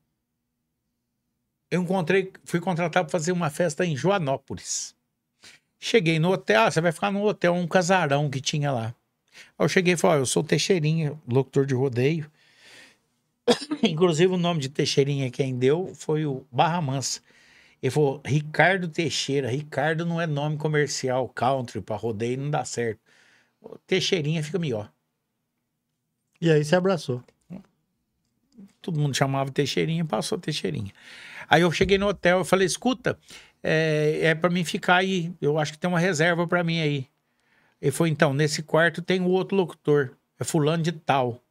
[SPEAKER 1] eu encontrei, fui contratado para fazer uma festa em Joanópolis. Cheguei no hotel, ah, você vai ficar no hotel, um casarão que tinha lá. Aí eu cheguei e falei, oh, eu sou Teixeirinha, locutor de rodeio. Inclusive o nome de Teixeirinha quem deu foi o Barra Mansa. Ele falou, Ricardo Teixeira, Ricardo não é nome comercial, country, pra rodeio não dá certo. Teixeirinha fica melhor.
[SPEAKER 4] E aí se abraçou.
[SPEAKER 1] Todo mundo chamava Teixeirinha, passou Teixeirinha. Aí eu cheguei no hotel, eu falei, escuta, é, é para mim ficar aí, eu acho que tem uma reserva para mim aí. Ele falou, então, nesse quarto tem o outro locutor, é fulano de tal.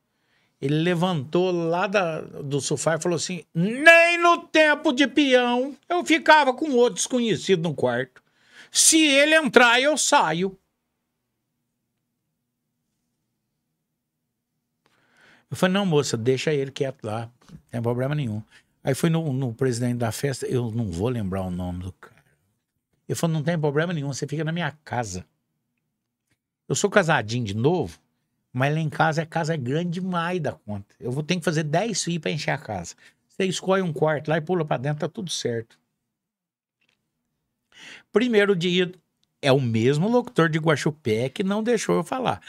[SPEAKER 1] Ele levantou lá da, do sofá e falou assim: nem no tempo de peão eu ficava com outro desconhecido no quarto. Se ele entrar, eu saio. Eu falei, não, moça, deixa ele quieto lá, não tem problema nenhum. Aí fui no, no presidente da festa, eu não vou lembrar o nome do cara. Ele falou, não tem problema nenhum, você fica na minha casa. Eu sou casadinho de novo, mas lá em casa, a casa é grande demais da conta. Eu vou ter que fazer 10 fios para encher a casa. Você escolhe um quarto lá e pula para dentro, tá tudo certo. Primeiro dia, é o mesmo locutor de Guaxupé que não deixou eu falar.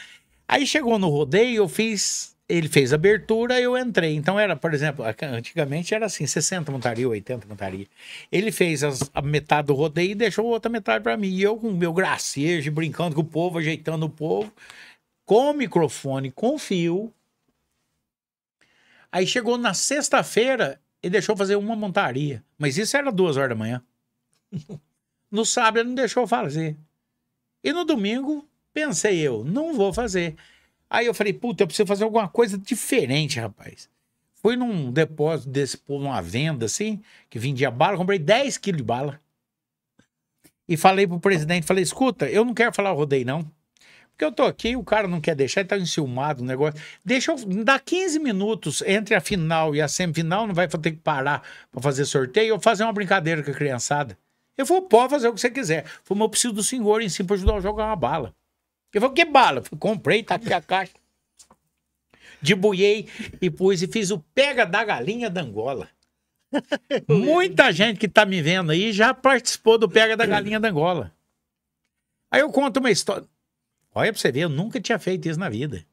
[SPEAKER 1] Aí chegou no rodeio, eu fiz. Ele fez abertura, eu entrei. Então era, por exemplo, antigamente era assim, 60 montaria, 80 montaria. Ele fez as, a metade do rodeio e deixou a outra metade para mim. E eu com o meu gracejo, brincando com o povo, ajeitando o povo com o microfone com fio. Aí chegou na sexta-feira e deixou fazer uma montaria. Mas isso era duas horas da manhã. No sábado ele não deixou fazer. E no domingo, pensei eu, não vou fazer. Aí eu falei, puta, eu preciso fazer alguma coisa diferente, rapaz. Fui num depósito desse povo, numa venda assim, que vendia bala, comprei 10 quilos de bala. E falei pro presidente, falei, escuta, eu não quero falar rodeio, não. Porque eu tô aqui, o cara não quer deixar, ele tá enciumado o negócio. Deixa eu. Dá 15 minutos entre a final e a semifinal, não vai ter que parar para fazer sorteio ou fazer uma brincadeira com a criançada. Eu vou pode fazer o que você quiser. Falei, mas eu preciso do senhor em cima para ajudar a jogar uma bala. Eu falei, que bala? Eu falei, comprei, tá aqui a caixa. Debuiei e pus e fiz o pega da galinha da Angola. Muita gente que tá me vendo aí já participou do pega da galinha da Angola. Aí eu conto uma história. Olha pra você ver, eu nunca tinha feito isso na vida.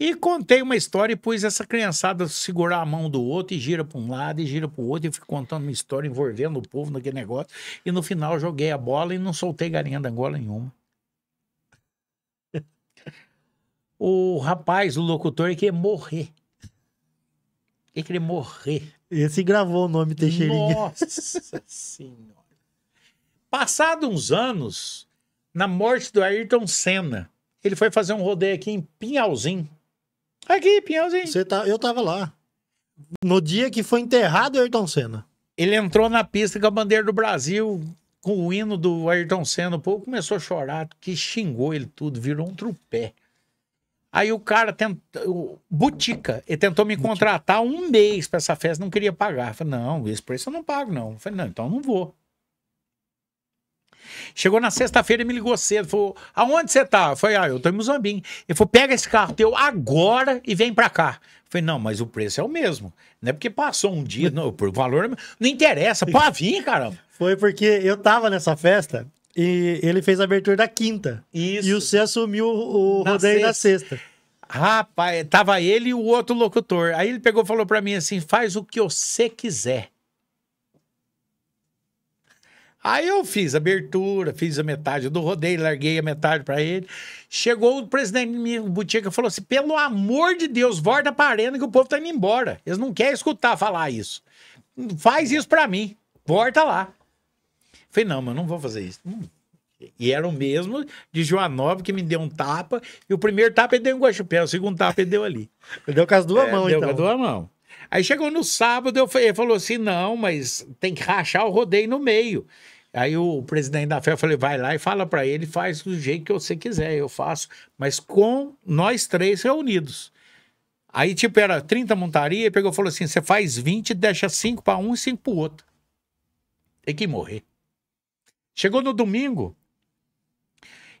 [SPEAKER 1] E contei uma história e pus essa criançada segurar a mão do outro e gira para um lado e gira para o outro e fico contando uma história envolvendo o povo naquele negócio. E no final joguei a bola e não soltei galinha da Angola nenhuma. o rapaz, o locutor, queria morrer. Ele queria morrer.
[SPEAKER 4] Esse gravou o nome Teixeirinha. Nossa
[SPEAKER 1] Senhora. Passado uns anos, na morte do Ayrton Senna. Ele foi fazer um rodeio aqui em Pinhalzinho. Aqui, Pinhalzinho. Você tá, eu tava lá. No dia que foi enterrado o Ayrton Senna. Ele entrou na pista com a bandeira do Brasil, com o hino do Ayrton Senna. O povo começou a chorar, que xingou ele tudo, virou um trupé. Aí o cara tentou. Butica, ele tentou me contratar um mês para essa festa, não queria pagar. falei, não, esse preço eu não pago, não. falei, não, então eu não vou. Chegou na sexta-feira e me ligou cedo. Falou: aonde você tá? Eu falei: ah, eu tô em Muzambinho. Ele falou: pega esse carro teu agora e vem pra cá. Eu falei: não, mas o preço é o mesmo. Não é porque passou um dia, não, por valor. Não interessa, pode
[SPEAKER 4] vir, caramba. Foi porque eu tava nessa festa e ele fez a abertura da quinta. Isso. E o Cê assumiu o na rodeio sexta. na sexta. Rapaz, tava ele e o outro
[SPEAKER 1] locutor. Aí ele pegou e falou para mim assim: faz o que você quiser. Aí eu fiz abertura, fiz a metade do rodeio, larguei a metade para ele. Chegou o presidente do botica e falou assim: pelo amor de Deus, volta pra arena que o povo tá indo embora. Eles não querem escutar falar isso. Faz isso para mim, volta lá. falei, não, mas não vou fazer isso. Hum. E era o mesmo de Joanópolis que me deu um tapa. E o primeiro tapa ele deu em Guaxupé, o segundo tapa ele deu ali. ele deu com as duas é, mãos, deu então. Deu com as duas mãos. Aí chegou no sábado, eu falei, ele falou assim: não, mas tem que rachar o rodeio no meio. Aí o presidente da fé falou: falei, vai lá e fala para ele, faz do jeito que você quiser, eu faço, mas com nós três reunidos. Aí, tipo, era 30 montaria, pegou e falou assim: você faz 20, deixa 5 para um e 5 para o outro. Tem que morrer. Chegou no domingo,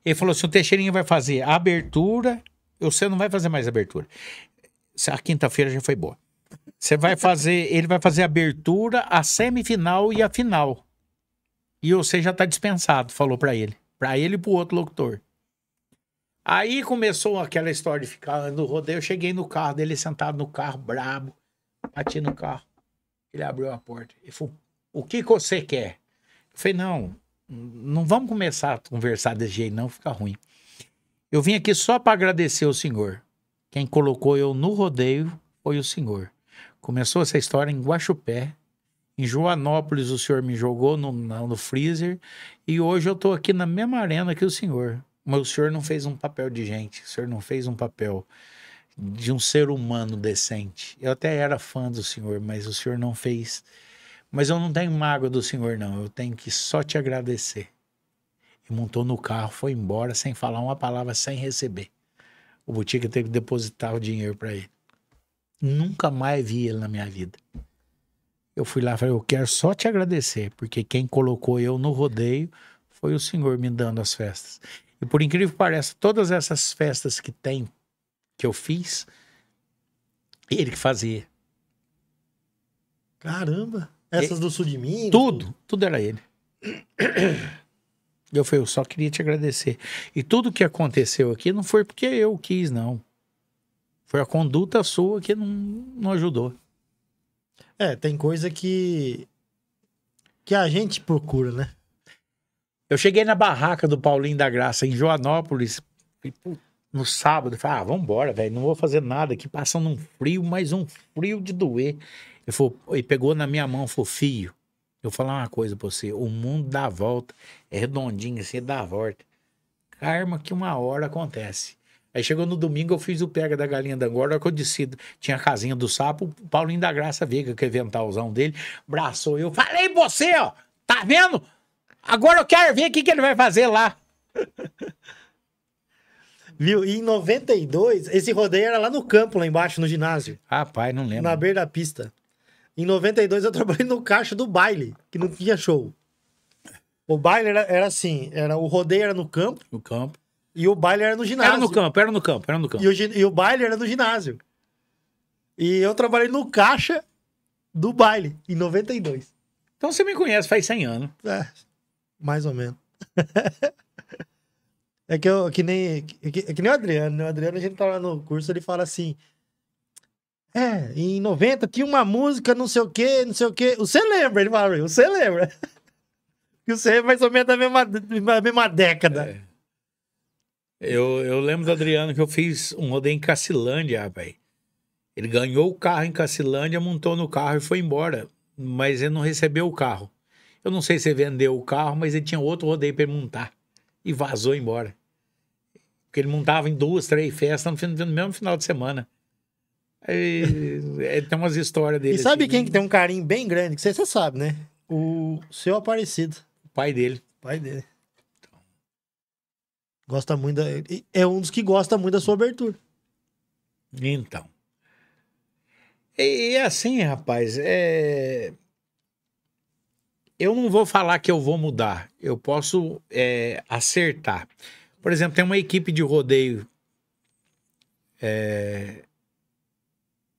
[SPEAKER 1] ele falou assim: o teixeirinho vai fazer a abertura, você não vai fazer mais abertura. A quinta-feira já foi boa. Você vai fazer, ele vai fazer a abertura, a semifinal e a final e você já tá dispensado, falou para ele. Para ele e pro outro locutor. Aí começou aquela história de ficar no rodeio. Eu cheguei no carro dele sentado no carro, brabo. Bati no carro. Ele abriu a porta. Ele falou: O que, que você quer? Eu falei: Não, não vamos começar a conversar desse jeito, não, fica ruim. Eu vim aqui só para agradecer o senhor. Quem colocou eu no rodeio foi o senhor. Começou essa história em Guaxupé, em Joanópolis o senhor me jogou no, no freezer e hoje eu estou aqui na mesma arena que o senhor. Mas o senhor não fez um papel de gente, o senhor não fez um papel de um ser humano decente. Eu até era fã do senhor, mas o senhor não fez. Mas eu não tenho mágoa do senhor, não. Eu tenho que só te agradecer. E montou no carro, foi embora sem falar uma palavra, sem receber. O Botica teve que depositar o dinheiro para ele. Nunca mais vi ele na minha vida. Eu fui lá e falei, eu quero só te agradecer, porque quem colocou eu no rodeio foi o Senhor me dando as festas. E por incrível que pareça, todas essas festas que tem, que eu fiz, ele que fazia. Caramba! Essas do sul de mim? Tudo, tudo era ele. Eu falei, eu só queria te agradecer. E tudo que aconteceu aqui não foi porque eu quis, não. Foi a conduta sua que
[SPEAKER 4] não, não ajudou. É, tem coisa que. que a gente procura, né? Eu cheguei
[SPEAKER 1] na barraca do Paulinho da Graça, em Joanópolis, no sábado. Falei, ah, vambora, velho, não vou fazer nada aqui, passando um frio, mas um frio de doer. E pegou na minha mão, falou, eu vou falar uma coisa pra você, o mundo dá volta, é redondinho, assim, dá a volta. Karma que uma hora acontece. Aí chegou no domingo, eu fiz o pega da galinha da Angora, que eu tinha a casinha do sapo, o Paulinho da Graça veio que é ventalzão dele, braçou eu, falei você, ó, tá vendo? Agora eu quero ver o que, que ele vai fazer lá.
[SPEAKER 4] Viu? E em 92, esse rodeio era lá no campo, lá embaixo, no ginásio. Rapaz, não lembro. Na beira da pista. Em 92, eu trabalhei no caixa do baile, que não tinha show. O baile era, era assim, era o rodeio era no campo. No campo. E o baile era no ginásio. Era no campo,
[SPEAKER 1] era no campo, era no campo.
[SPEAKER 4] E o, e o baile era no ginásio. E eu trabalhei no caixa do baile, em 92. Então você me conhece faz 100 anos. É, mais ou menos. é que eu, que nem, é que, é que, nem o Adriano, né? O Adriano, a gente tava tá no curso, ele fala assim, é, em 90 tinha uma música, não sei o que, não sei o que. Você lembra, ele fala, você lembra. Que você é mais ou menos da mesma, da mesma década. É.
[SPEAKER 1] Eu, eu lembro do Adriano que eu fiz um rodeio em Cacilândia, velho. Ele ganhou o carro em Cacilândia, montou no carro e foi embora. Mas ele não recebeu o carro. Eu não sei se ele vendeu o carro, mas ele tinha outro rodeio para ele montar. E vazou embora. Porque ele montava em duas, três festas no, no mesmo final de semana. Aí, é, tem umas histórias dele. E sabe assim,
[SPEAKER 4] quem que tem um carinho bem grande? Que você, você sabe, né? O seu Aparecido. O pai dele. O pai dele. Gosta muito da, é um dos que gosta muito da sua abertura. Então. E, e assim, rapaz, é...
[SPEAKER 1] eu não vou falar que eu vou mudar. Eu posso é, acertar. Por exemplo, tem uma equipe de rodeio é...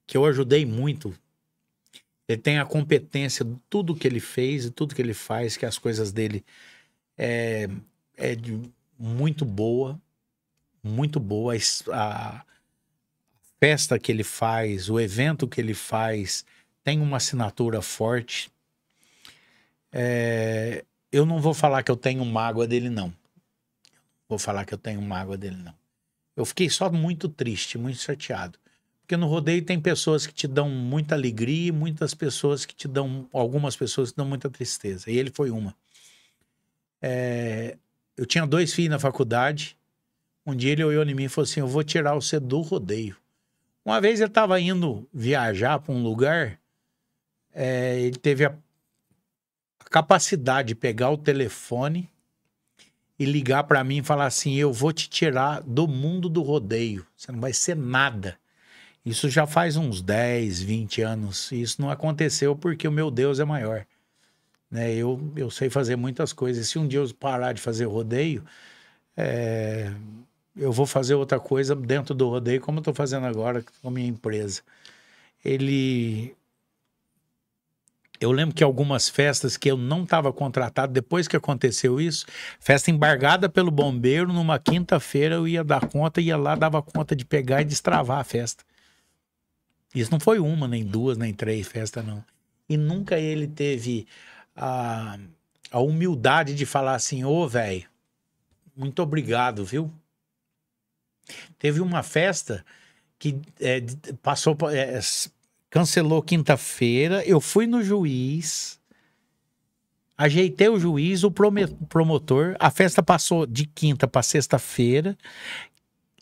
[SPEAKER 1] que eu ajudei muito. Ele tem a competência de tudo que ele fez e tudo que ele faz, que as coisas dele é, é de muito boa, muito boa. A festa que ele faz, o evento que ele faz, tem uma assinatura forte. É, eu não vou falar que eu tenho mágoa dele, não. Vou falar que eu tenho mágoa dele, não. Eu fiquei só muito triste, muito chateado. Porque no rodeio tem pessoas que te dão muita alegria e muitas pessoas que te dão. Algumas pessoas que dão muita tristeza. E ele foi uma. É, eu tinha dois filhos na faculdade. Um dia ele olhou em mim e falou assim: Eu vou tirar você do rodeio. Uma vez eu estava indo viajar para um lugar, é, ele teve a, a capacidade de pegar o telefone e ligar para mim e falar assim: Eu vou te tirar do mundo do rodeio. Você não vai ser nada. Isso já faz uns 10, 20 anos. Isso não aconteceu porque o meu Deus é maior. Né? Eu, eu sei fazer muitas coisas. Se um dia eu parar de fazer rodeio, é, eu vou fazer outra coisa dentro do rodeio, como eu estou fazendo agora com a minha empresa. Ele. Eu lembro que algumas festas que eu não estava contratado, depois que aconteceu isso, festa embargada pelo bombeiro, numa quinta-feira eu ia dar conta, ia lá, dava conta de pegar e destravar a festa. Isso não foi uma, nem duas, nem três festas, não. E nunca ele teve a, a humildade de falar assim, ô, oh, velho, muito obrigado, viu? Teve uma festa que é, passou, é, cancelou quinta-feira, eu fui no juiz, ajeitei o juiz, o promotor, a festa passou de quinta para sexta-feira,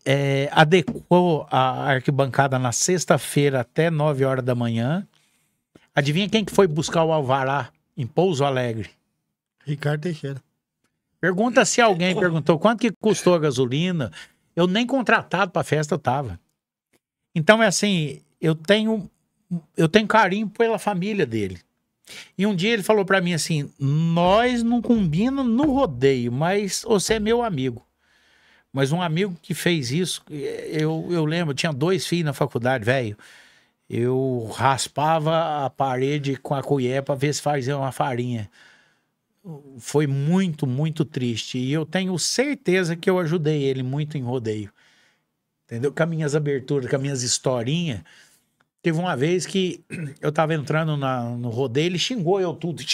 [SPEAKER 1] é, adequou a arquibancada na sexta-feira até nove horas da manhã. Adivinha quem que foi buscar o alvará em Pouso Alegre.
[SPEAKER 4] Ricardo Teixeira.
[SPEAKER 1] Pergunta se alguém perguntou quanto que custou a gasolina. Eu nem contratado para festa estava. tava. Então é assim, eu tenho eu tenho carinho pela família dele. E um dia ele falou para mim assim: "Nós não combina no rodeio, mas você é meu amigo". Mas um amigo que fez isso, eh, eu, eu lembro, tinha dois filhos na faculdade, velho eu raspava a parede com a colher para ver se fazia uma farinha. Foi muito, muito triste. E eu tenho certeza que eu ajudei ele muito em rodeio. Entendeu? Com as minhas aberturas, com as minhas historinhas. Teve uma vez que eu estava entrando na, no rodeio, ele xingou eu tudo.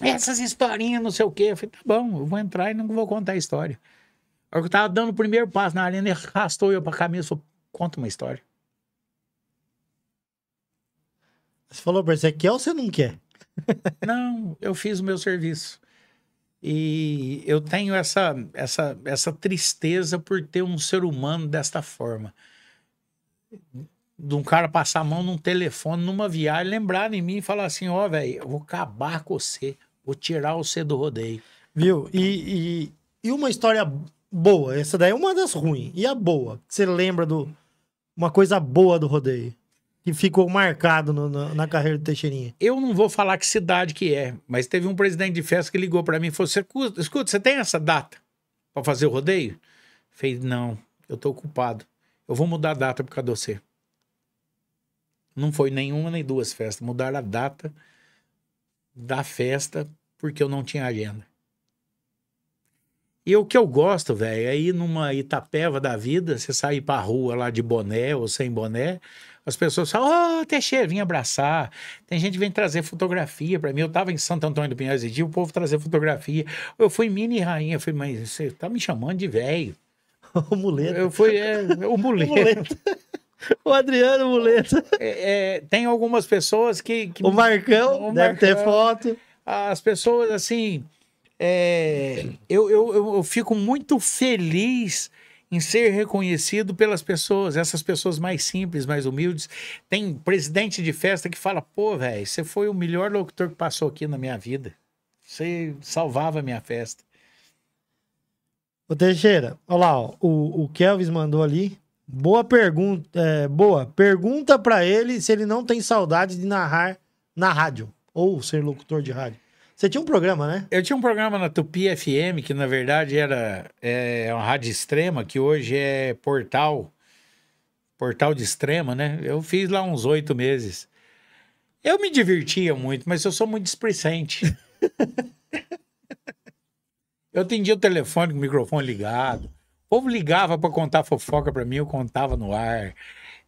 [SPEAKER 1] essas historinhas, não sei o quê. Eu falei, tá bom, eu vou entrar e não vou contar a história. Eu estava dando o primeiro passo na arena, ele arrastou eu pra camisa e falou, conta uma história. Você falou para você quer ou você não quer? não, eu fiz o meu serviço. E eu tenho essa, essa, essa tristeza por ter um ser humano desta forma. De um cara passar a mão num telefone, numa viagem, lembrar em mim e falar assim: Ó, oh, velho, eu vou
[SPEAKER 4] acabar com você, vou tirar você do rodeio. Viu? E, e, e, uma história boa, essa daí é uma das ruins. E a boa? Você lembra do. Uma coisa boa do rodeio? que ficou marcado no, na, na, carreira do Teixeirinha?
[SPEAKER 1] Eu não vou falar que cidade que é, mas teve um presidente de festa que ligou para mim e falou: escuta, você tem essa data para fazer o rodeio? Fez, não, eu tô ocupado. Eu vou mudar a data por causa de você. Não foi nenhuma nem duas festas. Mudaram a data da festa porque eu não tinha agenda. E o que eu gosto, velho, é ir numa Itapeva da vida, você sair pra rua lá de boné ou sem boné, as pessoas falam, oh, Teixeira, vim abraçar. Tem gente que vem trazer fotografia para mim. Eu tava em Santo Antônio do Pinhal esse dia, o povo trazer fotografia. Eu fui mini rainha. Eu falei, mas você tá me chamando de velho. o muleta. Eu fui, é, o muleta. o muleta. O Adriano Muleta. É, é, tem algumas pessoas que. que o Marcão, o deve Marcão, ter foto. As pessoas, assim. É, eu, eu, eu, fico muito feliz em ser reconhecido pelas pessoas, essas pessoas mais simples, mais humildes. Tem presidente de festa que fala: pô, velho, você foi o melhor locutor que passou aqui na minha vida. Você salvava a minha festa.
[SPEAKER 4] Ô Teixeira, olha lá, ó, o, o Kelvis mandou ali. Boa pergunta. É, boa. Pergunta para ele se ele não tem saudade de narrar na rádio ou ser locutor de rádio. Você tinha um programa, né?
[SPEAKER 1] Eu tinha um programa na Tupi FM, que na verdade era é, é, uma rádio extrema, que hoje é portal. Portal de extrema, né? Eu fiz lá uns oito meses. Eu me divertia muito, mas eu sou muito displicente. eu atendia o telefone com o microfone ligado. O povo ligava para contar fofoca para mim, eu contava no ar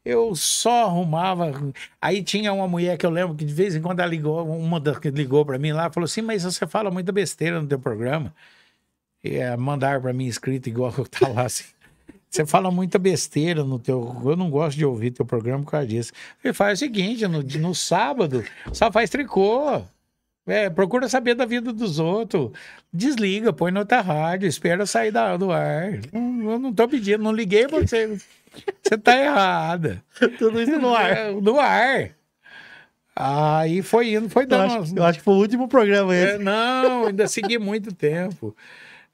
[SPEAKER 1] eu só arrumava. Aí tinha uma mulher que eu lembro que de vez em quando ela ligou, uma das que ligou para mim lá, falou assim: Mas você fala muita besteira no teu programa. E é, mandaram para mim escrito igual eu tava assim. Você fala muita besteira no teu. Eu não gosto de ouvir teu programa por causa disso. E faz o seguinte: no, no sábado, só faz tricô. É, procura saber da vida dos outros. Desliga, põe na outra rádio, espera sair da, do ar. Eu não tô pedindo, não liguei você. Você tá errada. Tudo isso no ar. É, no ar. Aí foi indo, foi dando. Eu acho, eu acho que foi o último programa esse. É, não, ainda segui muito tempo.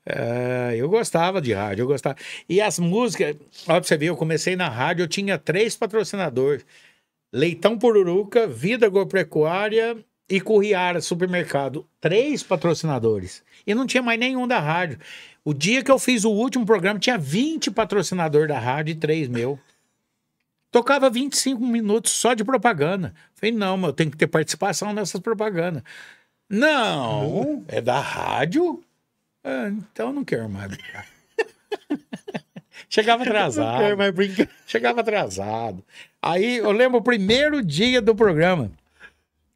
[SPEAKER 1] É, eu gostava de rádio, eu gostava. E as músicas, ó, pra você ver, eu comecei na rádio, eu tinha três patrocinadores: Leitão Pururuca, Vida Agropecuária e Curriara Supermercado. Três patrocinadores. E não tinha mais nenhum da rádio. O dia que eu fiz o último programa, tinha 20 patrocinador da rádio e 3 meu. Tocava 25 minutos só de propaganda. Falei, não, mas eu tenho que ter participação nessas propagandas. Não, é da rádio? É, então eu não quero mais brincar. Chegava atrasado. Não quero mais brincar. Chegava atrasado. Aí eu lembro o primeiro dia do programa.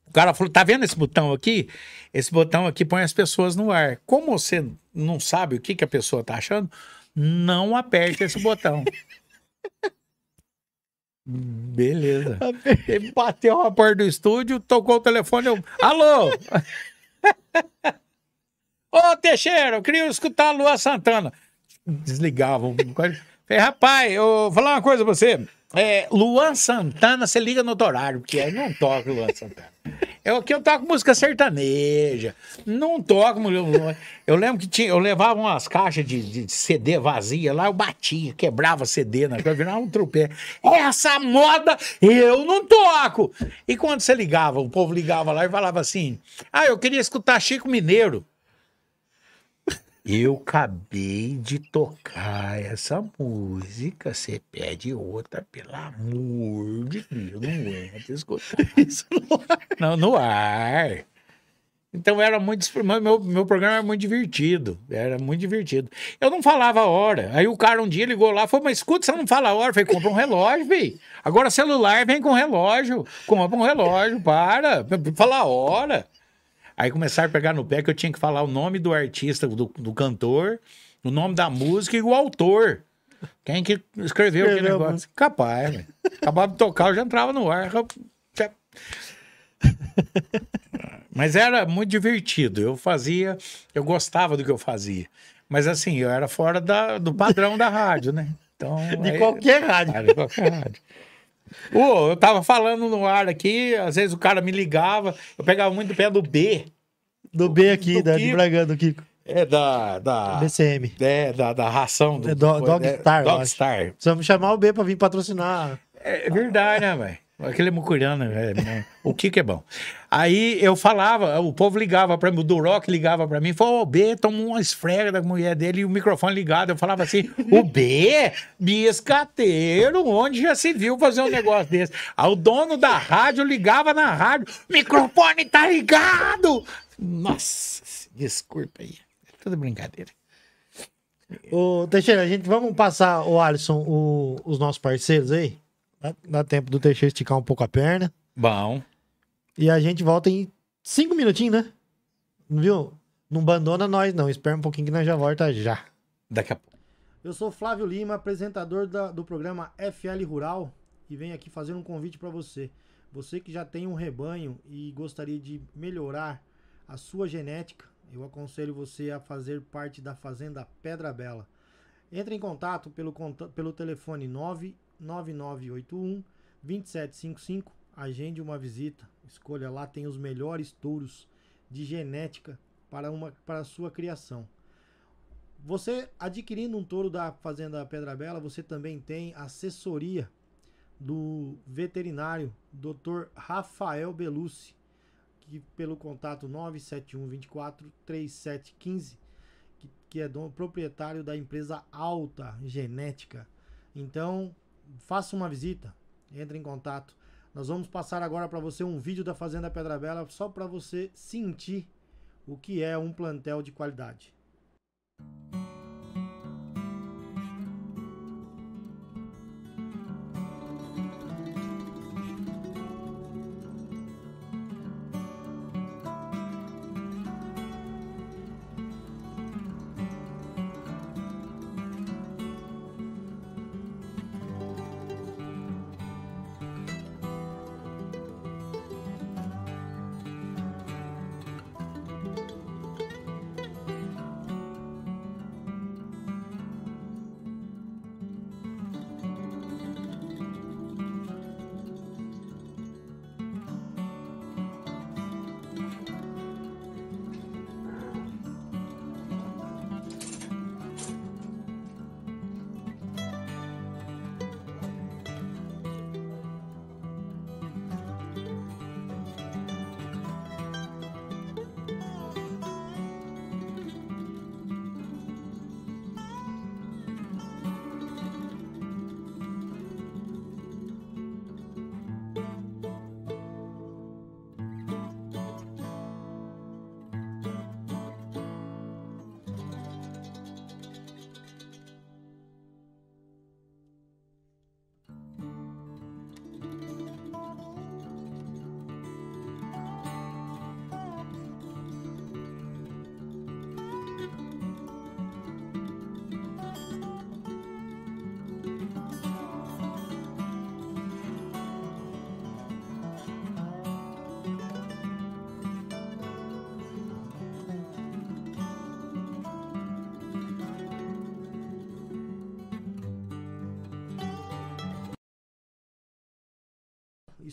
[SPEAKER 1] O cara falou: tá vendo esse botão aqui? Esse botão aqui põe as pessoas no ar. Como você não sabe o que, que a pessoa está achando, não aperte esse botão. Beleza. Ele bateu a porta do estúdio, tocou o telefone. Eu... Alô! Ô, Teixeira, eu queria escutar a Lua Santana. Desligavam. Falei, rapaz, eu vou falar uma coisa pra você. É, Luan Santana, você liga no outro horário, porque aí não toca Luan Santana. Eu, aqui eu toco música sertaneja. Não toco. Eu lembro que tinha, eu levava umas caixas de, de CD vazia lá, eu batia, quebrava CD na coisa, virava um trupé. Essa moda eu não toco! E quando você ligava, o povo ligava lá e falava assim: Ah, eu queria escutar Chico Mineiro. Eu acabei de tocar essa música. Você pede outra, pelo amor de Deus, não aguento escutar. Isso no ar. Não, no ar. Então era muito. Meu, meu programa era muito divertido. Era muito divertido. Eu não falava a hora. Aí o cara um dia ligou lá e falou: Mas escuta, você não fala a hora. Eu falei: Compra um relógio, velho. Agora celular vem com relógio. Compra um relógio, para. Fala a hora. Aí começaram a pegar no pé que eu tinha que falar o nome do artista, do, do cantor, o nome da música e o autor. Quem que escreveu aquele negócio? Mano. Capaz, Acabava de tocar, eu já entrava no ar. Mas era muito divertido. Eu fazia, eu gostava do que eu fazia. Mas assim, eu era fora da, do padrão da rádio, né? Então, de aí, qualquer rádio. Cara, de qualquer rádio. Oh, eu tava falando no ar aqui, às vezes o cara me ligava, eu pegava muito o pé do B.
[SPEAKER 4] Do B aqui, do da, de Bragan, do Kiko. É da. da BCM. É, da, da ração do. É do, Dogstar. É, Dogstar. Precisamos chamar o B pra vir patrocinar. É, é verdade,
[SPEAKER 1] né, velho? Aquele é mucuriano, é, o que que é bom. Aí eu falava, o povo ligava para mim, o Duroc ligava para mim, falou, o B tomou uma esfrega da mulher dele e o microfone ligado. Eu falava assim, o B, biscateiro, onde já se viu fazer um negócio desse? Aí o dono da rádio ligava na rádio, microfone tá ligado!
[SPEAKER 4] Nossa, desculpa aí, é tudo brincadeira. Ô, Teixeira, a gente, vamos passar, o Alisson, o, os nossos parceiros aí? Dá tempo do Teixeira esticar um pouco a perna. Bom. E a gente volta em cinco minutinhos, né? Viu? Não abandona nós, não. Espera um pouquinho que nós já volta já. Daqui a pouco. Eu sou Flávio Lima, apresentador da, do programa FL Rural e venho aqui fazer um convite para você. Você que já tem um rebanho e gostaria de melhorar a sua genética, eu aconselho você a fazer parte da Fazenda Pedra Bela. Entre em contato pelo, pelo telefone 9981 2755. Agende uma visita. Escolha lá, tem os melhores touros de genética para, uma, para a sua criação. Você adquirindo um touro da Fazenda Pedra Bela, você também tem assessoria do veterinário Dr. Rafael Belucci, que pelo contato 971 24 que, que é dono, proprietário da empresa Alta Genética. Então, faça uma visita, entre em contato. Nós vamos passar agora para você um vídeo da Fazenda Pedra Bela só para você sentir o que é um plantel de qualidade.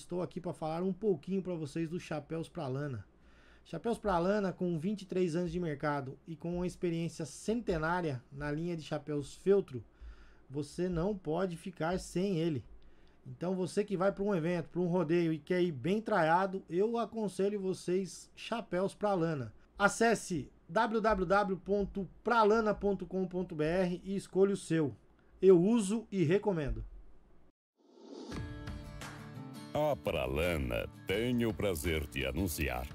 [SPEAKER 4] Estou aqui para falar um pouquinho para vocês do Chapéus para Lana. Chapéus para Lana, com 23 anos de mercado e com uma experiência centenária na linha de chapéus feltro, você não pode ficar sem ele. Então você que vai para um evento, para um rodeio e quer ir bem traiado, eu aconselho vocês Chapéus para Lana. Acesse www.pralana.com.br e escolha o seu. Eu uso e recomendo.
[SPEAKER 2] A Pralana tem o prazer de anunciar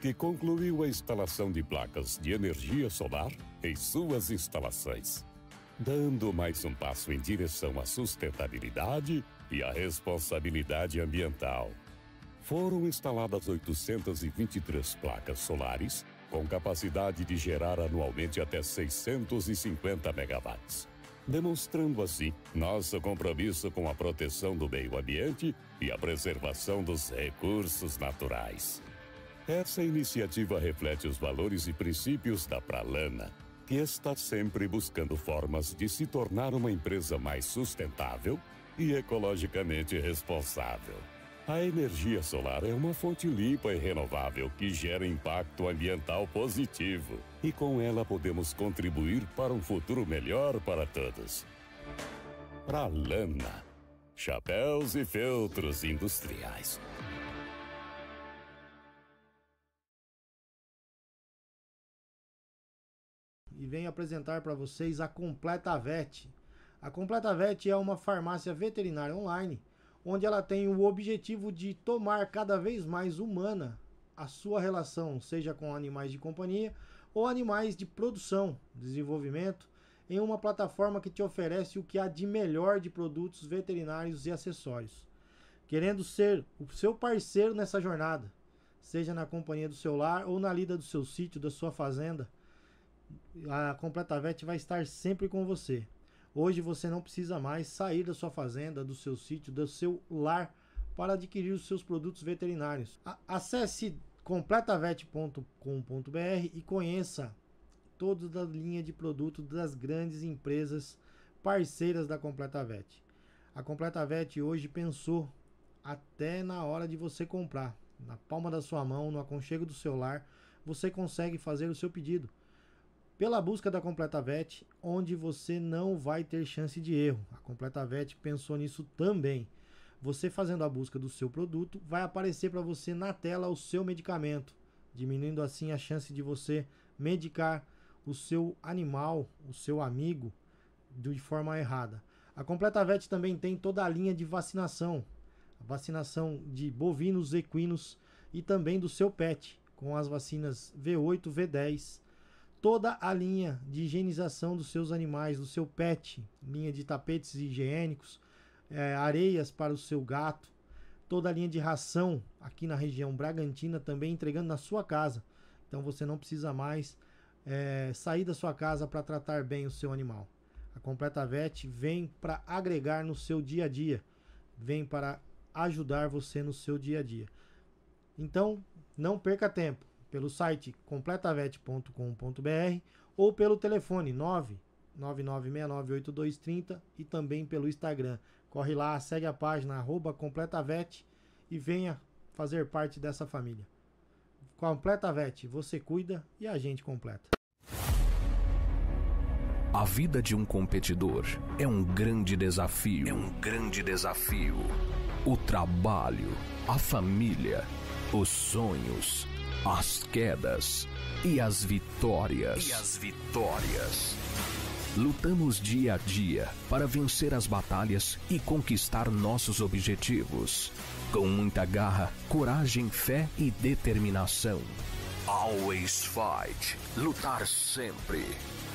[SPEAKER 2] que concluiu a instalação de placas de energia solar em suas instalações, dando mais um passo em direção à sustentabilidade e à responsabilidade ambiental. Foram instaladas 823 placas solares com capacidade de gerar anualmente até 650 megawatts demonstrando assim nosso compromisso com a proteção do meio ambiente e a preservação dos recursos naturais. Essa iniciativa reflete os valores e princípios da Pralana, que está sempre buscando formas de se tornar uma empresa mais sustentável e ecologicamente responsável. A energia solar é uma fonte limpa e renovável que gera impacto ambiental positivo. E com ela podemos contribuir para um futuro melhor para todos. Para Lana, chapéus e feltros industriais.
[SPEAKER 4] E venho apresentar para vocês a Completa Vet. A Completa Vet é uma farmácia veterinária online onde ela tem o objetivo de tomar cada vez mais humana a sua relação, seja com animais de companhia ou animais de produção, desenvolvimento, em uma plataforma que te oferece o que há de melhor de produtos veterinários e acessórios, querendo ser o seu parceiro nessa jornada, seja na companhia do seu lar ou na lida do seu sítio, da sua fazenda. A Completavet vai estar sempre com você. Hoje você não precisa mais sair da sua fazenda, do seu sítio, do seu lar para adquirir os seus produtos veterinários. Acesse completavet.com.br e conheça toda a linha de produtos das grandes empresas parceiras da Completavet. A Completavet hoje pensou até na hora de você comprar. Na palma da sua mão, no aconchego do seu lar, você consegue fazer o seu pedido pela busca da CompletaVet, onde você não vai ter chance de erro. A CompletaVet pensou nisso também. Você fazendo a busca do seu produto, vai aparecer para você na tela o seu medicamento, diminuindo assim a chance de você medicar o seu animal, o seu amigo, de forma errada. A CompletaVet também tem toda a linha de vacinação, a vacinação de bovinos, equinos e também do seu pet, com as vacinas V8, V10, toda a linha de higienização dos seus animais, do seu pet, linha de tapetes higiênicos, é, areias para o seu gato, toda a linha de ração aqui na região Bragantina também entregando na sua casa. Então você não precisa mais é, sair da sua casa para tratar bem o seu animal. A Completa Vet vem para agregar no seu dia a dia, vem para ajudar você no seu dia a dia. Então, não perca tempo pelo site completavet.com.br ou pelo telefone 999698230 e também pelo Instagram. Corre lá, segue a página arroba completavet e venha fazer parte dessa família. Completavet, você cuida e a gente completa.
[SPEAKER 3] A vida de um competidor é um grande desafio. É um grande desafio. O trabalho, a família, os sonhos as quedas e as vitórias. E as vitórias. Lutamos dia a dia para vencer as batalhas e conquistar nossos objetivos. Com muita garra, coragem, fé e determinação. Always fight. Lutar sempre.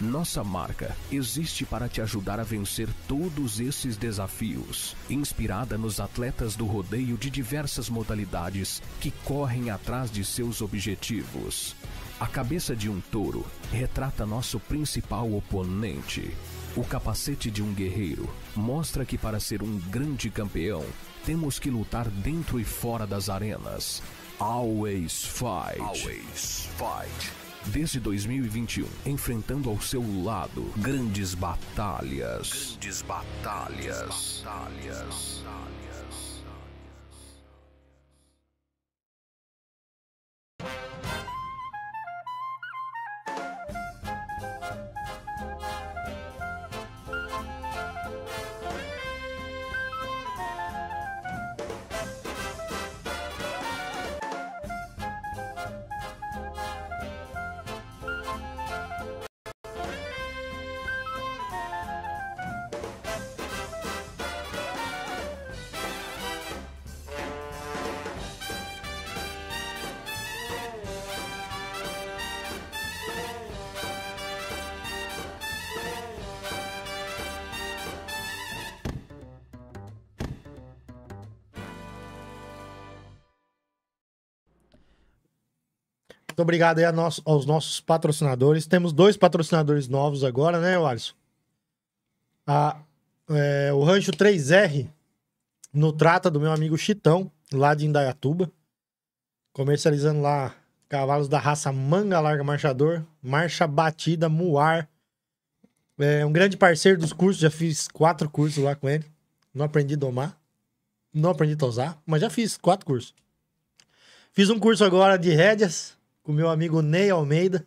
[SPEAKER 3] Nossa marca existe para te ajudar a vencer todos esses desafios. Inspirada nos atletas do rodeio de diversas modalidades que correm atrás de seus objetivos. A cabeça de um touro retrata nosso principal oponente. O capacete de um guerreiro mostra que para ser um grande campeão, temos que lutar dentro e fora das arenas. Always fight. Always fight. Desde 2021, enfrentando ao seu lado grandes batalhas. Grandes batalhas. Grandes batalhas.
[SPEAKER 4] obrigado aí nosso, aos nossos patrocinadores. Temos dois patrocinadores novos agora, né, Alisson? A, é, o Rancho 3R, no Trata, do meu amigo Chitão, lá de Indaiatuba. Comercializando lá cavalos da raça Manga Larga Marchador, Marcha Batida, Muar. É um grande parceiro dos cursos, já fiz quatro cursos lá com ele. Não aprendi a domar, não aprendi a tosar, mas já fiz quatro cursos. Fiz um curso agora de rédeas, com meu amigo Ney Almeida.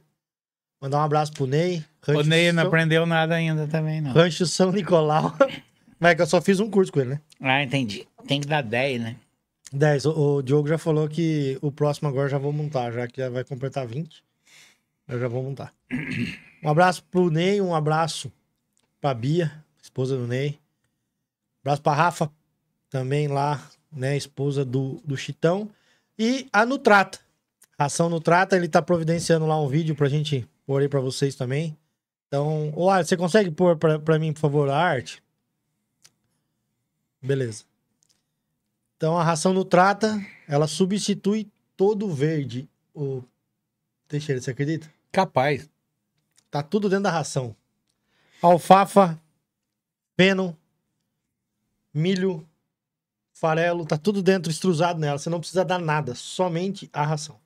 [SPEAKER 4] Mandar um abraço pro Ney. Rancho o Ney não aprendeu nada ainda também, não. Rancho São Nicolau. Mas é que eu só fiz um curso com ele, né? Ah, entendi. Tem que dar 10, né? 10. O, o, Diogo já falou que o próximo agora já vou montar, já que já vai completar 20. Eu já vou montar. Um abraço pro Ney, um abraço pra Bia, esposa do Ney. Um abraço pra Rafa, também lá, né? Esposa do, do Chitão. E a Nutrata, Ação no Trata, ele tá providenciando lá um vídeo pra gente pôr aí pra vocês também. Então, ô Arte, você consegue pôr pra, pra mim, por favor, a arte? Beleza. Então, a ração no Trata, ela substitui todo o verde. O Teixeira, você acredita? Capaz. Tá tudo dentro da ração. Alfafa, peno, milho, farelo, tá tudo dentro, extrusado nela. Você não precisa dar nada, somente a ração.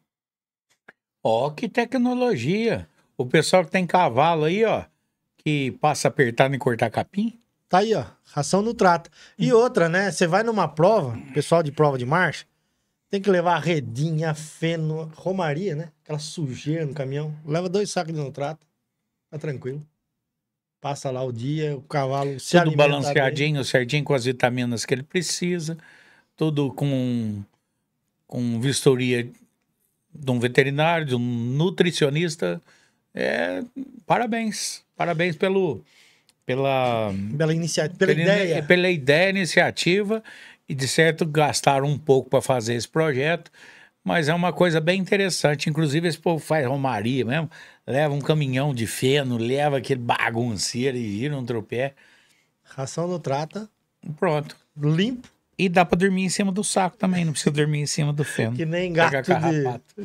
[SPEAKER 4] Ó, que
[SPEAKER 1] tecnologia. O pessoal que tem cavalo aí, ó, que passa apertado em cortar
[SPEAKER 4] capim. Tá aí, ó. Ração no trato E hum. outra, né? Você vai numa prova, pessoal de prova de marcha, tem que levar redinha, feno, romaria, né? Aquela sujeira no caminhão. Leva dois sacos de no trato Tá tranquilo. Passa lá o dia, o cavalo se Tudo balanceadinho,
[SPEAKER 1] bem. certinho, com as vitaminas que ele precisa. Tudo com, com vistoria de um veterinário, de um nutricionista. É, parabéns. Parabéns pelo, pela, pela, pela, pela ideia. pela ideia, iniciativa. E de certo gastaram um pouco para fazer esse projeto. Mas é uma coisa bem interessante. Inclusive, esse povo faz romaria mesmo. Leva um caminhão de feno, leva aquele bagunceiro e gira um tropé. Ração não trata. Pronto. Limpo. E dá pra dormir em cima do saco também, não precisa dormir em cima do feno. Que nem gato de,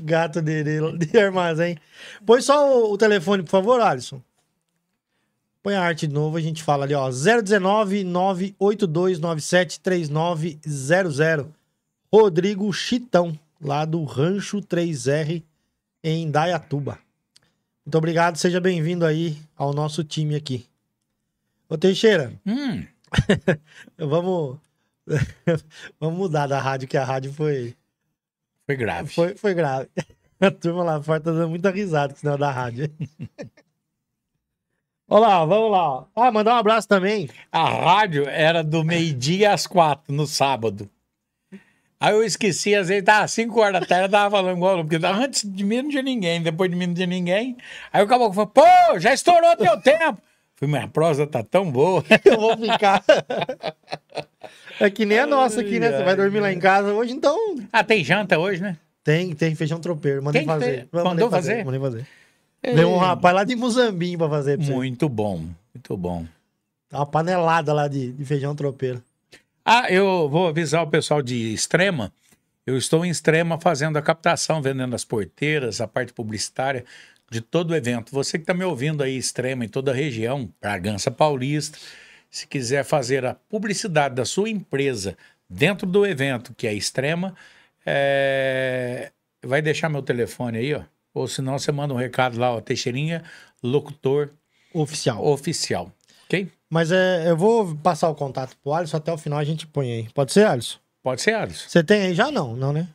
[SPEAKER 4] gato de, de, de armazém. Põe só o, o, telefone, por favor, Alisson. Põe a arte de novo, a gente fala ali, ó. 019-98297-3900. Rodrigo Chitão, lá do Rancho 3R, em Dayatuba. Muito obrigado, seja bem-vindo aí ao nosso time aqui. Ô Teixeira. Hum. vamos Vamos mudar da rádio, que a rádio foi. Foi grave. Foi, foi grave. A turma lá fora tá dando muita risada com o da rádio. Olá, vamos lá. Ah, mandar um abraço
[SPEAKER 1] também. A rádio era do meio-dia às quatro, no sábado. Aí eu esqueci, às vezes tava 5 horas da tarde, tava falando igual, porque antes de mim não tinha ninguém, depois de mim não tinha ninguém. Aí o caboclo falou, pô, já estourou teu tempo. Falei, minha prosa tá tão
[SPEAKER 4] boa. Eu vou ficar. É que nem a nossa aqui, né? Você vai dormir lá em casa hoje, então. Ah, tem janta hoje, né? Tem, tem feijão tropeiro. Mandei tem, fazer. Tem. Mandou fazer? fazer? Mandei fazer. Deu um rapaz lá de Muzambinho pra fazer. Pra muito bom, muito bom. Uma panelada lá de, de feijão tropeiro.
[SPEAKER 1] Ah, eu vou avisar o pessoal de Extrema. Eu estou em Extrema fazendo a captação, vendendo as porteiras, a parte publicitária de todo o evento. Você que está me ouvindo aí, Extrema, em toda a região, Bragança Paulista se quiser fazer a publicidade da sua empresa dentro do evento, que é extrema, é... vai deixar meu telefone aí, ó. Ou senão você manda um recado lá, ó, Teixeirinha, locutor oficial. Oficial. Ok?
[SPEAKER 4] Mas é, eu vou passar o contato pro Alisson, até o final a gente põe aí. Pode ser, Alisson? Pode ser, Alisson. Você tem aí? Já não, não, né?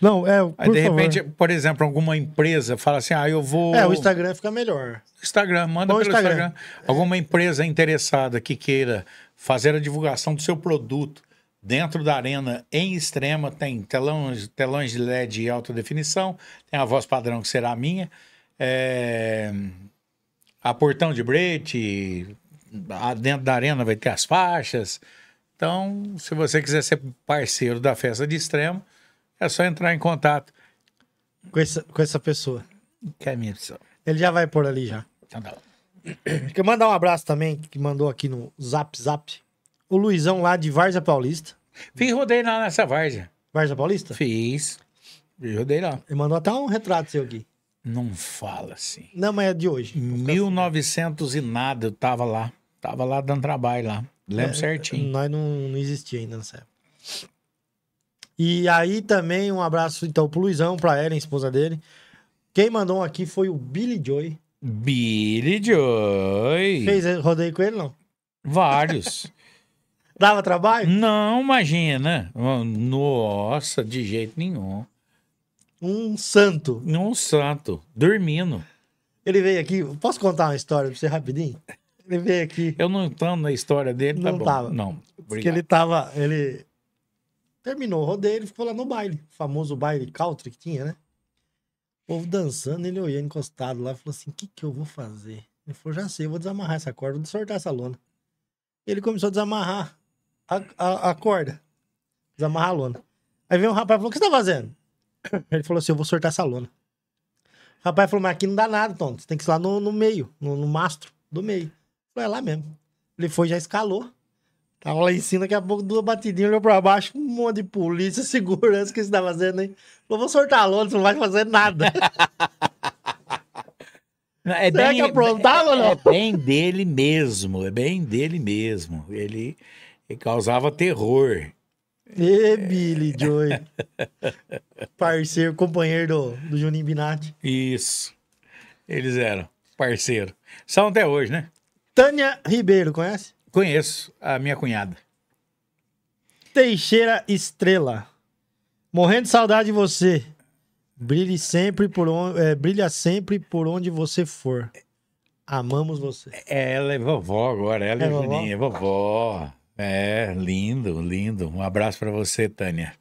[SPEAKER 4] Não, é. Aí, de favor. repente,
[SPEAKER 1] por exemplo, alguma empresa fala assim: ah, eu vou. É, o Instagram
[SPEAKER 4] fica melhor.
[SPEAKER 1] Instagram, manda Bom, pelo Instagram. Instagram. Alguma empresa interessada que queira fazer a divulgação do seu produto dentro da arena em extrema, tem telões, telões de LED e alta definição, tem a voz padrão que será a minha, é, a portão de brete, a, dentro da arena vai ter as faixas. Então, se você quiser ser parceiro da festa de extremo, é só entrar em contato. Com essa, com essa pessoa.
[SPEAKER 4] Que é minha pessoa. Ele já vai por ali já. Então tá tá Quer mandar um abraço também, que mandou aqui no Zap Zap. O Luizão lá de Várzea Paulista. Fiz rodei lá nessa Várzea. Várzea Paulista? Fiz. Fiz rodei lá. Ele mandou até um retrato seu aqui.
[SPEAKER 1] Não fala assim. Não, mas é de hoje. 1900 e nada, eu tava lá.
[SPEAKER 4] Tava lá dando trabalho lá. Lembro é, certinho. Nós não, não existia ainda nessa época. E aí também um abraço então pro Luizão, pra Ellen, esposa dele. Quem mandou aqui foi o Billy Joy. Billy Joy. Fez rodeio com ele, não? Vários. Dava trabalho? Não, imagina.
[SPEAKER 1] Nossa, de jeito nenhum. Um santo. Um santo. Dormindo.
[SPEAKER 4] Ele veio aqui. Posso contar uma história pra você rapidinho? Ele veio
[SPEAKER 1] aqui. Eu não entendo na história dele, tá não tá bom. Tava. Não. Porque
[SPEAKER 4] ele tava. Ele Terminou o rodeio, ele ficou lá no baile. O famoso baile country que tinha, né? O povo dançando, ele olhando encostado lá, falou assim: o que, que eu vou fazer? Ele falou: já sei, eu vou desamarrar essa corda, vou soltar essa lona. Ele começou a desamarrar a, a, a corda, desamarrar a lona. Aí veio um rapaz e falou: o que você tá fazendo? Ele falou assim: eu vou soltar essa lona. O rapaz falou: mas aqui não dá nada, Tom, você tem que ir lá no, no meio, no, no mastro do meio. Falei, é lá mesmo. Ele foi, já escalou. Tava tá lá em cima, daqui a pouco duas batidinhas, olhou pra baixo, um monte de polícia, segurança, o que você tá fazendo aí? Eu vou a lona, você não vai fazer nada. Não, é Será bem, que aprontava é, não? É, é
[SPEAKER 1] bem dele mesmo, é bem dele mesmo. Ele, ele causava terror.
[SPEAKER 4] Ê, Billy Joy. Parceiro, companheiro do, do Juninho Binatti.
[SPEAKER 1] Isso. Eles eram parceiro. São até hoje, né? Tânia
[SPEAKER 4] Ribeiro, conhece? Conheço a minha cunhada. Teixeira Estrela. Morrendo de saudade de você. Brilhe sempre por onde, é, brilha sempre por onde você for. Amamos você.
[SPEAKER 1] É, ela é vovó agora, ela é, é Juninha, vovó? vovó. É, lindo, lindo. Um abraço para você, Tânia.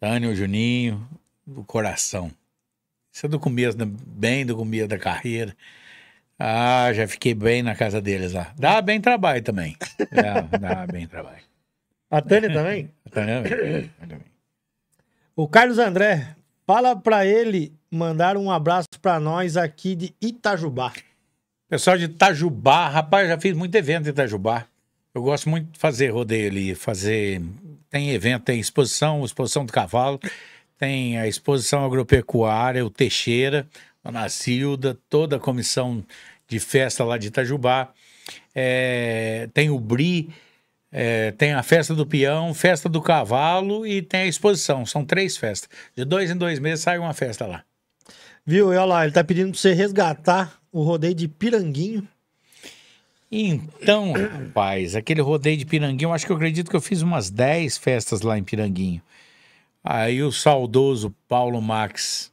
[SPEAKER 1] Tânia, o Juninho, do coração. Isso é do começo, né? bem do começo da carreira. Ah, já fiquei bem na casa deles lá. Dá bem trabalho também. dá, dá bem trabalho.
[SPEAKER 4] A Tânia também? A Tânia também. O Carlos André, fala para ele mandar um abraço para nós aqui de Itajubá.
[SPEAKER 1] Pessoal de Itajubá, rapaz, já fiz muito evento em Itajubá. Eu gosto muito de fazer rodeio ali, fazer. Tem evento, tem exposição, exposição do cavalo, tem a exposição agropecuária, o Teixeira, a Nacilda, toda a comissão de festa lá de Itajubá. É, tem o Bri, é, tem a festa do peão, festa do cavalo e tem a exposição. São três festas. De dois em dois meses sai uma festa lá.
[SPEAKER 4] Viu? Olha lá, ele tá pedindo pra você resgatar o rodeio de Piranguinho. Então,
[SPEAKER 1] rapaz, aquele rodeio de Piranguinho, acho que eu acredito que eu fiz umas 10 festas lá em Piranguinho. Aí o saudoso Paulo Max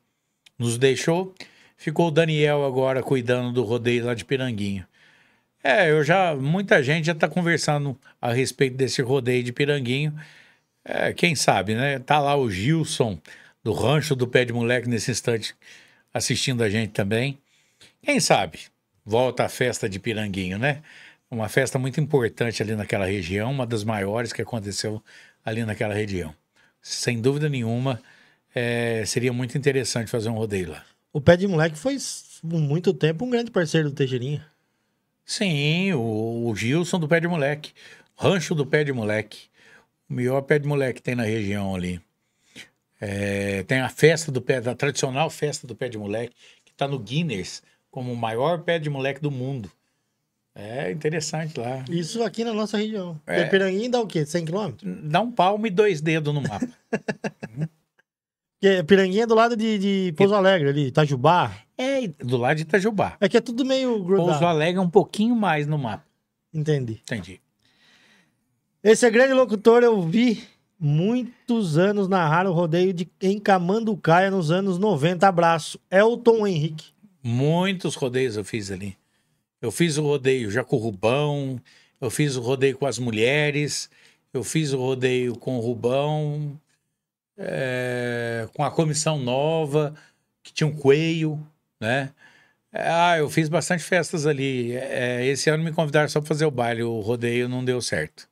[SPEAKER 1] nos deixou. Ficou o Daniel agora cuidando do rodeio lá de Piranguinho. É, eu já. Muita gente já está conversando a respeito desse rodeio de Piranguinho. É, quem sabe, né? Tá lá o Gilson, do Rancho do Pé de Moleque, nesse instante, assistindo a gente também. Quem sabe? Volta a festa de Piranguinho, né? Uma festa muito importante ali naquela região, uma das maiores que aconteceu ali naquela região. Sem dúvida nenhuma, é, seria muito interessante fazer um rodeio lá.
[SPEAKER 4] O Pé de Moleque foi por muito tempo um grande parceiro do Tejeirinha. Sim, o,
[SPEAKER 1] o Gilson do Pé de Moleque. Rancho do Pé de Moleque. O melhor pé de moleque que tem na região ali. É, tem a festa do pé, a tradicional festa do pé de moleque, que está no Guinness como o maior pé de moleque do mundo. É interessante
[SPEAKER 4] lá. Isso aqui na nossa região. É, Peranguinho dá o quê? 100 quilômetros? Dá um palmo e dois dedos no mapa. É, Piranguinha do lado de, de Pouso Alegre ali, Itajubá. É, do lado de Itajubá. É que é tudo meio grudado. Pouso Alegre é um pouquinho mais no mapa. Entendi. Entendi. Esse é grande locutor, eu vi muitos anos narrar o rodeio de, em Camanducaia nos anos 90. Abraço. Elton Henrique.
[SPEAKER 1] Muitos rodeios eu fiz ali. Eu fiz o rodeio já com o Rubão, eu fiz o rodeio com as mulheres, eu fiz o rodeio com o Rubão, é, com a comissão nova, que tinha um coelho, né? É, ah, eu fiz bastante festas ali. É, é esse ano me convidaram só para fazer o baile, o rodeio não deu certo.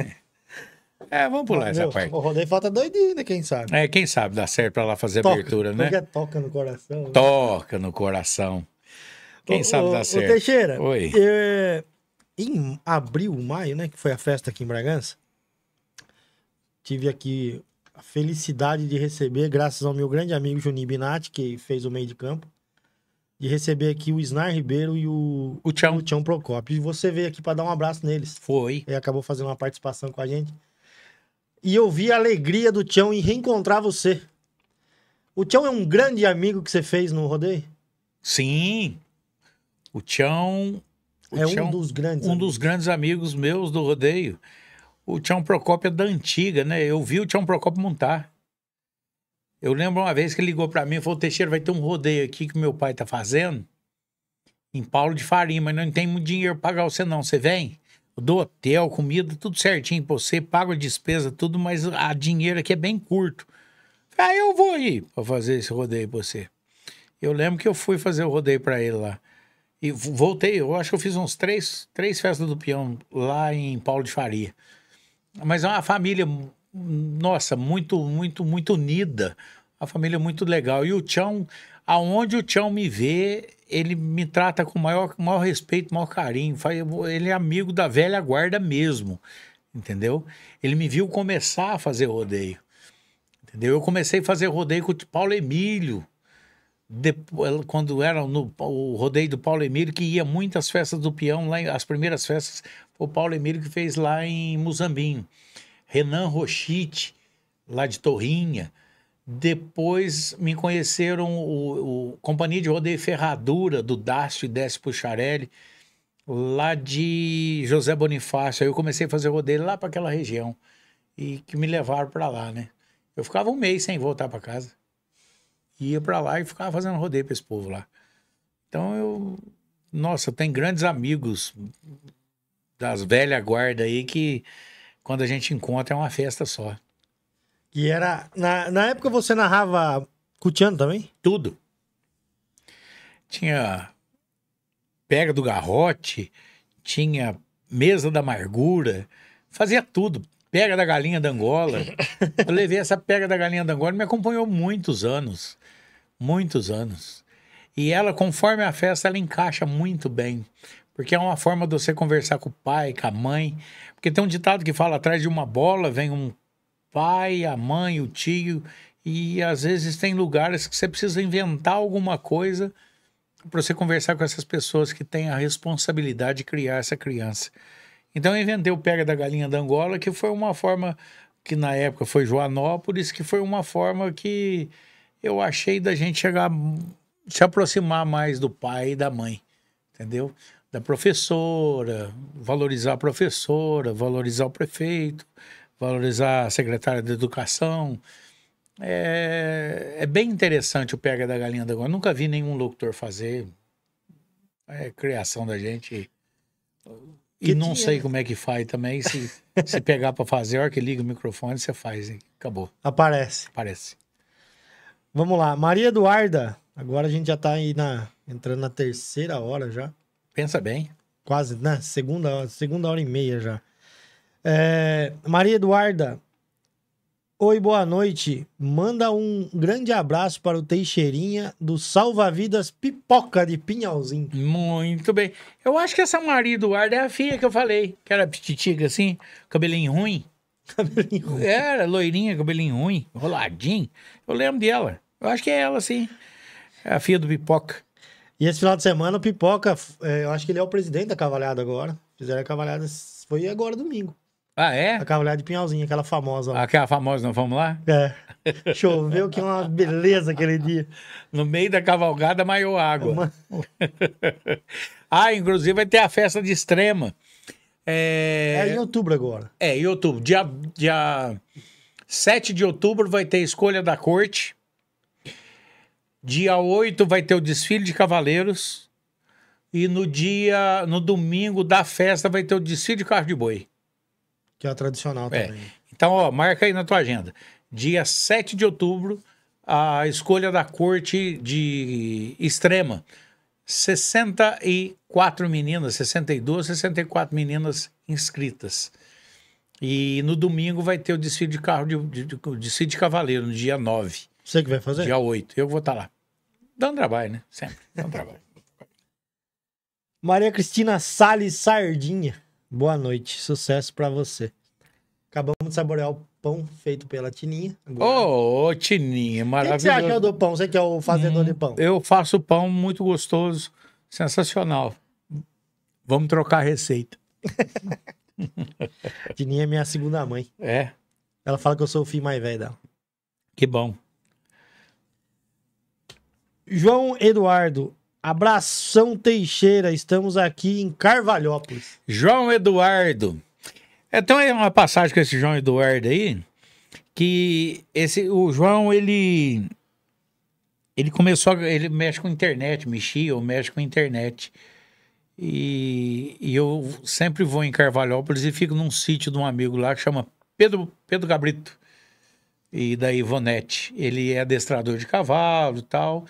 [SPEAKER 1] é, vamos pular ah, essa meu, parte.
[SPEAKER 4] O rodeio falta dois dias, né? Quem sabe?
[SPEAKER 1] É, quem sabe dá certo para lá fazer toca, abertura, né?
[SPEAKER 4] toca no coração. Né?
[SPEAKER 1] Toca no coração. Quem o, sabe dá o, certo. o Teixeira. Oi.
[SPEAKER 4] É, em abril, maio, né? Que foi a festa aqui em Bragança tive aqui a felicidade de receber, graças ao meu grande amigo Juninho Binatti, que fez o meio de campo, de receber aqui o Snar Ribeiro e o, o, Tchão. o Tchão Procopio. E você veio aqui para dar um abraço neles. Foi. Ele acabou fazendo uma participação com a gente. E eu vi a alegria do Tchão em reencontrar você. O Tchão é um grande amigo que você fez no rodeio? Sim. O Tchão. O é um dos grandes. Um amigos.
[SPEAKER 1] dos grandes amigos meus do rodeio o Tião Procópio é da antiga, né? Eu vi o Tião Procópio montar. Eu lembro uma vez que ele ligou para mim e falou: Teixeira, vai ter um rodeio aqui que meu pai tá fazendo em Paulo de Faria, mas não tem muito dinheiro pra pagar você, não. Você vem? Eu dou hotel, comida, tudo certinho pra você, pago a despesa, tudo, mas a dinheiro aqui é bem curto. Aí ah, eu vou aí pra fazer esse rodeio pra você. Eu lembro que eu fui fazer o rodeio para ele lá. E voltei, eu acho que eu fiz uns três, três festas do peão lá em Paulo de Faria. Mas é uma família, nossa, muito, muito, muito unida. Uma família muito legal. E o Tião, aonde o Tião me vê, ele me trata com maior, maior respeito, maior carinho. Ele é amigo da velha guarda mesmo, entendeu? Ele me viu começar a fazer rodeio, entendeu? Eu comecei a fazer rodeio com o Paulo Emílio, depois, quando era no o rodeio do Paulo Emílio, que ia muitas festas do peão, lá, as primeiras festas foi o Paulo Emílio que fez lá em Muzambinho. Renan Rochite, lá de Torrinha. Depois me conheceram o, o Companhia de Rodeio Ferradura, do Dácio e Décio Puxarelli, lá de José Bonifácio. Aí eu comecei a fazer rodeio lá para aquela região e que me levaram para lá, né? Eu ficava um mês sem voltar para casa ia para lá e ficava fazendo rodeio para esse povo lá. Então eu, nossa, tem grandes amigos das velhas guarda aí que quando a gente encontra é uma festa só.
[SPEAKER 4] E era na, na época você narrava cutiano também? Tudo.
[SPEAKER 1] Tinha pega do garrote, tinha mesa da amargura, fazia tudo. Pega da galinha da Angola. eu levei essa pega da galinha da Angola, me acompanhou muitos anos muitos anos. E ela, conforme a festa, ela encaixa muito bem. Porque é uma forma de você conversar com o pai, com a mãe. Porque tem um ditado que fala: atrás de uma bola vem um pai, a mãe, o tio. E às vezes tem lugares que você precisa inventar alguma coisa para você conversar com essas pessoas que têm a responsabilidade de criar essa criança. Então eu inventei o Pega da Galinha da Angola, que foi uma forma que na época foi Joanópolis, que foi uma forma que eu achei da gente chegar, se aproximar mais do pai e da mãe, entendeu? Da professora, valorizar a professora, valorizar o prefeito, valorizar a secretária de educação. É, é bem interessante o Pega da Galinha da Goma. Nunca vi nenhum locutor fazer. É criação da gente. E não sei como é que faz também. Se, se pegar para fazer, a hora que liga o microfone, você
[SPEAKER 4] faz, hein? Acabou. Aparece. Aparece. Vamos lá, Maria Eduarda. Agora a gente já tá aí na, entrando na terceira hora já. Pensa bem. Quase, né? Segunda hora, segunda hora e meia já. É, Maria Eduarda. Oi, boa noite. Manda um grande abraço para o Teixeirinha do Salva-Vidas Pipoca de Pinhalzinho. Muito
[SPEAKER 1] bem. Eu acho que essa Maria Eduarda é a filha que eu falei, que era petitiga assim, cabelinho ruim. Cabelinho ruim. Era loirinha, cabelinho ruim, roladinho. Eu lembro dela. Eu acho que é ela, sim.
[SPEAKER 4] É a filha do Pipoca. E esse final de semana, o Pipoca, é, eu acho que ele é o presidente da Cavalhada agora. Fizeram a Cavalhada, foi agora domingo. Ah, é? A Cavalhada de Pinhalzinho, aquela famosa Aquela famosa, não vamos lá? É. Choveu que uma beleza aquele dia. No meio da
[SPEAKER 1] cavalgada, maior água. É uma... ah, inclusive vai ter a festa de extrema. É... é em
[SPEAKER 4] outubro agora.
[SPEAKER 1] É, em outubro. Dia, dia 7 de outubro vai ter escolha da corte. Dia 8 vai ter o desfile de cavaleiros. E no dia, no domingo da festa, vai ter o desfile de carro de boi.
[SPEAKER 4] Que é a tradicional é. também.
[SPEAKER 1] Então, ó, marca aí na tua agenda. Dia 7 de outubro, a escolha da corte de extrema. 64 meninas, 62, 64 meninas inscritas. E no domingo vai ter o desfile de carro de, de, de, desfile de cavaleiro, no dia 9. Você que vai fazer? Dia 8. Eu vou estar tá lá. Dando trabalho, né? Sempre. Dando
[SPEAKER 5] trabalho.
[SPEAKER 4] Maria Cristina Sales Sardinha. Boa noite. Sucesso para você. Acabamos de saborear o pão feito pela Tininha.
[SPEAKER 1] Ô, oh, Tininha, maravilhoso. O que, você achou é do pão? Você que é o fazedor hum, de pão. Eu faço pão muito gostoso, sensacional. Vamos trocar a
[SPEAKER 4] receita. Tininha é minha segunda mãe. É. Ela fala que eu sou o filho mais velho dela. Que bom. João Eduardo, abração Teixeira, estamos aqui em Carvalhópolis.
[SPEAKER 1] João Eduardo. É, tem uma passagem com esse João Eduardo aí, que esse, o João, ele ele começou, ele mexe com internet, mexia ou mexe com internet. E, e, eu sempre vou em Carvalhópolis e fico num sítio de um amigo lá que chama Pedro, Pedro Gabrito e da Ivonete. Ele é adestrador de cavalo e tal.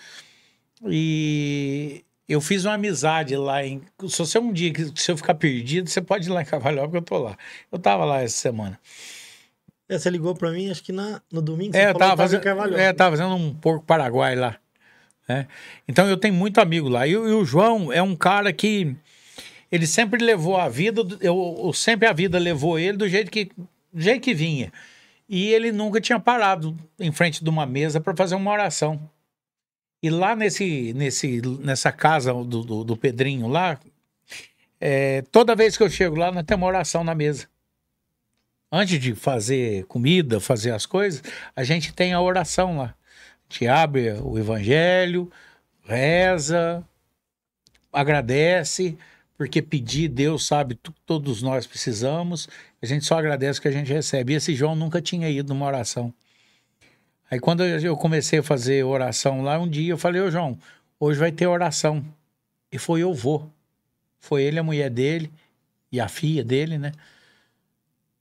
[SPEAKER 1] E eu fiz uma amizade lá em. Se você um dia que se eu ficar perdido, você pode ir lá em Cavalhó, porque eu tô lá. Eu tava lá essa semana. É, você ligou pra
[SPEAKER 4] mim, acho que na, no domingo. é, eu tava, fazendo, Carvalho, é, né?
[SPEAKER 1] tava fazendo um porco paraguai lá. Né? Então eu tenho muito amigo lá. E, e, o João é um cara que. Ele sempre levou a vida, eu, eu sempre a vida levou ele do jeito que, do jeito que vinha. E ele nunca tinha parado em frente de uma mesa para fazer uma oração. E lá nesse, nesse, nessa casa do, do, do Pedrinho lá, é, toda vez que eu chego lá, nós temos uma oração na mesa. Antes de fazer comida, fazer as coisas, a gente tem a oração lá. A gente abre o evangelho, reza, agradece, porque pedir Deus sabe todos nós precisamos. A gente só agradece o que a gente recebe. E esse João nunca tinha ido numa oração. Aí quando eu comecei a fazer oração lá, um dia eu falei, ô João, hoje vai ter oração. E foi eu vou. Foi ele, a mulher dele e a filha dele, né?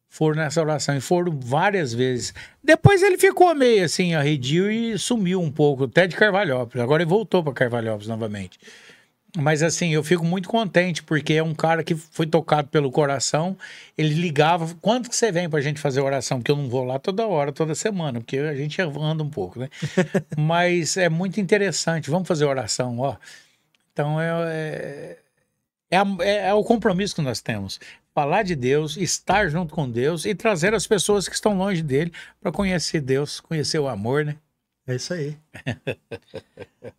[SPEAKER 1] Foram nessa oração e foram várias vezes. Depois ele ficou meio assim, arredio e sumiu um pouco, até de Carvalhópolis. Agora ele voltou para Carvalhópolis novamente. Mas assim, eu fico muito contente, porque é um cara que foi tocado pelo coração. Ele ligava, quanto que você vem pra gente fazer oração? Porque eu não vou lá toda hora, toda semana, porque a gente anda um pouco, né? Mas é muito interessante, vamos fazer oração, ó. Então é, é, é, é, é o compromisso que nós temos. Falar de Deus, estar junto com Deus e trazer as pessoas que estão longe dele
[SPEAKER 4] para conhecer Deus, conhecer o amor, né? É isso aí.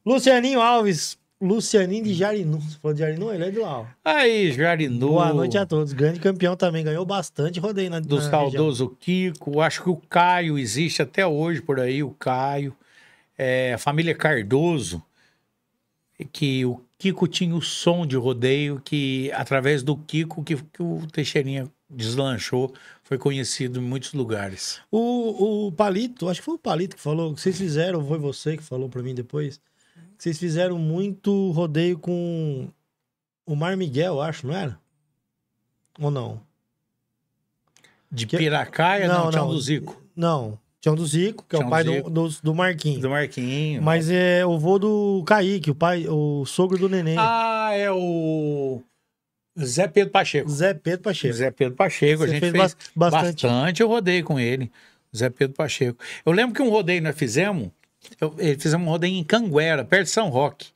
[SPEAKER 4] Lucianinho Alves, Lucianinho de Jarinu. Você falou de Jarinu? Ele é de lá, ó. Aí, Jarinu. Boa noite a todos. Grande campeão também. Ganhou bastante. Rodei na Do saudoso Kiko. Acho que o
[SPEAKER 1] Caio existe até hoje por aí. O Caio. É, a família Cardoso. Que o Kiko tinha o som de rodeio. Que através do Kiko
[SPEAKER 4] que, que o Teixeirinha
[SPEAKER 1] deslanchou. Foi conhecido em muitos lugares.
[SPEAKER 4] O, o Palito. Acho que foi o Palito que falou. Que vocês fizeram. Foi você que falou para mim depois vocês fizeram muito rodeio com o Mar Miguel, acho, não era? Ou não? De que... Piracaia, não, não, Tião do Zico. Não, Tião do Zico, que Tião é o pai do, do, do Marquinho. Do Marquinho. Mas é o vô do Kaique, o pai, o sogro do neném.
[SPEAKER 1] Ah, é o... Zé Pedro Pacheco. Zé Pedro Pacheco. Zé Pedro Pacheco, Você a gente fez, fez bastante. bastante, eu rodei com ele. Zé Pedro Pacheco. Eu lembro que um rodeio nós fizemos eu, eh, fizemos um rodeio em Canguera, perto de São Roque.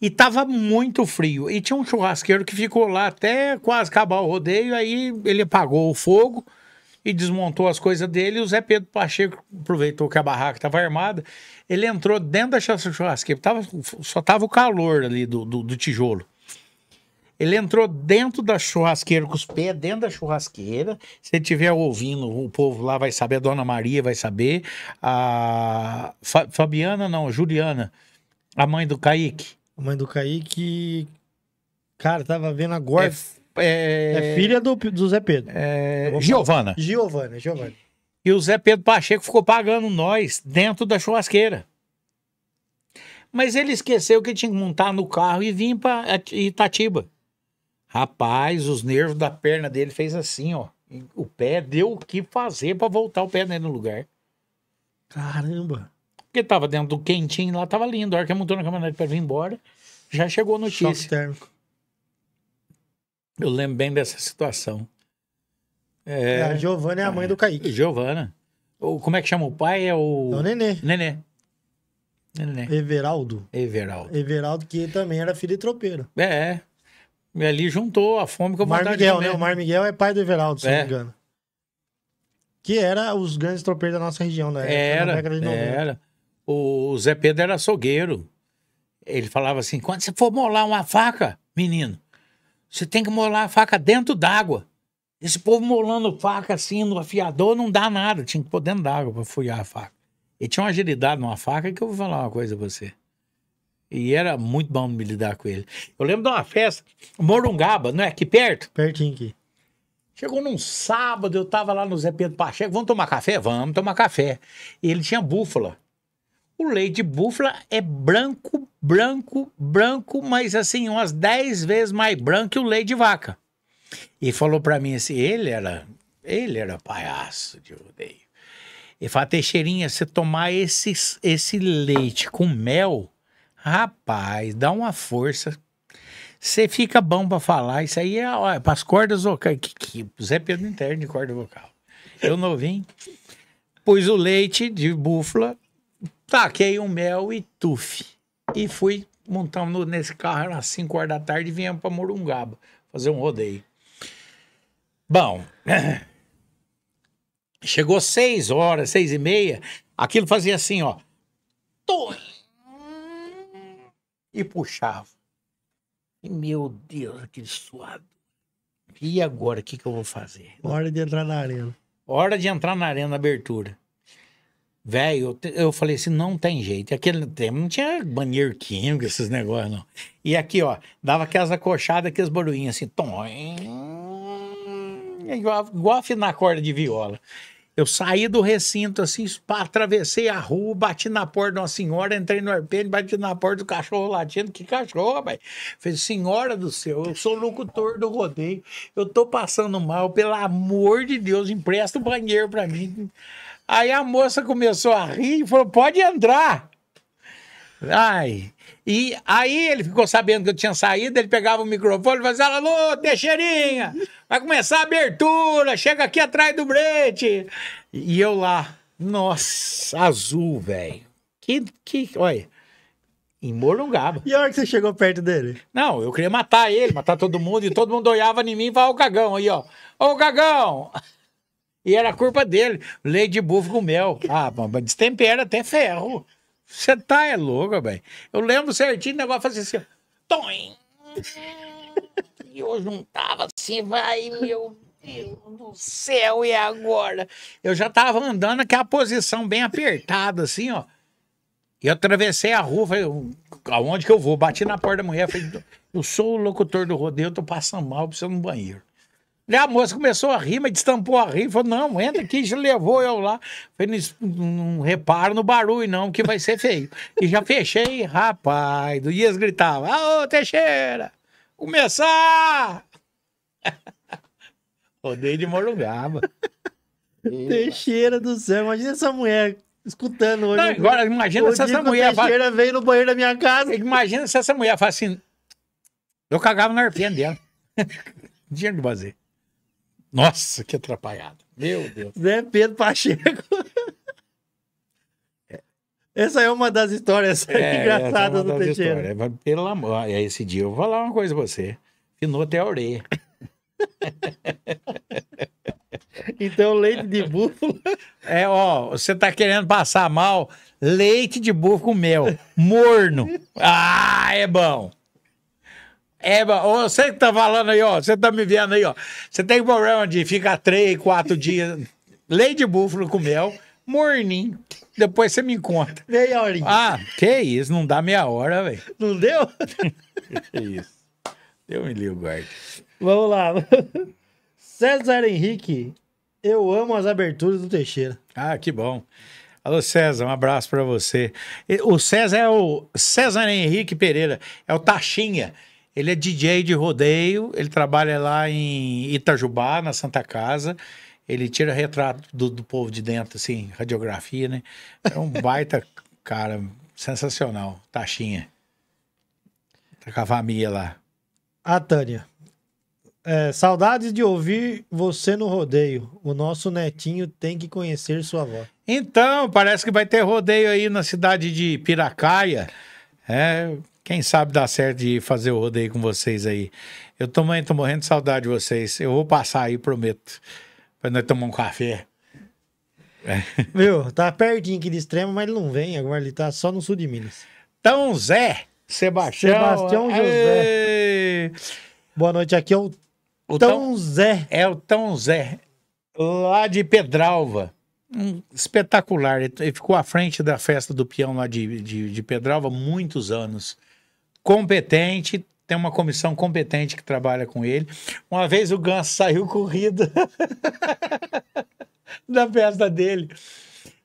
[SPEAKER 1] E tava muito frio. E tinha um churrasqueiro que ficou lá até quase acabar o rodeio. Aí ele apagou o fogo e desmontou as coisas dele. E o Zé Pedro Pacheco aproveitou que a barraca estava armada. Ele entrou dentro da churrasqueira. Tava, só tava o calor ali do, do, do tijolo. Ele entrou dentro da churrasqueira, com os pés dentro da churrasqueira. Se ele estiver ouvindo, o povo lá vai saber, a Dona Maria vai saber. A Fa Fabiana, não, Juliana, a mãe do
[SPEAKER 4] Kaique. A mãe do Kaique. Cara, tava vendo agora. É, é... é filha do, do Zé Pedro. É... Giovana. Giovana, Giovana. E o Zé Pedro
[SPEAKER 1] Pacheco ficou pagando nós dentro da churrasqueira. Mas ele esqueceu que tinha que montar no carro e vir para Itatiba. Rapaz, os nervos da perna dele fez assim, ó. O pé deu o que fazer para voltar o pé dele no lugar. Caramba. Porque tava dentro do quentinho lá, tava lindo. A hora que montou na caminhonete
[SPEAKER 4] para vir embora, já chegou a notícia. Choque térmico.
[SPEAKER 1] Eu lembro bem dessa situação.
[SPEAKER 4] É, é a Giovana é a mãe do Kaique. Giovana. O,
[SPEAKER 1] como é que chama o pai? É o. É o Nenê. Nenê. Nenê. Everaldo. Everaldo.
[SPEAKER 4] Everaldo, que também era filho de tropeiro. É. é. E ali juntou a fome com a Mar Miguel, né? O Mar Miguel é pai do Everaldo, se é. não me engano. Que era os grandes tropeiros da nossa região, né? Era, era. era.
[SPEAKER 1] O Zé Pedro era açougueiro. Ele falava assim, quando você for molar uma faca, menino, você tem que molar a faca dentro d'água. Esse povo molando faca assim no afiador não dá nada. Tinha que pôr dentro d'água para fuiar a faca. Ele tinha uma agilidade numa faca que eu vou falar uma coisa pra você. E era muito bom me lidar com ele. Eu lembro de uma festa, Morungaba, não é? Aqui perto? Pertinho aqui. Chegou num sábado, eu tava lá no Zé Pedro Pacheco, vamos tomar café? Vamos tomar café. E ele tinha búfala. O leite de búfala é branco, branco, branco, mas assim, umas 10 vezes mais branco que o leite de vaca. E falou para mim assim, ele era, ele era palhaço de rodeio. E falou, Teixeirinha, você tomar esse, esse leite com mel, Rapaz, dá uma força. Você fica bom para falar. Isso aí é para é pras cordas vocais. Que, que, Zé Pedro interno de corda vocal. Eu novinho. Pus o leite de búfala, taquei o um mel e tufe. E fui montamos nesse carro às 5 horas da tarde e viemos para Morungaba fazer um rodeio. Bom, chegou 6 horas, 6 e meia, aquilo fazia assim, ó. Torre! e puxava. E, meu Deus, aquele suado. E agora, o que, que eu vou fazer?
[SPEAKER 4] Hora de entrar na arena.
[SPEAKER 1] Hora de entrar na arena, na abertura. Velho, eu, eu, falei assim, não tem jeito. Aquele tempo não tinha banheiro químico, esses negócios, não. E aqui, ó, dava aquelas acochadas, aqueles barulhinhos assim, tom. Igual, igual afinar corda de viola. Eu saí do recinto, assim, atravessei a rua, bati na porta de uma senhora, entrei no arpênio, bati na porta do cachorro latindo. Que cachorro, velho? Falei, senhora do céu, eu sou locutor do rodeio, eu tô passando mal, pelo amor de Deus, empresta o um banheiro pra mim. Aí a moça começou a rir e falou, pode entrar. Ai, e aí ele ficou sabendo que eu tinha saído, ele pegava o microfone e fazia, alô, Teixeirinha, vai começar a abertura, chega aqui atrás do brete. E eu lá, nossa, azul, velho. Que, que, olha, em Morungaba. E a hora que você chegou perto dele? Não, eu queria matar ele, matar todo mundo, e todo mundo olhava em mim e falava, ô cagão, aí ó, ô cagão. E era culpa dele, leite de com mel. Ah, mas destempera até ferro. Você tá é louco, velho. Eu lembro certinho o negócio fazer assim, e eu juntava assim, vai, meu Deus do céu, e agora? Eu já tava andando aquela posição bem apertada, assim, ó. E atravessei a rua, falei, aonde que eu vou? Bati na porta da mulher, falei, eu sou o locutor do rodeio, eu tô passando mal, preciso no banheiro a ah, moça começou a rir, mas destampou a rir. Falou, não, entra aqui, já levou eu lá. Falei, não, reparo no barulho não, que vai ser feio. E já fechei, rapaz. Do Dias gritava, ô Teixeira, começar! Odeio de Morugaba.
[SPEAKER 4] Teixeira do céu, imagina essa mulher escutando hoje. Não, agora, imagina se essa mulher. Teixeira fala... veio no banheiro da minha casa. É
[SPEAKER 1] imagina se essa mulher fala assim. Eu cagava na arpinha dela. Dinheiro de fazer. Nossa, que atrapalhado.
[SPEAKER 4] Meu Deus. Zé né, Pedro Pacheco. É. Essa é uma das histórias é, é engraçadas é do Teixeira.
[SPEAKER 1] Histórias. Pelo amor, ah, é, esse dia eu vou falar uma coisa pra você. Finou até a orelha. então, leite de búfalo. É, ó, você tá querendo passar mal? Leite de búfalo com mel, morno. Ah, é bom. É, você que tá falando aí, ó, você tá me vendo aí, ó. Você tem problema de ficar três, quatro dias. Leite de búfalo com mel, morninho. Depois você me conta. Meia horinha. Ah, que isso, não dá meia hora, velho. Não deu? que isso. Eu me ligo, guarda.
[SPEAKER 4] Vamos lá. César Henrique, eu amo as aberturas do Teixeira. Ah, que bom.
[SPEAKER 1] Alô, César, um abraço para você. O César é o César Henrique Pereira, é o Taxinha. Ele é DJ de rodeio, ele trabalha lá em Itajubá, na Santa Casa. Ele tira retrato do, do povo de dentro, assim, radiografia, né? É um baita cara, sensacional. Taxinha.
[SPEAKER 4] Tá com a família lá. Ah, Tânia. É, saudades de ouvir você no rodeio. O nosso netinho tem que conhecer sua avó.
[SPEAKER 1] Então, parece que vai ter rodeio aí na cidade de Piracaia. É, quem sabe dá certo de fazer o rodeio com vocês aí. Eu também tô morrendo de saudade de vocês. Eu vou passar aí, prometo. Pra nós tomar um café.
[SPEAKER 4] Viu? É. tá pertinho aqui de extremo, mas ele não vem. Agora ele tá só no sul de Minas. Então, Zé, Sebastião. Sebastião José. Boa noite, aqui é o, o Tão, Tão
[SPEAKER 1] Zé. É o Tão Zé, lá de Pedralva. Um, espetacular. Ele ficou à frente da festa do peão lá de, de, de Pedralva muitos anos competente, tem uma comissão competente que trabalha com ele. Uma vez o Ganso saiu corrido da festa dele.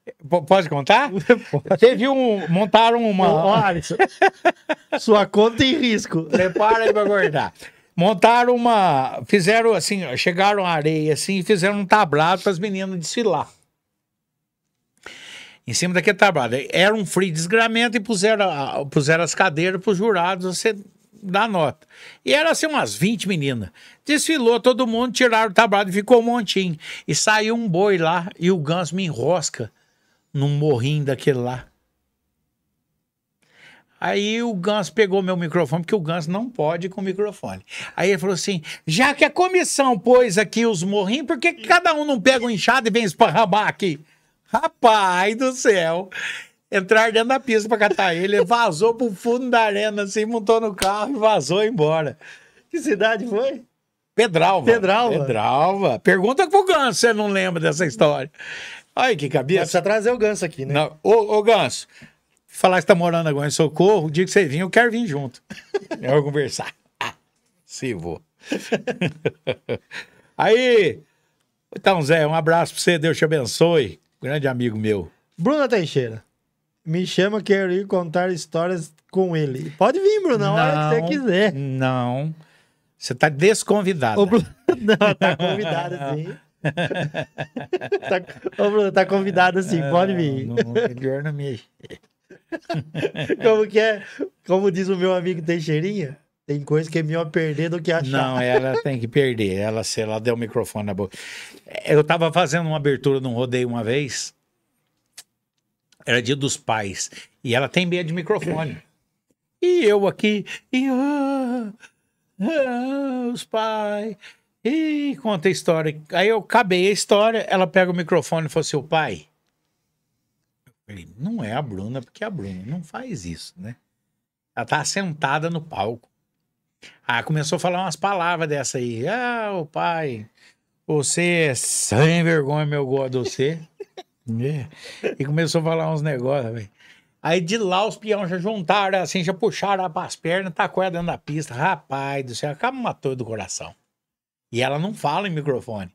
[SPEAKER 1] P pode contar? Pode. Teve um. Montaram uma. Alisson, sua conta em risco. Prepara aí pra guardar. Montaram uma. Fizeram assim, chegaram à areia assim e fizeram um tablado para as meninas desfilar em cima daquele trabalho. Era um free desgramento e puseram, puseram as cadeiras para os jurados você dar nota. E era assim umas 20 meninas. Desfilou todo mundo, tiraram o tablado e ficou um montinho. E saiu um boi lá e o ganso me enrosca num morrinho daquele lá. Aí o Gans pegou meu microfone, porque o Gans não pode com o microfone. Aí ele falou assim: já que a comissão pôs aqui os morrinhos, por que cada um não pega um inchado e vem esparrabar aqui? Rapaz do céu! Entrar dentro da pista para catar ele, vazou pro fundo da arena, assim, montou no carro e vazou embora. Que cidade foi? Pedralva. Pedralva. Pedralva. Pergunta pro Ganso, você não lembra dessa história. Olha que cabeça. Precisa trazer o Ganso aqui, né? Não. Ô, ô Ganso, falar que você tá morando agora em Socorro, o dia que você vir, eu quero vir junto. eu vou conversar. Ah, se vou.
[SPEAKER 4] Aí, então, Zé, um abraço pra você, Deus te abençoe. Grande amigo meu. Bruno Teixeira. Me chama, quero ir contar histórias com ele. Pode vir, Bruno, na hora que você quiser.
[SPEAKER 1] Não. Você está desconvidado. Bruno... Não, tá convidado
[SPEAKER 4] sim. tá... Ô, Bruno, tá convidado sim, pode vir. Não, não, melhor não me. Como que é? Como diz o meu amigo Teixeirinha? Tem coisa que é melhor perder do que achar. Não,
[SPEAKER 1] ela tem que perder. Ela, se ela deu o microfone na boca. Eu tava fazendo uma abertura num rodeio uma vez. Era dia dos pais. E ela tem medo de microfone. E eu aqui. E, ah, ah, os pais. E conta a história. Aí eu acabei a história, ela pega o microfone e fala assim, o pai. Eu falei, não é a Bruna, porque a Bruna não faz isso, né? Ela tá sentada no palco. Ah, começou a falar umas palavras dessa aí. Ah, o pai, você é sem vergonha, meu gosto você. É. e começou a falar uns negócios, velho. Aí de lá os peão já juntaram assim, já puxaram as pernas, tacou ela dentro da pista. Rapaz do céu, acaba matou do coração. E ela não fala em microfone.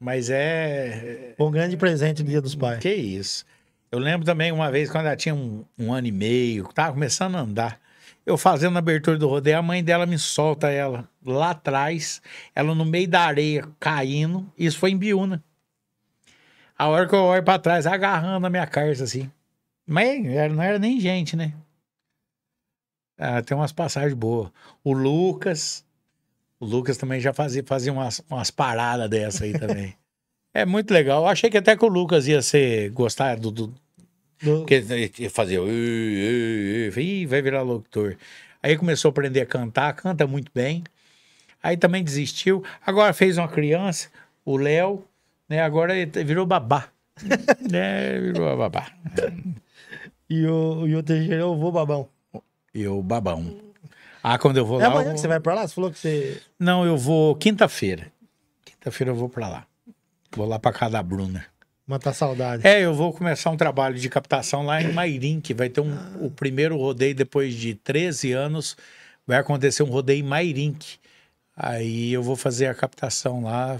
[SPEAKER 1] Mas é. Um é grande presente do Dia dos Pais. Que isso. Eu lembro também uma vez quando ela tinha um, um ano e meio, tava começando a andar. Eu fazendo a abertura do rodeio, a mãe dela me solta ela lá atrás, ela no meio da areia caindo. Isso foi em Biúna. A hora que eu olho pra trás, agarrando a minha carça assim. Mas não era nem gente, né? Ah, tem umas passagens boas. O Lucas. O Lucas também já fazia, fazia umas, umas paradas dessa aí também. é muito legal. Eu achei que até que o Lucas ia ser, gostar do, do porque ele fazia. Ih, vai virar locutor. Aí começou a aprender a cantar, canta muito bem. Aí também desistiu. Agora fez uma criança, o Léo, né? Agora ele virou babá.
[SPEAKER 4] né? Virou babá. e, o, e o Teixeira, eu é vou babão.
[SPEAKER 1] Eu babão. Ah, quando eu vou é lá. amanhã eu... que você
[SPEAKER 4] vai pra lá? Você falou que você.
[SPEAKER 1] Não, eu vou quinta-feira. Quinta-feira eu vou pra lá. Vou lá pra casa da Bruna.
[SPEAKER 4] Matar saudade.
[SPEAKER 1] É, eu vou começar um trabalho de captação lá em Mairim, que vai ter um, ah. o primeiro rodeio depois de 13 anos. Vai acontecer um rodeio em Mairink. Aí eu vou fazer a captação
[SPEAKER 4] lá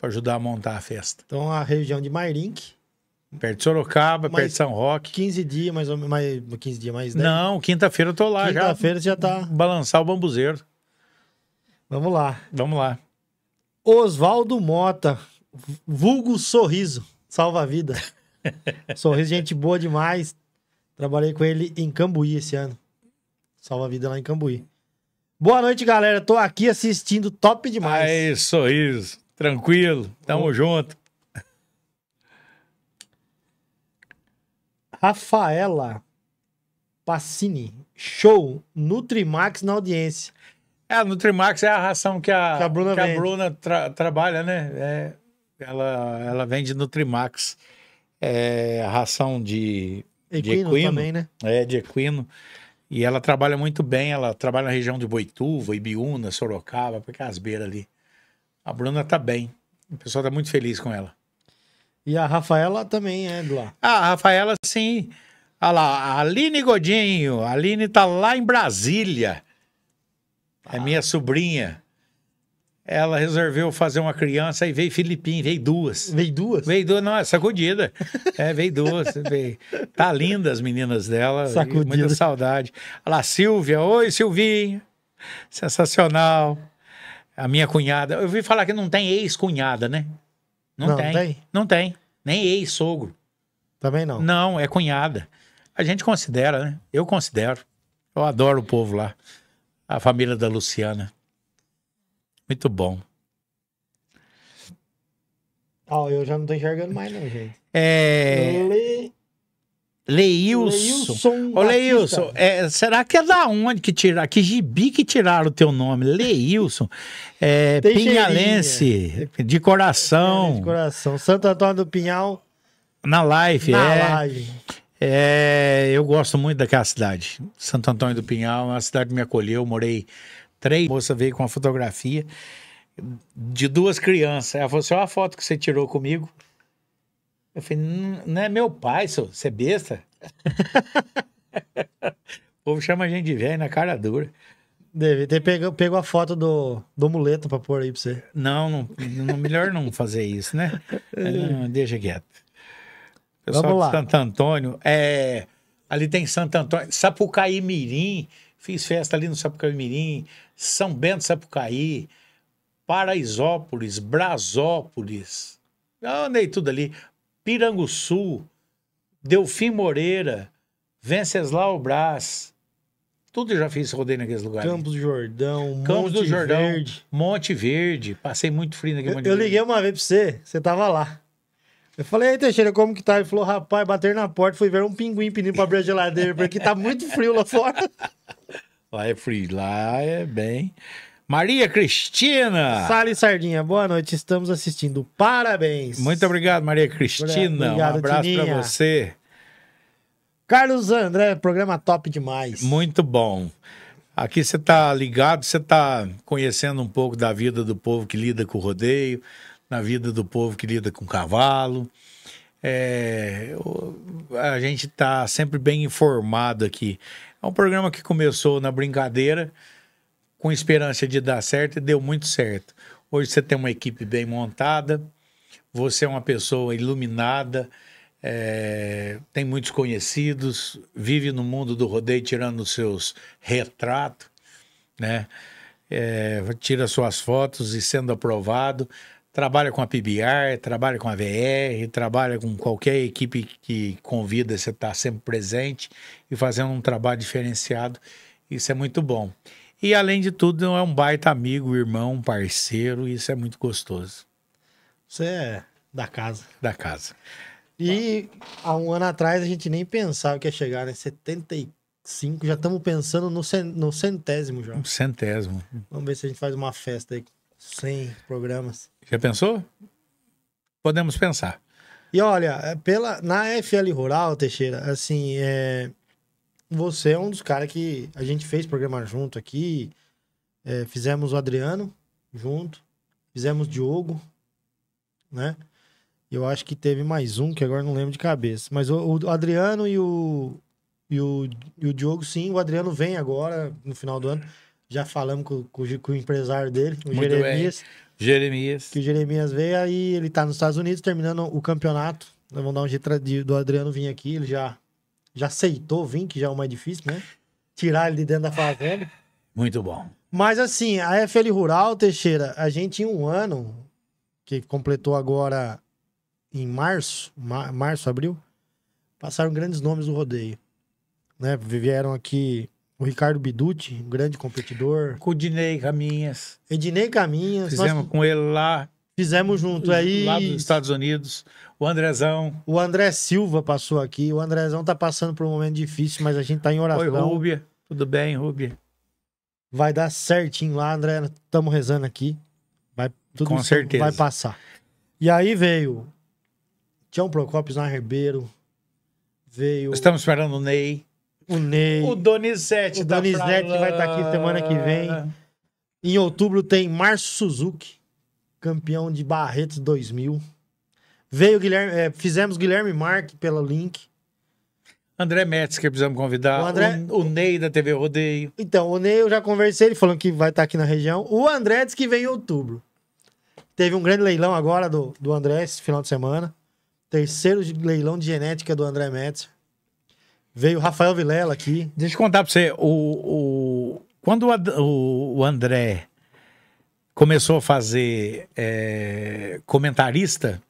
[SPEAKER 4] para ajudar a montar a festa. Então a região de Mairink. Perto de Sorocaba, mais perto de São Roque. 15 dias, mais ou menos. Mais, 15 dias, mais 10.
[SPEAKER 1] Não, quinta-feira eu tô lá quinta já. Quinta-feira já tá.
[SPEAKER 4] Balançar o bambuzeiro. Vamos lá. Vamos lá. Oswaldo Mota, vulgo sorriso. Salva a vida. Sorriso, gente boa demais. Trabalhei com ele em Cambuí esse ano. Salva a vida lá em Cambuí. Boa noite, galera. Tô aqui assistindo top demais. isso, sorriso. Tranquilo. Tamo junto. Rafaela Passini. Show. Nutrimax na audiência. É, a Nutrimax é a ração que a, que a Bruna, que a Bruna tra
[SPEAKER 1] trabalha, né? É, ela, ela vende Nutrimax É, ração de equino, de equino também, né? É, de equino. E ela trabalha muito bem, ela trabalha na região de Boituva, Ibiúna, Sorocaba, porque as beiras ali. A Bruna tá bem. O pessoal tá muito feliz com ela. E a Rafaela também é do lá. Ah, a Rafaela sim. Olha lá, a Aline Godinho. A Aline tá lá em Brasília. É ah. minha sobrinha ela resolveu fazer uma criança e veio Filipim, veio duas. Veio duas? Veio duas, não, é sacudida. É, veio duas. veio. Tá linda as meninas dela. Sacudida. Muita saudade. Olha lá, Silvia. Oi, Silvinho, Sensacional. A minha cunhada. Eu ouvi falar que não tem ex-cunhada, né? Não, não tem. tem. Não tem. Nem ex-sogro. Também não. Não, é cunhada. A gente considera, né? Eu considero. Eu adoro o povo lá. A família da Luciana. Muito bom.
[SPEAKER 4] Ó, oh, eu já não tô enxergando mais, não, gente. É. Le...
[SPEAKER 1] Leilson. Leilson. Ô, Leilson, é, será que é da onde que tiraram? Que gibi que tiraram o teu nome? Leilson. É, Pinhalense, de coração. de coração. Santo Antônio do Pinhal. Na live, Na é. Live. É, eu gosto muito daquela cidade. Santo Antônio do Pinhal, é uma cidade que me acolheu. Morei três moça veio com uma fotografia de duas crianças. Ela falou assim: olha a foto que você tirou comigo. Eu falei: não é meu
[SPEAKER 4] pai, senhor, você é besta. o povo chama a gente de velho na né? cara dura. Deve ter pego, pegou a foto do, do muleta pra pôr aí pra você.
[SPEAKER 1] Não, não, não melhor não fazer isso, né? É. Não, deixa quieto. Pessoal Vamos lá. de Santo Antônio, é, ali tem Santo Antônio, Sapucaí Mirim, Fiz festa ali no Sapucaí Mirim, São Bento Sapucaí, Paraisópolis, Brasópolis. Eu andei tudo ali. Piranguçu, Delfim Moreira, Venceslau Brás. Tudo já fiz rodeio naqueles lugares. Campos
[SPEAKER 4] do Jordão, Campos Monte do Jordão,
[SPEAKER 1] Verde. Monte Verde. Passei muito frio naquele eu, Monte Eu liguei
[SPEAKER 4] Verde. uma vez pra você, você tava lá. Eu falei, aí, Teixeira, como que tá? Ele falou, rapaz, bater na porta, fui ver um pinguim pedindo pra abrir a geladeira, porque tá muito frio lá fora.
[SPEAKER 1] Lá é frio, lá é bem. Maria Cristina!
[SPEAKER 4] Sale Sardinha, boa noite, estamos assistindo, parabéns! Muito obrigado,
[SPEAKER 1] Maria Cristina, obrigado, um abraço para
[SPEAKER 4] você. Carlos André, programa top demais.
[SPEAKER 1] Muito bom. Aqui você tá ligado, você tá conhecendo um pouco da vida do povo que lida com o rodeio, na vida do povo que lida com cavalo. É, a gente está sempre bem informado aqui. É um programa que começou na brincadeira, com esperança de dar certo e deu muito certo. Hoje você tem uma equipe bem montada, você é uma pessoa iluminada, é, tem muitos conhecidos, vive no mundo do rodeio tirando os seus retratos, né? É, tira suas fotos e sendo aprovado trabalha com a PBR, trabalha com a VR, trabalha com qualquer equipe que convida, você está sempre presente e fazendo um trabalho diferenciado. Isso é muito bom. E além de tudo, é um baita amigo, irmão, parceiro, isso é muito
[SPEAKER 4] gostoso. Você é da casa. Da casa. E há um ano atrás a gente nem pensava que ia chegar, né? 75, já estamos pensando no, no centésimo já. Um
[SPEAKER 1] centésimo.
[SPEAKER 4] Vamos ver se a gente faz uma festa aí sem programas.
[SPEAKER 1] Já pensou? Podemos pensar.
[SPEAKER 4] E olha, é, pela, na FL Rural, Teixeira, assim, é, você é um dos caras que a gente fez programa junto aqui. É, fizemos o Adriano junto, fizemos Diogo, né? Eu acho que teve mais um que agora não lembro de cabeça. Mas o, o Adriano e o, e o, e o Diogo, sim. O Adriano vem agora, no final do ano já falamos com, com, com o empresário dele, o Muito Jeremias. Bem. Jeremias. Que o Jeremias veio, aí ele tá nos Estados Unidos terminando o campeonato. Nós vamos dar um jeito de, do Adriano vir aqui, ele já, já aceitou vir, que já é o mais difícil, né? Tirar ele de dentro da fazenda.
[SPEAKER 1] Muito bom.
[SPEAKER 4] Mas assim, a FL Rural, Teixeira, a gente em um ano, que completou agora em março, março, abril, passaram grandes nomes do rodeio. Né? Vieram aqui o Ricardo Biduti, um grande competidor. Com o Dinei Caminhas. Edinei Caminhas. Fizemos nós...
[SPEAKER 1] com ele lá.
[SPEAKER 4] Fizemos junto aí. É lá dos
[SPEAKER 1] Estados Unidos. O Andrezão.
[SPEAKER 4] O André Silva passou aqui. O Andrezão tá passando por um momento difícil, mas a gente tá em oração. Oi,
[SPEAKER 1] Rúbia. Tudo bem, Rúbia?
[SPEAKER 4] Vai dar certinho lá, André. Estamos rezando aqui. Vai, tudo com certeza. vai passar. E aí veio Tião Procópio, na Ribeiro. Veio. Estamos esperando o Ney. O Ney. O Donizete. O tá Donizete tá vai estar tá aqui semana que vem. Em outubro tem Márcio Suzuki, campeão de Barretos 2000. Veio Guilherme, é, fizemos Guilherme Marque pelo link.
[SPEAKER 1] André Metz, que precisamos convidar. O, André... o, o Ney da TV Rodeio.
[SPEAKER 4] Então, o Ney eu já conversei, ele falando que vai estar tá aqui na região. O André disse que vem em outubro. Teve um grande leilão agora do, do André esse final de semana. Terceiro leilão de genética do André Metz. Veio Rafael Vilela aqui. Deixa eu contar pra você. O,
[SPEAKER 1] o, quando o, o André começou a fazer é, comentarista,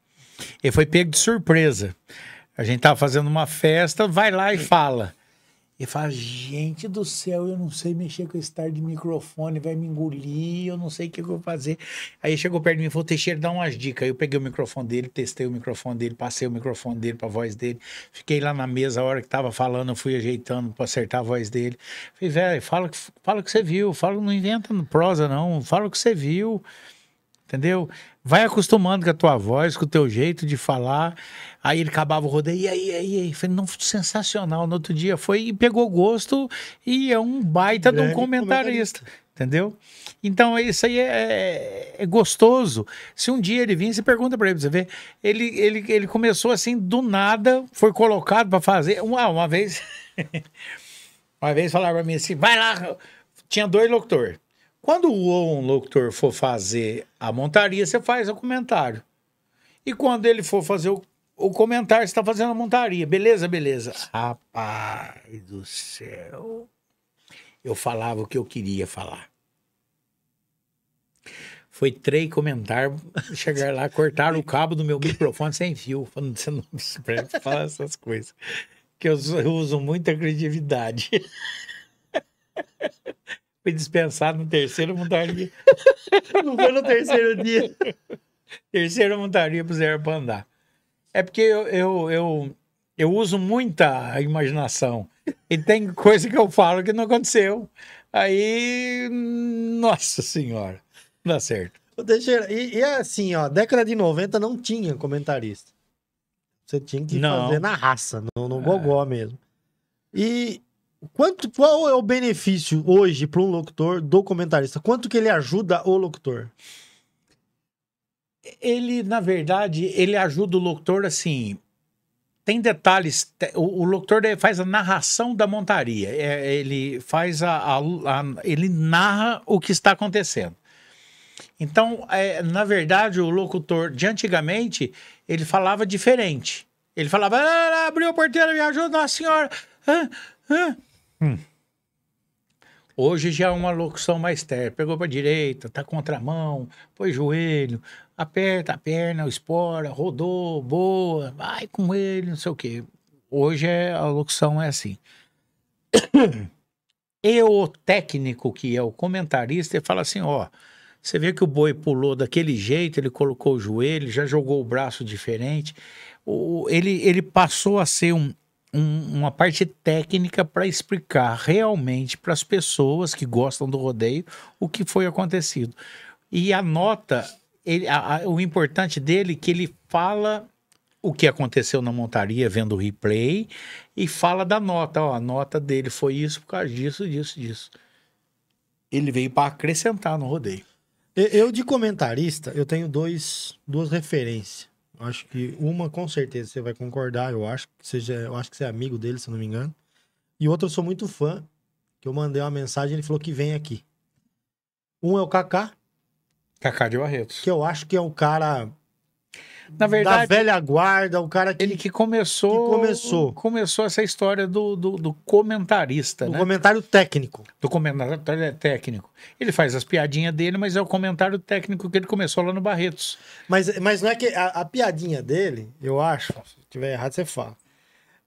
[SPEAKER 1] ele foi pego de surpresa. A gente tava fazendo uma festa, vai lá e fala. Ele fala, gente do céu, eu não sei mexer com esse tar de microfone, vai me engolir, eu não sei o que eu vou fazer. Aí chegou perto de mim e falou, Teixeira, dá umas dicas. Aí eu peguei o microfone dele, testei o microfone dele, passei o microfone dele a voz dele. Fiquei lá na mesa, a hora que tava falando, fui ajeitando para acertar a voz dele. Falei, velho, fala, fala o que você viu, fala, não inventa prosa não, fala o que você viu, entendeu? Vai acostumando com a tua voz, com o teu jeito de falar. Aí ele acabava o rodeio, e aí, aí, aí. Falei, não, sensacional. No outro dia foi e pegou gosto e é um baita Grande de um comentarista, comentarista. Entendeu? Então, isso aí é, é, é, gostoso. Se um dia ele vir, você pergunta para ele, você vê. Ele, ele, ele começou assim, do nada, foi colocado para fazer. Uma, uma vez, uma vez falaram para mim assim, vai lá. Tinha dois locutores. Quando um locutor for fazer a montaria, você faz o comentário. E quando ele for fazer o o comentário, você tá fazendo a montaria. Beleza, beleza. Rapaz do céu. Eu falava o que eu queria falar. Foi três comentários, chegar lá, cortaram o cabo do meu microfone sem fio. Falando, você não precisa falar essas coisas. Que eu, uso muita criatividade. Fui dispensado no terceiro montaria.
[SPEAKER 5] Não foi no terceiro dia.
[SPEAKER 1] Terceiro montaria, puseram pra andar. É porque eu, eu, eu, eu uso muita imaginação. E tem coisa que eu falo que não aconteceu.
[SPEAKER 4] Aí, nossa senhora, dá certo. Teixeira, e, e assim, ó, década de 90 não tinha comentarista. Você tinha que não. fazer na raça, no, no é. gogó mesmo. E quanto, qual é o benefício hoje para um locutor do comentarista? Quanto que ele ajuda o locutor? ele, na verdade, ele ajuda o locutor assim. Tem detalhes.
[SPEAKER 1] O, o locutor faz a narração da montaria. É, ele faz a, a, a, Ele narra o que está acontecendo. Então, é, na verdade, o locutor de antigamente ele falava diferente. Ele falava: ah, ah abriu a porteira, me ajuda, nossa senhora. Ah, ah. Hum. Hoje já é uma locução mais terra. Pegou para direita, tá mão põe joelho, aperta a perna, o espora, rodou, boa, vai com ele, não sei o quê. Hoje é, a locução é assim. e o técnico, que é o comentarista, ele fala assim: ó, você vê que o boi pulou daquele jeito, ele colocou o joelho, já jogou o braço diferente. O, ele, ele passou a ser um, um, uma parte técnica para explicar realmente para as pessoas que gostam do rodeio o que foi acontecido. E a nota ele, a, a, o importante dele é que ele fala o que aconteceu na montaria, vendo o replay, e fala da nota. Ó, a nota dele foi isso por causa disso, disso, disso.
[SPEAKER 4] Ele veio para acrescentar no rodeio. Eu, de comentarista, eu tenho dois, duas referências. Acho que uma, com certeza, você vai concordar. Eu acho que seja, eu acho que você é amigo dele, se não me engano. E outra, eu sou muito fã. Que eu mandei uma mensagem, ele falou que vem aqui. Um é o Kaká, Cacá de Barretos. Que eu acho que é um cara na verdade, da velha guarda, o cara que, ele que começou, que
[SPEAKER 1] começou começou essa história do, do, do comentarista, do né? comentário técnico, do comentário tá, é, técnico. Ele faz as piadinhas dele, mas é o comentário técnico que ele começou lá no Barretos.
[SPEAKER 4] Mas, mas não é que a, a piadinha dele, eu acho, se tiver errado você fala.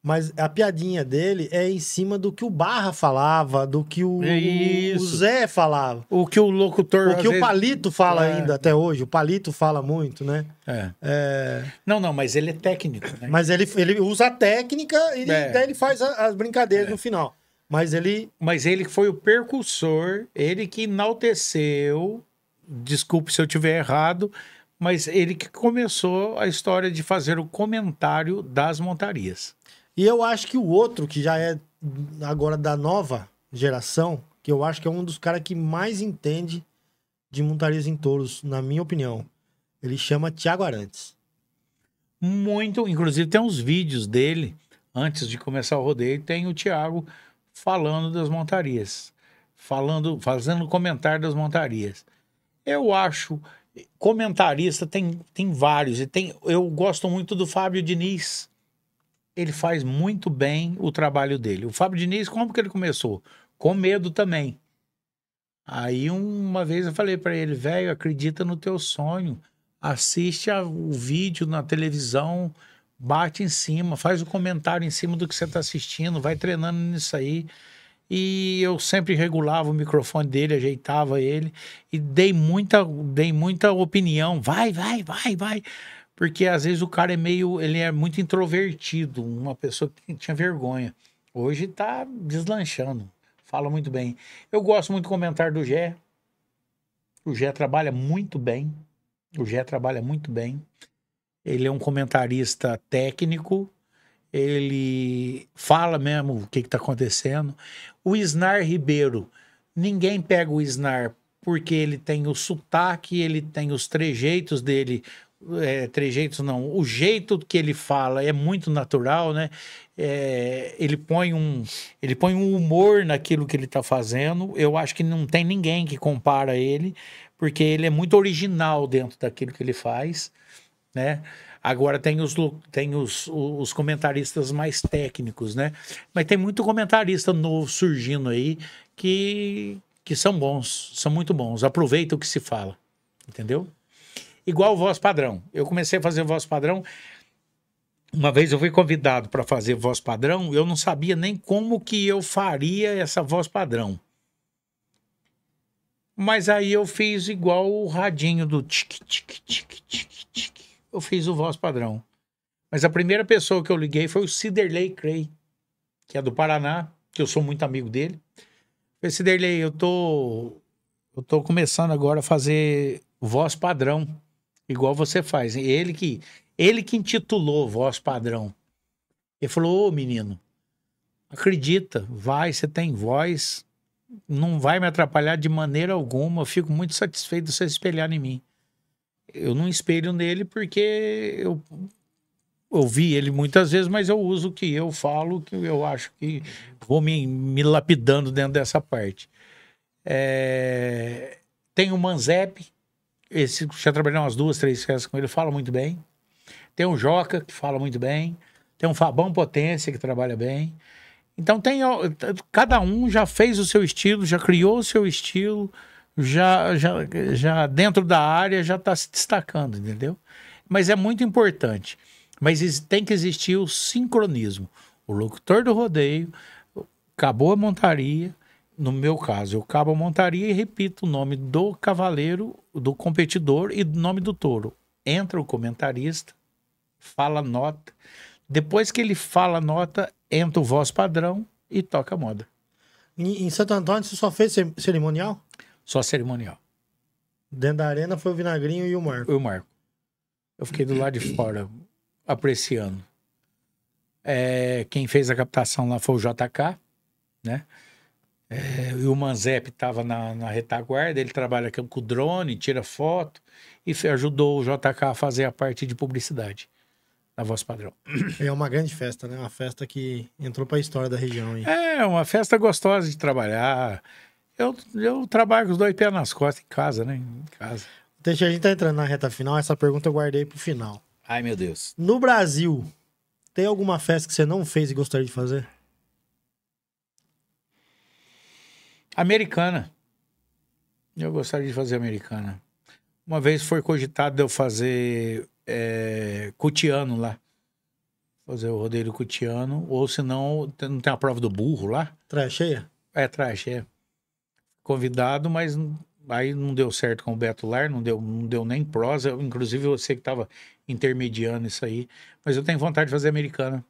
[SPEAKER 4] Mas a piadinha dele é em cima do que o Barra falava, do que o, é o Zé falava. O que o locutor... O que o vezes... Palito fala é. ainda até hoje. O Palito fala muito, né? É. é... Não, não, mas ele é técnico, né? Mas ele, ele usa a técnica e é. daí ele faz as brincadeiras é. no final. Mas ele... Mas ele foi o percussor,
[SPEAKER 1] ele que enalteceu... Desculpe se eu tiver errado, mas ele que começou a história de fazer o comentário das montarias.
[SPEAKER 4] E eu acho que o outro, que já é agora da nova geração, que eu acho que é um dos caras que mais entende de montarias em touros, na minha opinião. Ele chama Tiago Arantes.
[SPEAKER 1] Muito, inclusive tem uns vídeos dele, antes de começar o rodeio, tem o Tiago falando das montarias, falando, fazendo comentário das montarias. Eu acho comentarista tem, tem vários e tem eu gosto muito do Fábio Diniz ele faz muito bem o trabalho dele. O Fábio Diniz, como que ele começou? Com medo também. Aí uma vez eu falei para ele, velho, acredita no teu sonho, assiste a, o vídeo na televisão, bate em cima, faz o um comentário em cima do que você está assistindo, vai treinando nisso aí. E eu sempre regulava o microfone dele, ajeitava ele e dei muita, dei muita opinião. Vai, vai, vai, vai. Porque às vezes o cara é meio, ele é muito introvertido, uma pessoa que tinha vergonha. Hoje tá deslanchando, fala muito bem. Eu gosto muito do comentário do Gé. O Gé trabalha muito bem. O Gé trabalha muito bem. Ele é um comentarista técnico, ele fala mesmo o que está acontecendo. O Isnar Ribeiro, ninguém pega o Isnar porque ele tem o sotaque, ele tem os trejeitos dele é, trejeitos não, o jeito que ele fala é muito natural, né? É, ele põe um ele põe um humor naquilo que ele está fazendo. Eu acho que não tem ninguém que compara ele, porque ele é muito original dentro daquilo que ele faz, né? Agora tem os tem os, os comentaristas mais técnicos, né? Mas tem muito comentarista novo surgindo aí que que são bons, são muito bons. Aproveita o que se fala, entendeu? igual voz padrão. Eu comecei a fazer voz padrão. Uma vez eu fui convidado para fazer voz padrão, eu não sabia nem como que eu faria essa voz padrão. Mas aí eu fiz igual o radinho do tic tic tic tic tic. Eu fiz o voz padrão. Mas a primeira pessoa que eu liguei foi o Ciderley Cray, que é do Paraná, que eu sou muito amigo dele. Falei, Ciderley, eu tô eu tô começando agora a fazer voz padrão. Igual você faz. Ele que ele que intitulou voz padrão. Ele falou: "Ô, menino, acredita, vai, você tem voz, não vai me atrapalhar de maneira alguma. Eu fico muito satisfeito de você espelhar em mim." Eu não espelho nele porque eu ouvi ele muitas vezes, mas eu uso o que eu falo, que eu acho que vou me, me lapidando dentro dessa parte. É... Tem o Manzep, esse já trabalhei umas duas, três vezes com ele, fala muito bem. Tem um Joca, que fala muito bem. Tem um Fabão Potência, que trabalha bem. Então tem cada um já fez o seu estilo, já criou o seu estilo, já, já, já dentro da área já está se destacando, entendeu? Mas é muito importante. Mas tem que existir o sincronismo. O locutor do rodeio, acabou a montaria, no meu caso, eu cabo a montaria e repito o nome do cavaleiro, do competidor e do nome do touro. Entra o comentarista, fala nota. Depois que ele fala
[SPEAKER 4] nota, entra o voz padrão e toca a moda. Em, Santo Antônio, você só fez cerimonial? Só cerimonial. Dentro da arena foi o Vinagrinho e o Marco. E o Marco. Eu fiquei do lado de fora, apreciando. É,
[SPEAKER 1] quem fez a captação lá foi o JK, né? É, e o Manzep estava na, na, retaguarda, ele trabalha com drone, tira foto e ajudou o JK a fazer a parte de publicidade na
[SPEAKER 4] Voz Padrão. É uma grande festa, né? Uma festa que entrou para a história da região. Hein?
[SPEAKER 1] É, uma festa gostosa de trabalhar. Eu,
[SPEAKER 4] eu trabalho com os dois pés nas costas em casa, né? Em casa. Deixa a gente tá entrando na reta final, essa pergunta eu guardei para o final.
[SPEAKER 1] Ai, meu Deus.
[SPEAKER 4] No Brasil, tem alguma festa que você não fez e gostaria de fazer?
[SPEAKER 1] Americana. Eu gostaria de fazer americana. Uma vez foi cogitado eu fazer é, eh, cutiano lá. Fazer o rodeio cutiano, ou senão, não tem a prova do burro lá?
[SPEAKER 4] Traia cheia?
[SPEAKER 1] É, traia cheia. Convidado, mas aí não deu certo com o Beto Lar, não deu, não deu nem prosa. Inclusive você que estava intermediando isso aí. Mas eu tenho vontade de fazer americana.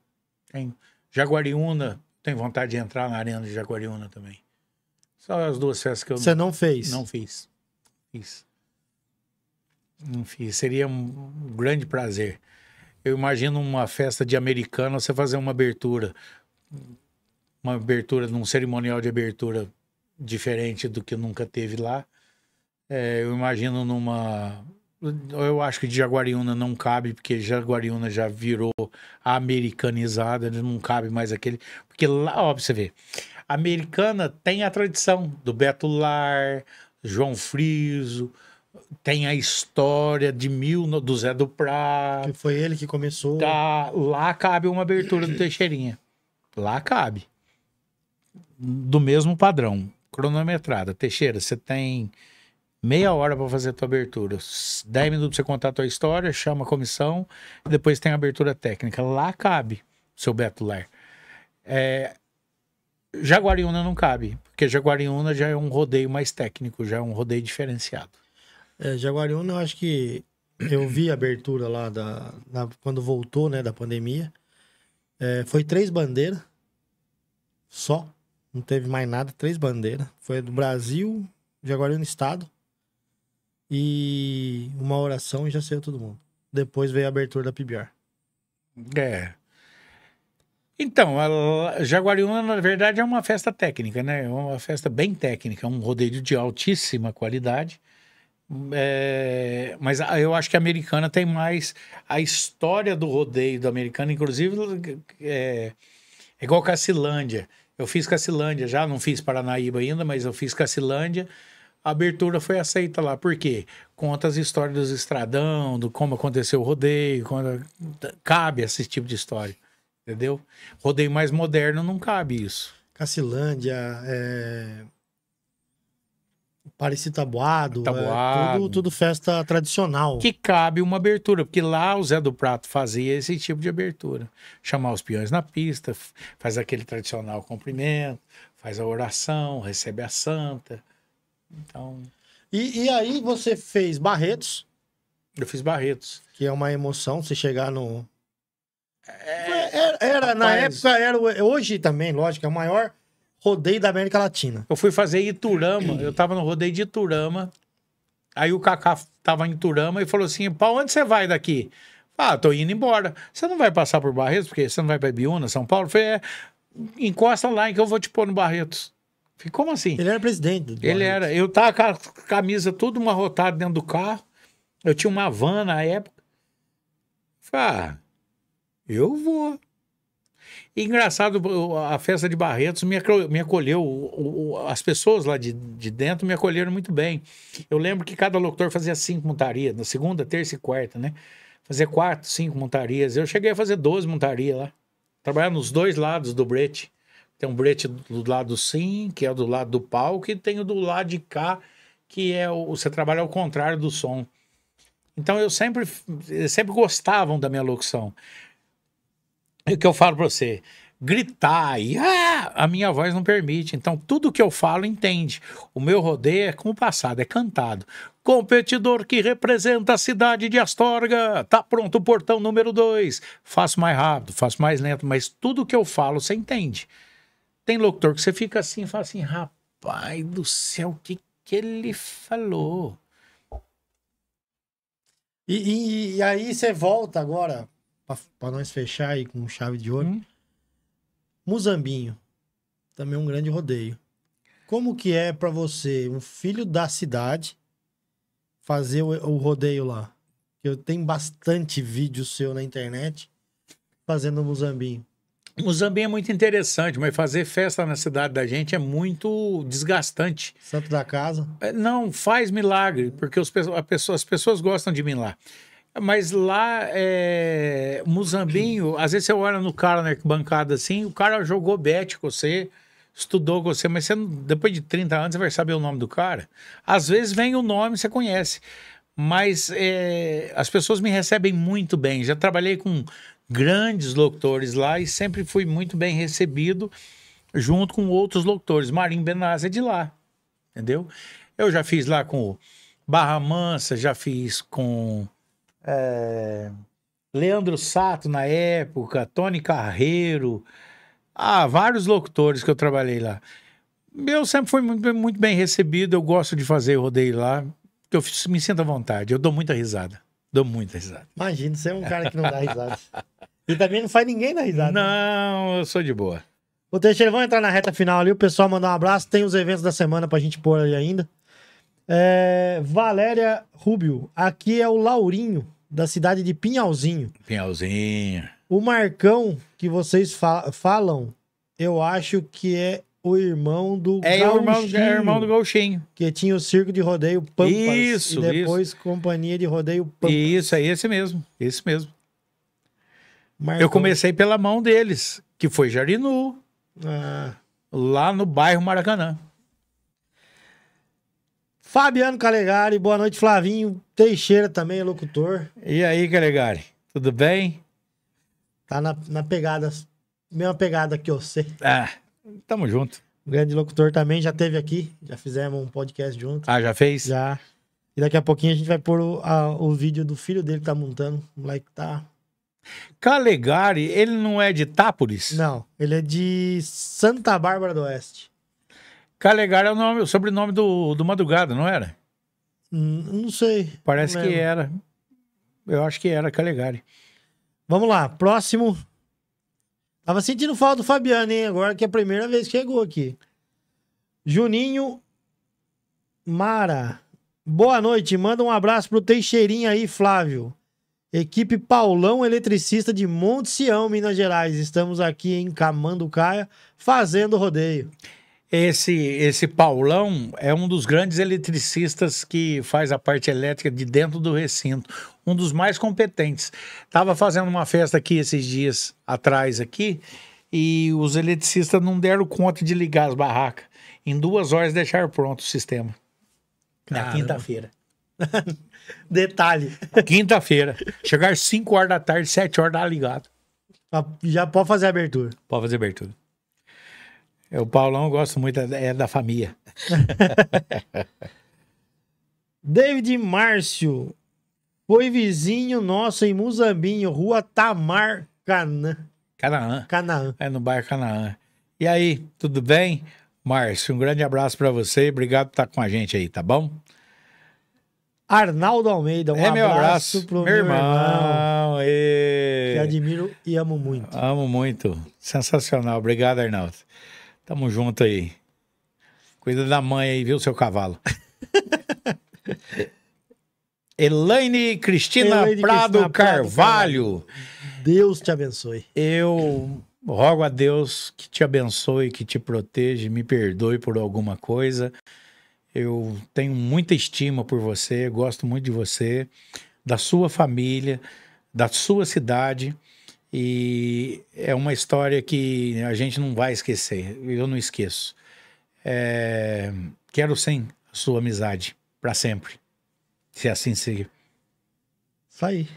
[SPEAKER 1] Tem Jaguariúna, tenho vontade de entrar na arena de Jaguariúna também. São as duas festas que eu Você não fez? Não fiz. Fiz. Não fiz. Seria um grande prazer. Eu imagino uma festa de americana, você fazer uma abertura. Uma abertura, num cerimonial de abertura diferente do que nunca teve lá. É, eu imagino numa. Eu acho que de Jaguariúna não cabe, porque Jaguariúna já virou americanizada, não cabe mais aquele. Porque lá, ó, pra você ver, americana tem a tradição do Beto Lar, João Friso, tem a história de mil do Zé do Prado. Que foi ele que começou. Tá, lá cabe uma abertura do Teixeirinha. Lá cabe. Do mesmo padrão, cronometrada. Teixeira, você tem meia hora para fazer a tua abertura. Dez minutos pra você contar a tua história, chama a comissão, depois tem a abertura técnica. Lá cabe, seu Beto Lar. É, Jaguariúna não cabe, porque Jaguariúna já é um rodeio
[SPEAKER 4] mais técnico, já é um rodeio diferenciado. É, Jaguariúna, eu acho que eu vi a abertura lá da, da quando voltou, né, da pandemia. É, foi três bandeiras só, não teve mais nada, três bandeiras. Foi do Brasil, Jaguariúna Estado e uma oração e já saiu todo mundo. Depois veio a abertura da PBR.
[SPEAKER 1] É, então, a Jaguariúna, na verdade, é uma festa técnica, né? É uma festa bem técnica, é um rodeio de altíssima qualidade. É, mas eu acho que a americana tem mais a história do rodeio do americano, inclusive é, é igual Cacilândia. Eu fiz Cacilândia já, não fiz Paranaíba ainda, mas eu fiz Cacilândia. A abertura foi aceita lá, por quê? Conta as histórias dos estradão, do como aconteceu o rodeio, quando... cabe esse tipo de história. Entendeu? Rodeio mais moderno não cabe isso.
[SPEAKER 4] Cacilândia, é... Tabuado, Tabuado. É, tudo, tudo, festa tradicional. Que cabe
[SPEAKER 1] uma abertura, porque lá o Zé do Prato fazia esse tipo de abertura. Chamar os peões na pista, faz aquele tradicional cumprimento, faz a oração, recebe a santa.
[SPEAKER 4] Então... E, e aí você fez Barretos? Eu fiz Barretos. Que é uma emoção você chegar no, é, é... Era, era na época, era hoje também, lógico, é o maior rodeio da América Latina. Eu fui fazer Iturama,
[SPEAKER 1] eu tava no rodeio de Iturama. Aí o Kaká tava em Iturama e falou assim: "Pau, onde você vai daqui?" Ah, tô indo embora. Você não vai passar por Barretos, porque você não vai para Biúna, São Paulo? Eu falei, é, encosta lá que eu vou te pôr no Barretos. Falei, como assim? Ele era presidente. Do Ele era. Eu tava com a camisa toda amarrotada dentro do carro. Eu tinha uma van na época. Falei, ah, eu vou. engraçado, a festa de Barretos me, me acolheu, o, o, as pessoas lá de, de dentro me acolheram muito bem. Eu lembro que cada locutor fazia cinco montarias, na segunda, terça e quarta, né? Fazia quatro, cinco montarias. Eu cheguei a fazer doze montarias lá. Trabalhar nos dois lados do brete. Tem um brete do lado sim, que é do lado do palco, e tem o do lado de cá, que é o, você trabalha ao contrário do som. Então eu sempre, sempre gostavam da minha locução. E o que eu falo para você gritar e ah, a minha voz não permite. Então, tudo que eu falo entende. O meu rodeio é com o passado, é cantado. Competidor que representa a cidade de Astorga. Tá pronto o portão número 2. Faço mais rápido, faço mais lento, mas tudo que eu falo você entende. Tem locutor que você fica assim e fala assim: rapaz do céu, o que, que ele falou? E,
[SPEAKER 4] e, e aí você volta agora para nós fechar aí com chave de ouro. Hum. Muzambinho, também um grande rodeio. Como que é para você, um filho da cidade, fazer o, o rodeio lá? Eu tenho bastante vídeo seu na internet fazendo Muzambinho. Muzambinho
[SPEAKER 1] é muito interessante, mas fazer festa na cidade da gente é muito desgastante. Santo da casa? É, não, faz milagre, porque os, as pessoas gostam de mim lá. Mas lá, é, Muzambinho, às vezes você olha no cara na né, bancada assim, o cara jogou bet com você, estudou com você, mas você, depois de 30 anos você vai saber o nome do cara. Às vezes vem o nome você conhece. Mas é, as pessoas me recebem muito bem. Já trabalhei com grandes locutores lá e sempre fui muito bem recebido junto com outros locutores. Marinho Benaz é de lá, entendeu? Eu já fiz lá com Barra Mansa, já fiz com é, Leandro Sato na época, Tony Carreiro, ah, vários locutores que eu trabalhei lá. Eu sempre fui muito, bem recebido, eu gosto de fazer rodeio lá, que eu me sinto à vontade, eu dou muita risada. Dou muita
[SPEAKER 4] risada. Imagina, você é um cara que não dá risada. e também não faz ninguém dar risada. Né? Não, né? eu sou de boa. O Teixeira, vamos entrar na reta final ali. O pessoal mandar um abraço. Tem os eventos da semana pra gente pôr ali ainda. É... Valéria Rubio. Aqui é o Laurinho da cidade de Pinhalzinho.
[SPEAKER 1] Pinhalzinho.
[SPEAKER 4] O Marcão que vocês fa falam, eu acho que é o irmão do é irmão, é irmão do Gauchinho. Que tinha o circo de rodeio Pampas. Isso, E depois isso. companhia de rodeio Pampas.
[SPEAKER 1] Isso, é esse mesmo, esse mesmo. Marcão. Eu comecei pela mão deles, que foi
[SPEAKER 4] Jarinu, ah. lá no bairro Maracanã. Fabiano Calegari, boa noite, Flavinho. Teixeira também, locutor.
[SPEAKER 1] E aí, Calegari, tudo bem?
[SPEAKER 4] Tá na, na pegada, mesma pegada que você. É, tamo junto. O grande locutor também já teve aqui, já fizemos um podcast junto. Ah, já fez? Já. E daqui a pouquinho a gente vai pôr o, a, o vídeo do filho dele que tá montando, o moleque tá... Calegari, ele não é de Tápolis? Não, ele é de Santa Bárbara do Oeste.
[SPEAKER 1] Calegari é o, nome, o sobrenome do, do Madrugada, não era?
[SPEAKER 4] Hum, não sei. Parece não que era. Eu acho que era Calegari. Vamos lá, próximo. Tava sentindo falta do Fabiano, hein? Agora que é a primeira vez que chegou aqui. Juninho Mara. Boa noite. Manda um abraço pro teixeirinho aí, Flávio. Equipe Paulão Eletricista de Monte Sião, Minas Gerais. Estamos aqui em Camanducaia fazendo rodeio. Esse, esse Paulão é um
[SPEAKER 1] dos grandes eletricistas que faz a parte elétrica de dentro do recinto, um dos mais competentes. Tava fazendo uma festa aqui esses dias atrás aqui e os eletricistas não deram conta de ligar as barracas. Em duas horas deixaram pronto o sistema. Caramba. Na quinta-feira. Detalhe. Quinta-feira. Chegar 5 horas da tarde, 7 horas da ligado. Já pode fazer abertura. Pode fazer abertura. É, o Paulão gosta muito é, é da família.
[SPEAKER 4] David Márcio foi vizinho nosso em Muzambinho, rua Tamar Canaã. Canaã. Canaã. É no
[SPEAKER 1] bairro Canaã. E aí, tudo bem? Márcio, um grande abraço para você. Obrigado por estar com a gente aí, tá bom?
[SPEAKER 4] Arnaldo Almeida, um é meu abraço, abraço pro meu irmão. e... Que admiro e amo muito.
[SPEAKER 1] Amo muito. Sensacional. Obrigado, Arnaldo. Tamo junto aí. Cuida da mãe aí, viu, seu cavalo? Elaine Cristina Elaine Prado Cristina Carvalho. Carvalho. Deus te abençoe. Eu rogo a Deus que te abençoe, que te proteja, me perdoe por alguma coisa. Eu tenho muita estima por você, gosto muito de você, da sua família, da sua cidade. E é uma história que a gente não vai esquecer. Eu não esqueço. É... Quero sim sua amizade para sempre. Se assim seguir. Isso aí.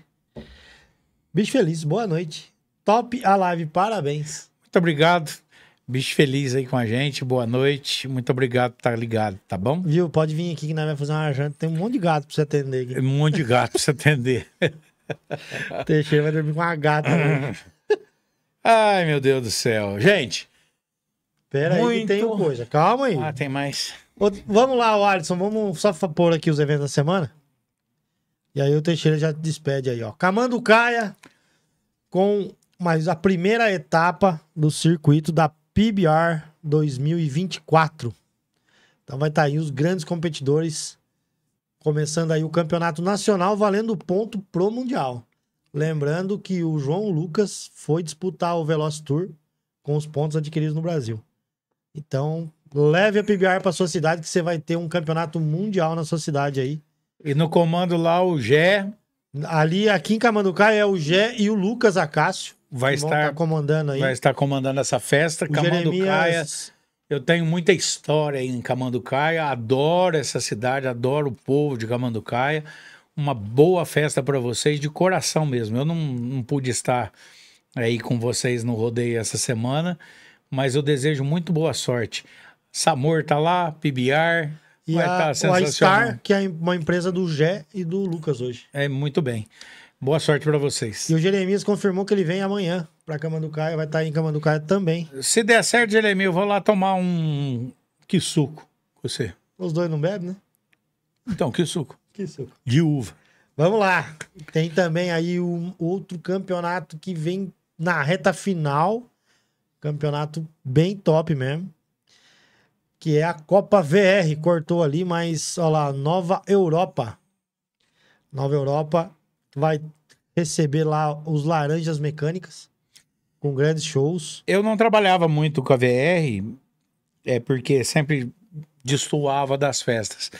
[SPEAKER 1] Bicho feliz, boa noite. Top a live, parabéns. Muito obrigado. Bicho feliz aí com a gente, boa noite. Muito obrigado por estar tá ligado, tá bom?
[SPEAKER 4] Viu? Pode vir aqui que nós vamos fazer uma janta. Tem um monte de gato pra você atender aqui. Um monte
[SPEAKER 1] de gato pra você atender.
[SPEAKER 4] Teixeira vai dormir com uma gata.
[SPEAKER 1] Ai, meu Deus do céu. Gente.
[SPEAKER 4] Pera muito... aí, tem coisa. Calma aí. Ah, tem mais. Vamos lá, Alisson. Vamos só pôr aqui os eventos da semana. E aí o Teixeira já despede aí, ó. Camando Caia com mas a primeira etapa do circuito da PBR 2024. Então vai estar tá aí os grandes competidores Começando aí o campeonato nacional valendo ponto pro Mundial. Lembrando que o João Lucas foi disputar o Veloz Tour com os pontos adquiridos no Brasil. Então, leve a PBR para sua cidade que você vai ter um campeonato mundial na sua cidade aí. E no comando lá o Gé. Ali aqui em Camanducá é o Gé e o Lucas Acácio. Vai estar tá comandando aí. Vai estar comandando
[SPEAKER 1] essa festa. Camanducaia. Jeremias... Eu tenho muita história
[SPEAKER 4] em Camanducaia, adoro
[SPEAKER 1] essa cidade, adoro o povo de Camanducaia. Uma boa festa para vocês, de coração mesmo. Eu não, não pude estar aí com vocês no rodeio essa semana, mas eu desejo muito boa sorte. Samor tá lá, PBR, e vai a, tá a Star,
[SPEAKER 4] que é uma empresa do Gé e do Lucas hoje. É, muito bem. Boa sorte para vocês. E o Jeremias confirmou que ele vem amanhã para Caio, vai estar tá em Cama do Caio também.
[SPEAKER 1] Se der certo, Jeremias, eu vou lá tomar um que suco com você.
[SPEAKER 4] Os dois não bebem, né? Então, que suco? que suco? De uva. Vamos lá. Tem também aí um outro campeonato que vem na reta final. Campeonato bem top mesmo. Que é a Copa VR. Cortou ali, mas olha lá, Nova Europa. Nova Europa vai receber lá os Laranjas Mecânicas com grandes shows. Eu não
[SPEAKER 1] trabalhava muito com a VR, é porque sempre destoava das festas.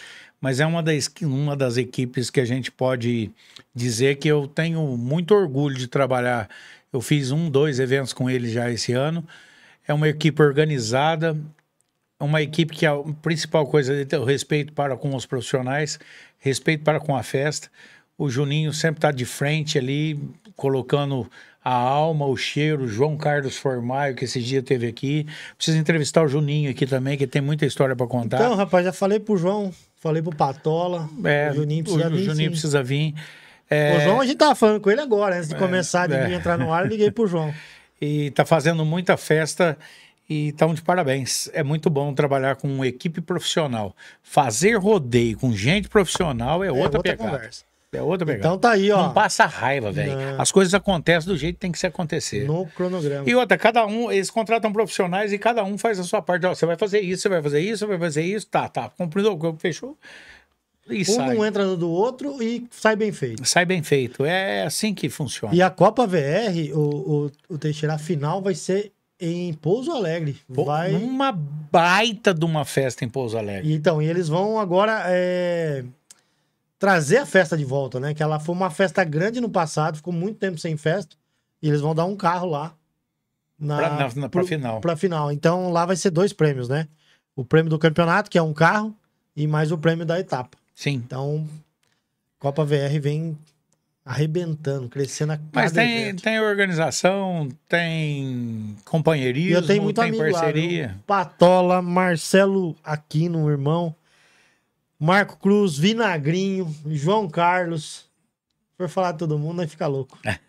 [SPEAKER 1] Mas é uma das, uma das equipes que a gente pode dizer que eu tenho muito orgulho de trabalhar. Eu fiz um, dois eventos com ele já esse ano. É uma equipe organizada, é uma equipe que a principal coisa é o respeito para com os profissionais, respeito para com a festa. O Juninho sempre está de frente ali, colocando a alma, o cheiro, João Carlos Formaio, que esse dia teve aqui. Preciso entrevistar o Juninho aqui também, que tem muita história para contar. Então,
[SPEAKER 4] rapaz, já falei pro João, falei pro Patola, é, o Juninho precisa o, vir. O Juninho sim. precisa
[SPEAKER 1] vir. É... O João, a gente tava
[SPEAKER 4] falando com ele agora, antes de é, começar de é. entrar no ar, liguei pro João.
[SPEAKER 1] e tá fazendo muita festa e estão tá de parabéns. É muito bom trabalhar com uma equipe profissional. Fazer rodeio com gente profissional é outra, é outra Conversa. É outra Então tá aí, ó. Não passa raiva, velho. As coisas acontecem do jeito que tem que se acontecer. No cronograma. E outra, cada um, eles contratam profissionais e cada um faz a sua parte. Ó, você vai fazer isso, você vai fazer isso, você vai fazer isso. Tá, tá. Cumprindo o fechou. E um sai. não
[SPEAKER 4] entra no do outro e sai bem feito. Sai bem feito. É
[SPEAKER 1] assim que funciona. E
[SPEAKER 4] a Copa VR, o, o, o Teixeira, final vai ser em Pouso Alegre. Pô, vai... Uma
[SPEAKER 1] baita de uma festa em Pouso Alegre.
[SPEAKER 4] Então, e eles vão agora. É trazer a festa de volta, né? Que ela foi uma festa grande no passado, ficou muito tempo sem festa, e eles vão dar um carro lá.
[SPEAKER 5] Na, pra, na, na, pra
[SPEAKER 4] final. Pra final. Então lá vai ser dois prêmios, né? O prêmio do campeonato, que é um carro, e mais o prêmio da etapa. Sim. Então, Copa VR vem arrebentando, crescendo a cada Mas tem,
[SPEAKER 1] tem organização, tem companheirismo, eu tenho muito tem amigo parceria. Lá,
[SPEAKER 4] Patola, Marcelo Aquino, irmão, Marco Cruz, Vinagrinho, João Carlos. Se for falar de todo mundo, aí fica louco.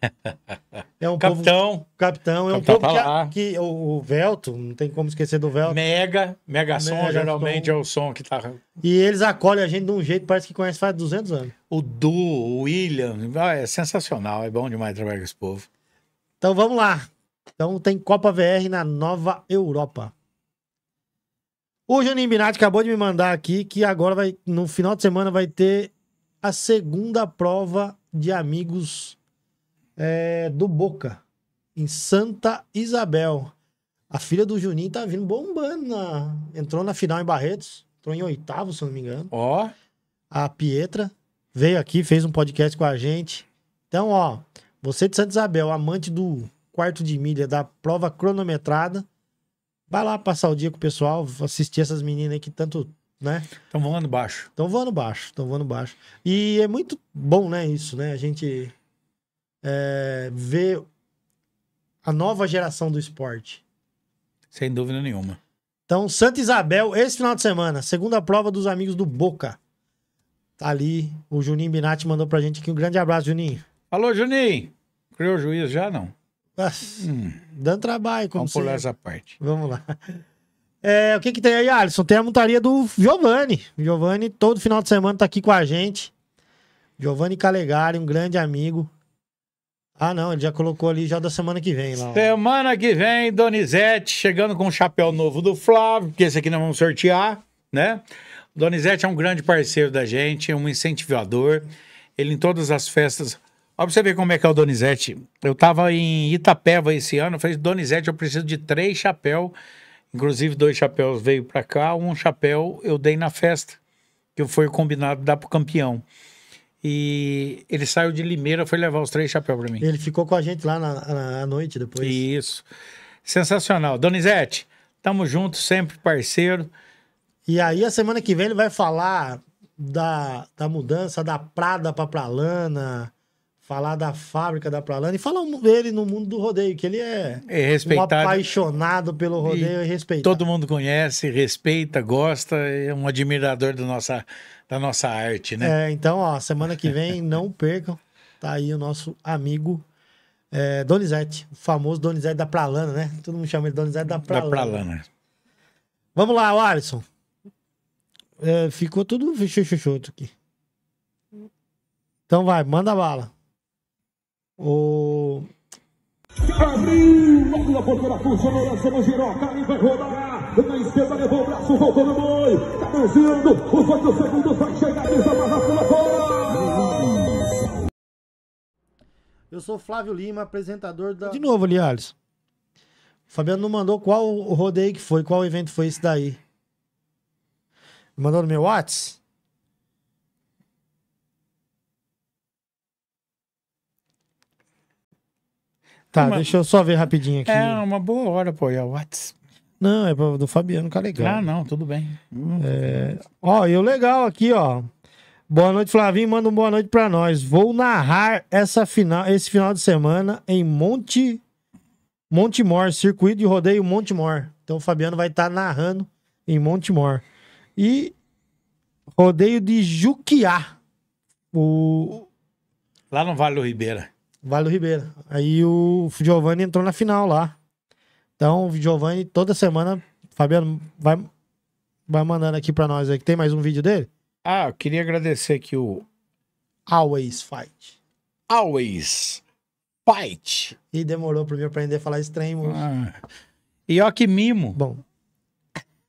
[SPEAKER 4] É, é um capitão. Povo, capitão. É um povo tá que, que, o, o Velto, não tem como esquecer do Velto.
[SPEAKER 1] Mega, mega som mega geralmente som. é o som que
[SPEAKER 4] tá... E eles acolhem a gente de um jeito, parece que conhece faz 200 anos. O Du, o William, ah, é sensacional, é bom demais trabalhar com esse povo. Então vamos lá. Então tem Copa VR na Nova Europa. O Juninho Binatti acabou de me mandar aqui que agora vai, no final de semana, vai ter a segunda prova de amigos é, do Boca, em Santa Isabel. A filha do Juninho tá vindo bombando. Na... Entrou na final em Barretos, entrou em oitavo, se não me engano. Ó. Oh. A Pietra veio aqui, fez um podcast com a gente. Então, ó, você de Santa Isabel, amante do quarto de milha da prova cronometrada, Vai lá passar o dia com o pessoal, assistir essas meninas aí que tanto, né? Estão voando baixo. Estão voando baixo, estão voando baixo. E é muito bom, né, isso, né? A gente é, ver a nova geração do esporte. Sem dúvida nenhuma. Então, Santa Isabel, esse final de semana, segunda prova dos amigos do Boca. Tá ali, o Juninho Binatti mandou pra gente aqui um grande abraço, Juninho.
[SPEAKER 1] Alô, Juninho! Criou o juiz já, não?
[SPEAKER 4] hum. Dando trabalho, como Vamos pular essa parte. Vamos lá. É, o que que tem aí, Alisson? Tem a montaria do Giovanni. Giovanni, todo final de semana, tá aqui com a gente. Giovanni Calegari, um grande amigo. Ah, não, ele já colocou ali já da semana que vem. Lá,
[SPEAKER 1] semana que vem, Donizete, chegando com o chapéu novo do Flávio, porque esse aqui nós vamos sortear, né? Donizete é um grande parceiro da gente, é um incentivador. Ele em todas as festas Olha pra você ver como é que é o Donizete. Eu tava em Itapeva esse ano, eu falei, Donizete, eu preciso de três chapéus. Inclusive, dois chapéus veio para cá, um chapéu eu dei na festa, que foi combinado dar pro campeão. E ele saiu de Limeira, foi levar os três chapéus para mim. Ele ficou com a gente lá na, na, noite depois. Isso. Sensacional.
[SPEAKER 4] Donizete, tamo junto, sempre
[SPEAKER 1] parceiro.
[SPEAKER 4] E aí, a semana que vem, ele vai falar da, da mudança da Prada para Pralana falar da fábrica da Pralana e falar dele no mundo do rodeio, que ele é, é um apaixonado pelo rodeio e, e
[SPEAKER 1] respeita. Todo mundo conhece, respeita, gosta, é um admirador do nossa, da nossa arte, né? É,
[SPEAKER 4] então, ó, semana que vem, não percam, tá aí o nosso amigo é, Donizete, o famoso Donizete da Pralana, né? Todo mundo chama ele Donizete da Pralana. Da Pralana. Vamos lá, Alisson. É, ficou tudo chuchuchuto aqui. Então vai, manda bala. O... Abriu, logo na porteira, lançou,
[SPEAKER 3] vai rodar. Na esquerda, levou o braço, voltou no boi. Tá os segundos, vai chegar, fora.
[SPEAKER 4] Eu sou Flávio Lima, apresentador da... De novo ali, O Fabiano não mandou qual o rodeio que foi, qual evento foi esse daí. Mandou no meu WhatsApp?
[SPEAKER 5] Tá, uma... deixa eu só ver rapidinho aqui. É
[SPEAKER 1] uma boa hora pô é o
[SPEAKER 4] WhatsApp. Não, é do Fabiano que tá é legal Ah,
[SPEAKER 1] não, tudo bem.
[SPEAKER 4] Hum. É... Ó, e o legal aqui, ó. Boa noite, Flavinho. Manda uma boa noite para nós. Vou narrar essa final, esse final de semana em Monte Montemor, circuito de rodeio Montemor. Então o Fabiano vai estar tá narrando em Montemor. E rodeio de Juquiá. O...
[SPEAKER 1] Lá no Vale do Ribeira.
[SPEAKER 4] Vale do Ribeira. Aí o Giovanni entrou na final lá. Então, o Giovanni, toda semana, Fabiano, vai, vai mandando aqui pra nós. Aí. Tem mais um vídeo dele? Ah, eu queria agradecer aqui o. Always Fight. Always Fight. E demorou pra mim aprender a falar estranho. Ah. E ó, que mimo. Bom.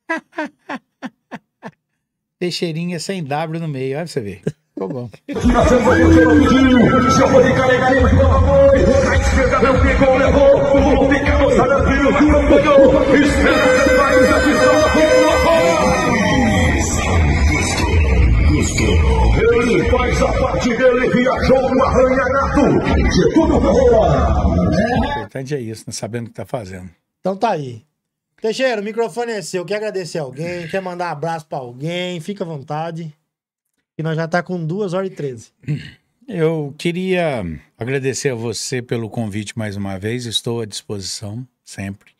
[SPEAKER 4] Teixeirinha
[SPEAKER 1] sem W no meio, olha pra você ver. Tô bom.
[SPEAKER 5] Ele
[SPEAKER 4] faz a parte dele, viajou no arranhanato
[SPEAKER 1] de tudo O importante é isso, né? sabendo o que tá fazendo.
[SPEAKER 4] Então tá aí. Teixeira, o microfone é seu. Quer agradecer alguém? Quer mandar um abraço pra alguém? Fica à vontade. E nós já tá com 2 horas e 13.
[SPEAKER 1] Eu queria agradecer a você pelo convite mais uma vez. Estou à disposição sempre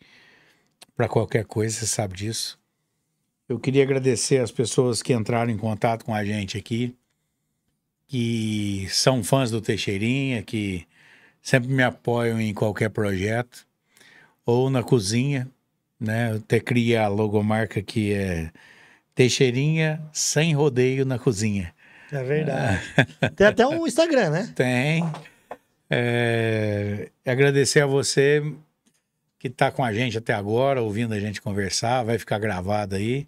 [SPEAKER 1] para qualquer coisa, você sabe disso. Eu queria agradecer as pessoas que entraram em contato com a gente aqui, que são fãs do Teixeirinha, que sempre me apoiam em qualquer projeto ou na cozinha, né? Eu até criei a logomarca que é Teixeirinha sem rodeio na cozinha.
[SPEAKER 4] É verdade.
[SPEAKER 1] Tem até um Instagram, né? Tem. É, agradecer a você que está com a gente até agora, ouvindo a gente conversar, vai ficar gravado aí.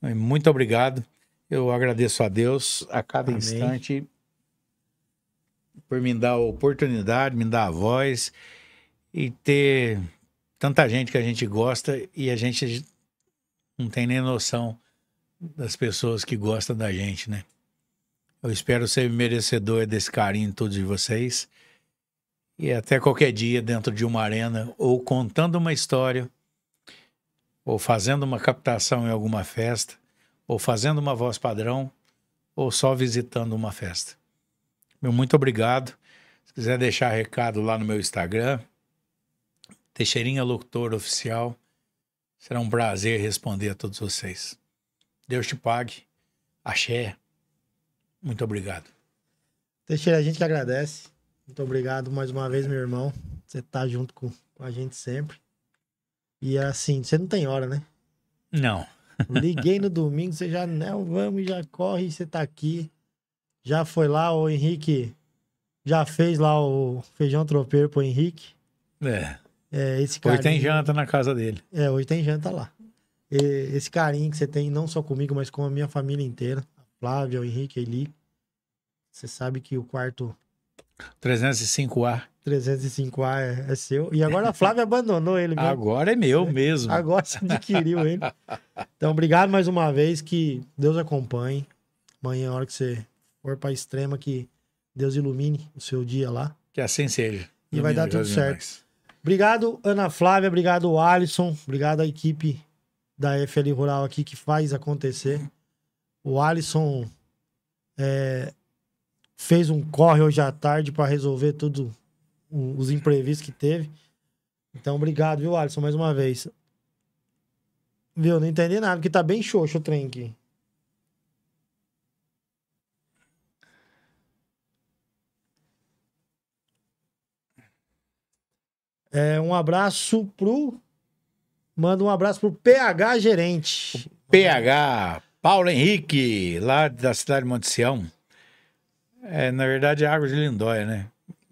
[SPEAKER 1] Muito obrigado. Eu agradeço a Deus a cada Amém. instante por me dar a oportunidade, me dar a voz e ter tanta gente que a gente gosta e a gente não tem nem noção das pessoas que gostam da gente, né? Eu espero ser merecedor desse carinho de todos vocês. E até qualquer dia, dentro de uma arena, ou contando uma história, ou fazendo uma captação em alguma festa, ou fazendo uma voz padrão, ou só visitando uma festa. Meu muito obrigado. Se quiser deixar recado lá no meu Instagram, Teixeirinha Locutor Oficial, será um prazer responder a todos vocês. Deus te pague. Axé. Muito obrigado.
[SPEAKER 4] Teixeira, a gente que agradece. Muito obrigado mais uma vez, meu irmão. Você tá junto com, com a gente sempre. E assim, você não tem hora, né?
[SPEAKER 5] Não. Liguei
[SPEAKER 4] no domingo, você já, não, né, vamos, já corre, você tá aqui. Já foi lá, o Henrique já fez lá o feijão tropeiro pro Henrique. É. é esse cara. Hoje tem
[SPEAKER 1] janta na casa dele.
[SPEAKER 4] É, hoje tem janta lá esse carinho que você tem, não só comigo, mas com a minha família inteira. Flávia, o Henrique, a Eli. Você sabe que o quarto.
[SPEAKER 1] 305A.
[SPEAKER 4] 305A é, é seu. E agora a Flávia abandonou ele mesmo. Agora é meu mesmo. Agora você adquiriu ele. Então, obrigado mais uma vez. Que Deus acompanhe. Amanhã, é a hora que você for para a extrema, que Deus ilumine o seu dia lá. Que
[SPEAKER 1] assim seja. E vai dar tudo certo.
[SPEAKER 4] Mais. Obrigado, Ana Flávia. Obrigado, Alisson. Obrigado à equipe da FL Rural aqui que faz acontecer. O Alisson é, fez um corre hoje à tarde para resolver tudo os imprevistos que teve. Então, obrigado, viu, Alisson, mais uma vez. Viu, não entendi nada, porque tá bem xoxo o trem aqui. É, um abraço pro Manda um abraço pro PH Gerente.
[SPEAKER 1] O PH, Paulo Henrique, lá da cidade de Monte Sião. É, na verdade, é Água de Lindóia, né?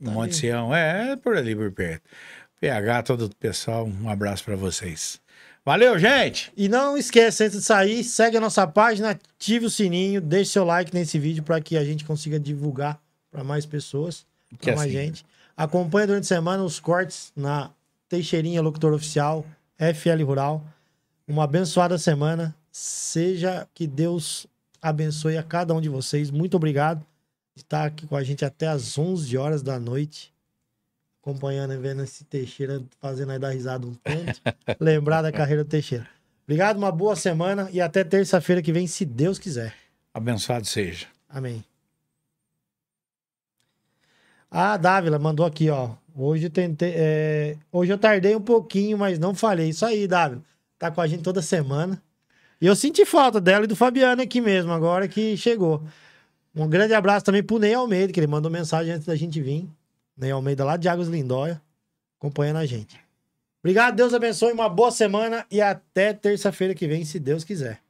[SPEAKER 1] Tá Monte Sião, é, é, por ali, por perto. PH, todo o pessoal, um abraço para vocês.
[SPEAKER 4] Valeu, gente! E não esquece, antes de sair, segue a nossa página, ative o sininho, deixe seu like nesse vídeo para que a gente consiga divulgar para mais pessoas, para mais assim. Né? gente. Acompanhe durante a semana os cortes na Teixeirinha Locutor Oficial, FL Rural. Uma abençoada semana. Seja que Deus abençoe a cada um de vocês. Muito obrigado de estar aqui com a gente até às 11 horas da noite. Acompanhando e vendo esse Teixeira fazendo aí dar risada um tanto. lembrar da carreira do Teixeira. Obrigado, uma boa semana e até terça-feira que vem, se Deus quiser.
[SPEAKER 1] Abençoado seja.
[SPEAKER 4] Amém. A ah, Dávila mandou aqui, ó. Hoje tentei. É... Hoje eu tardei um pouquinho, mas não falei. Isso aí, W. Tá com a gente toda semana. E eu senti falta dela e do Fabiano aqui mesmo, agora que chegou. Um grande abraço também pro Ney Almeida, que ele mandou mensagem antes da gente vir. Ney Almeida, lá de Águas Lindóia, acompanhando a gente. Obrigado, Deus abençoe, uma boa semana
[SPEAKER 5] e até terça-feira que vem, se Deus quiser.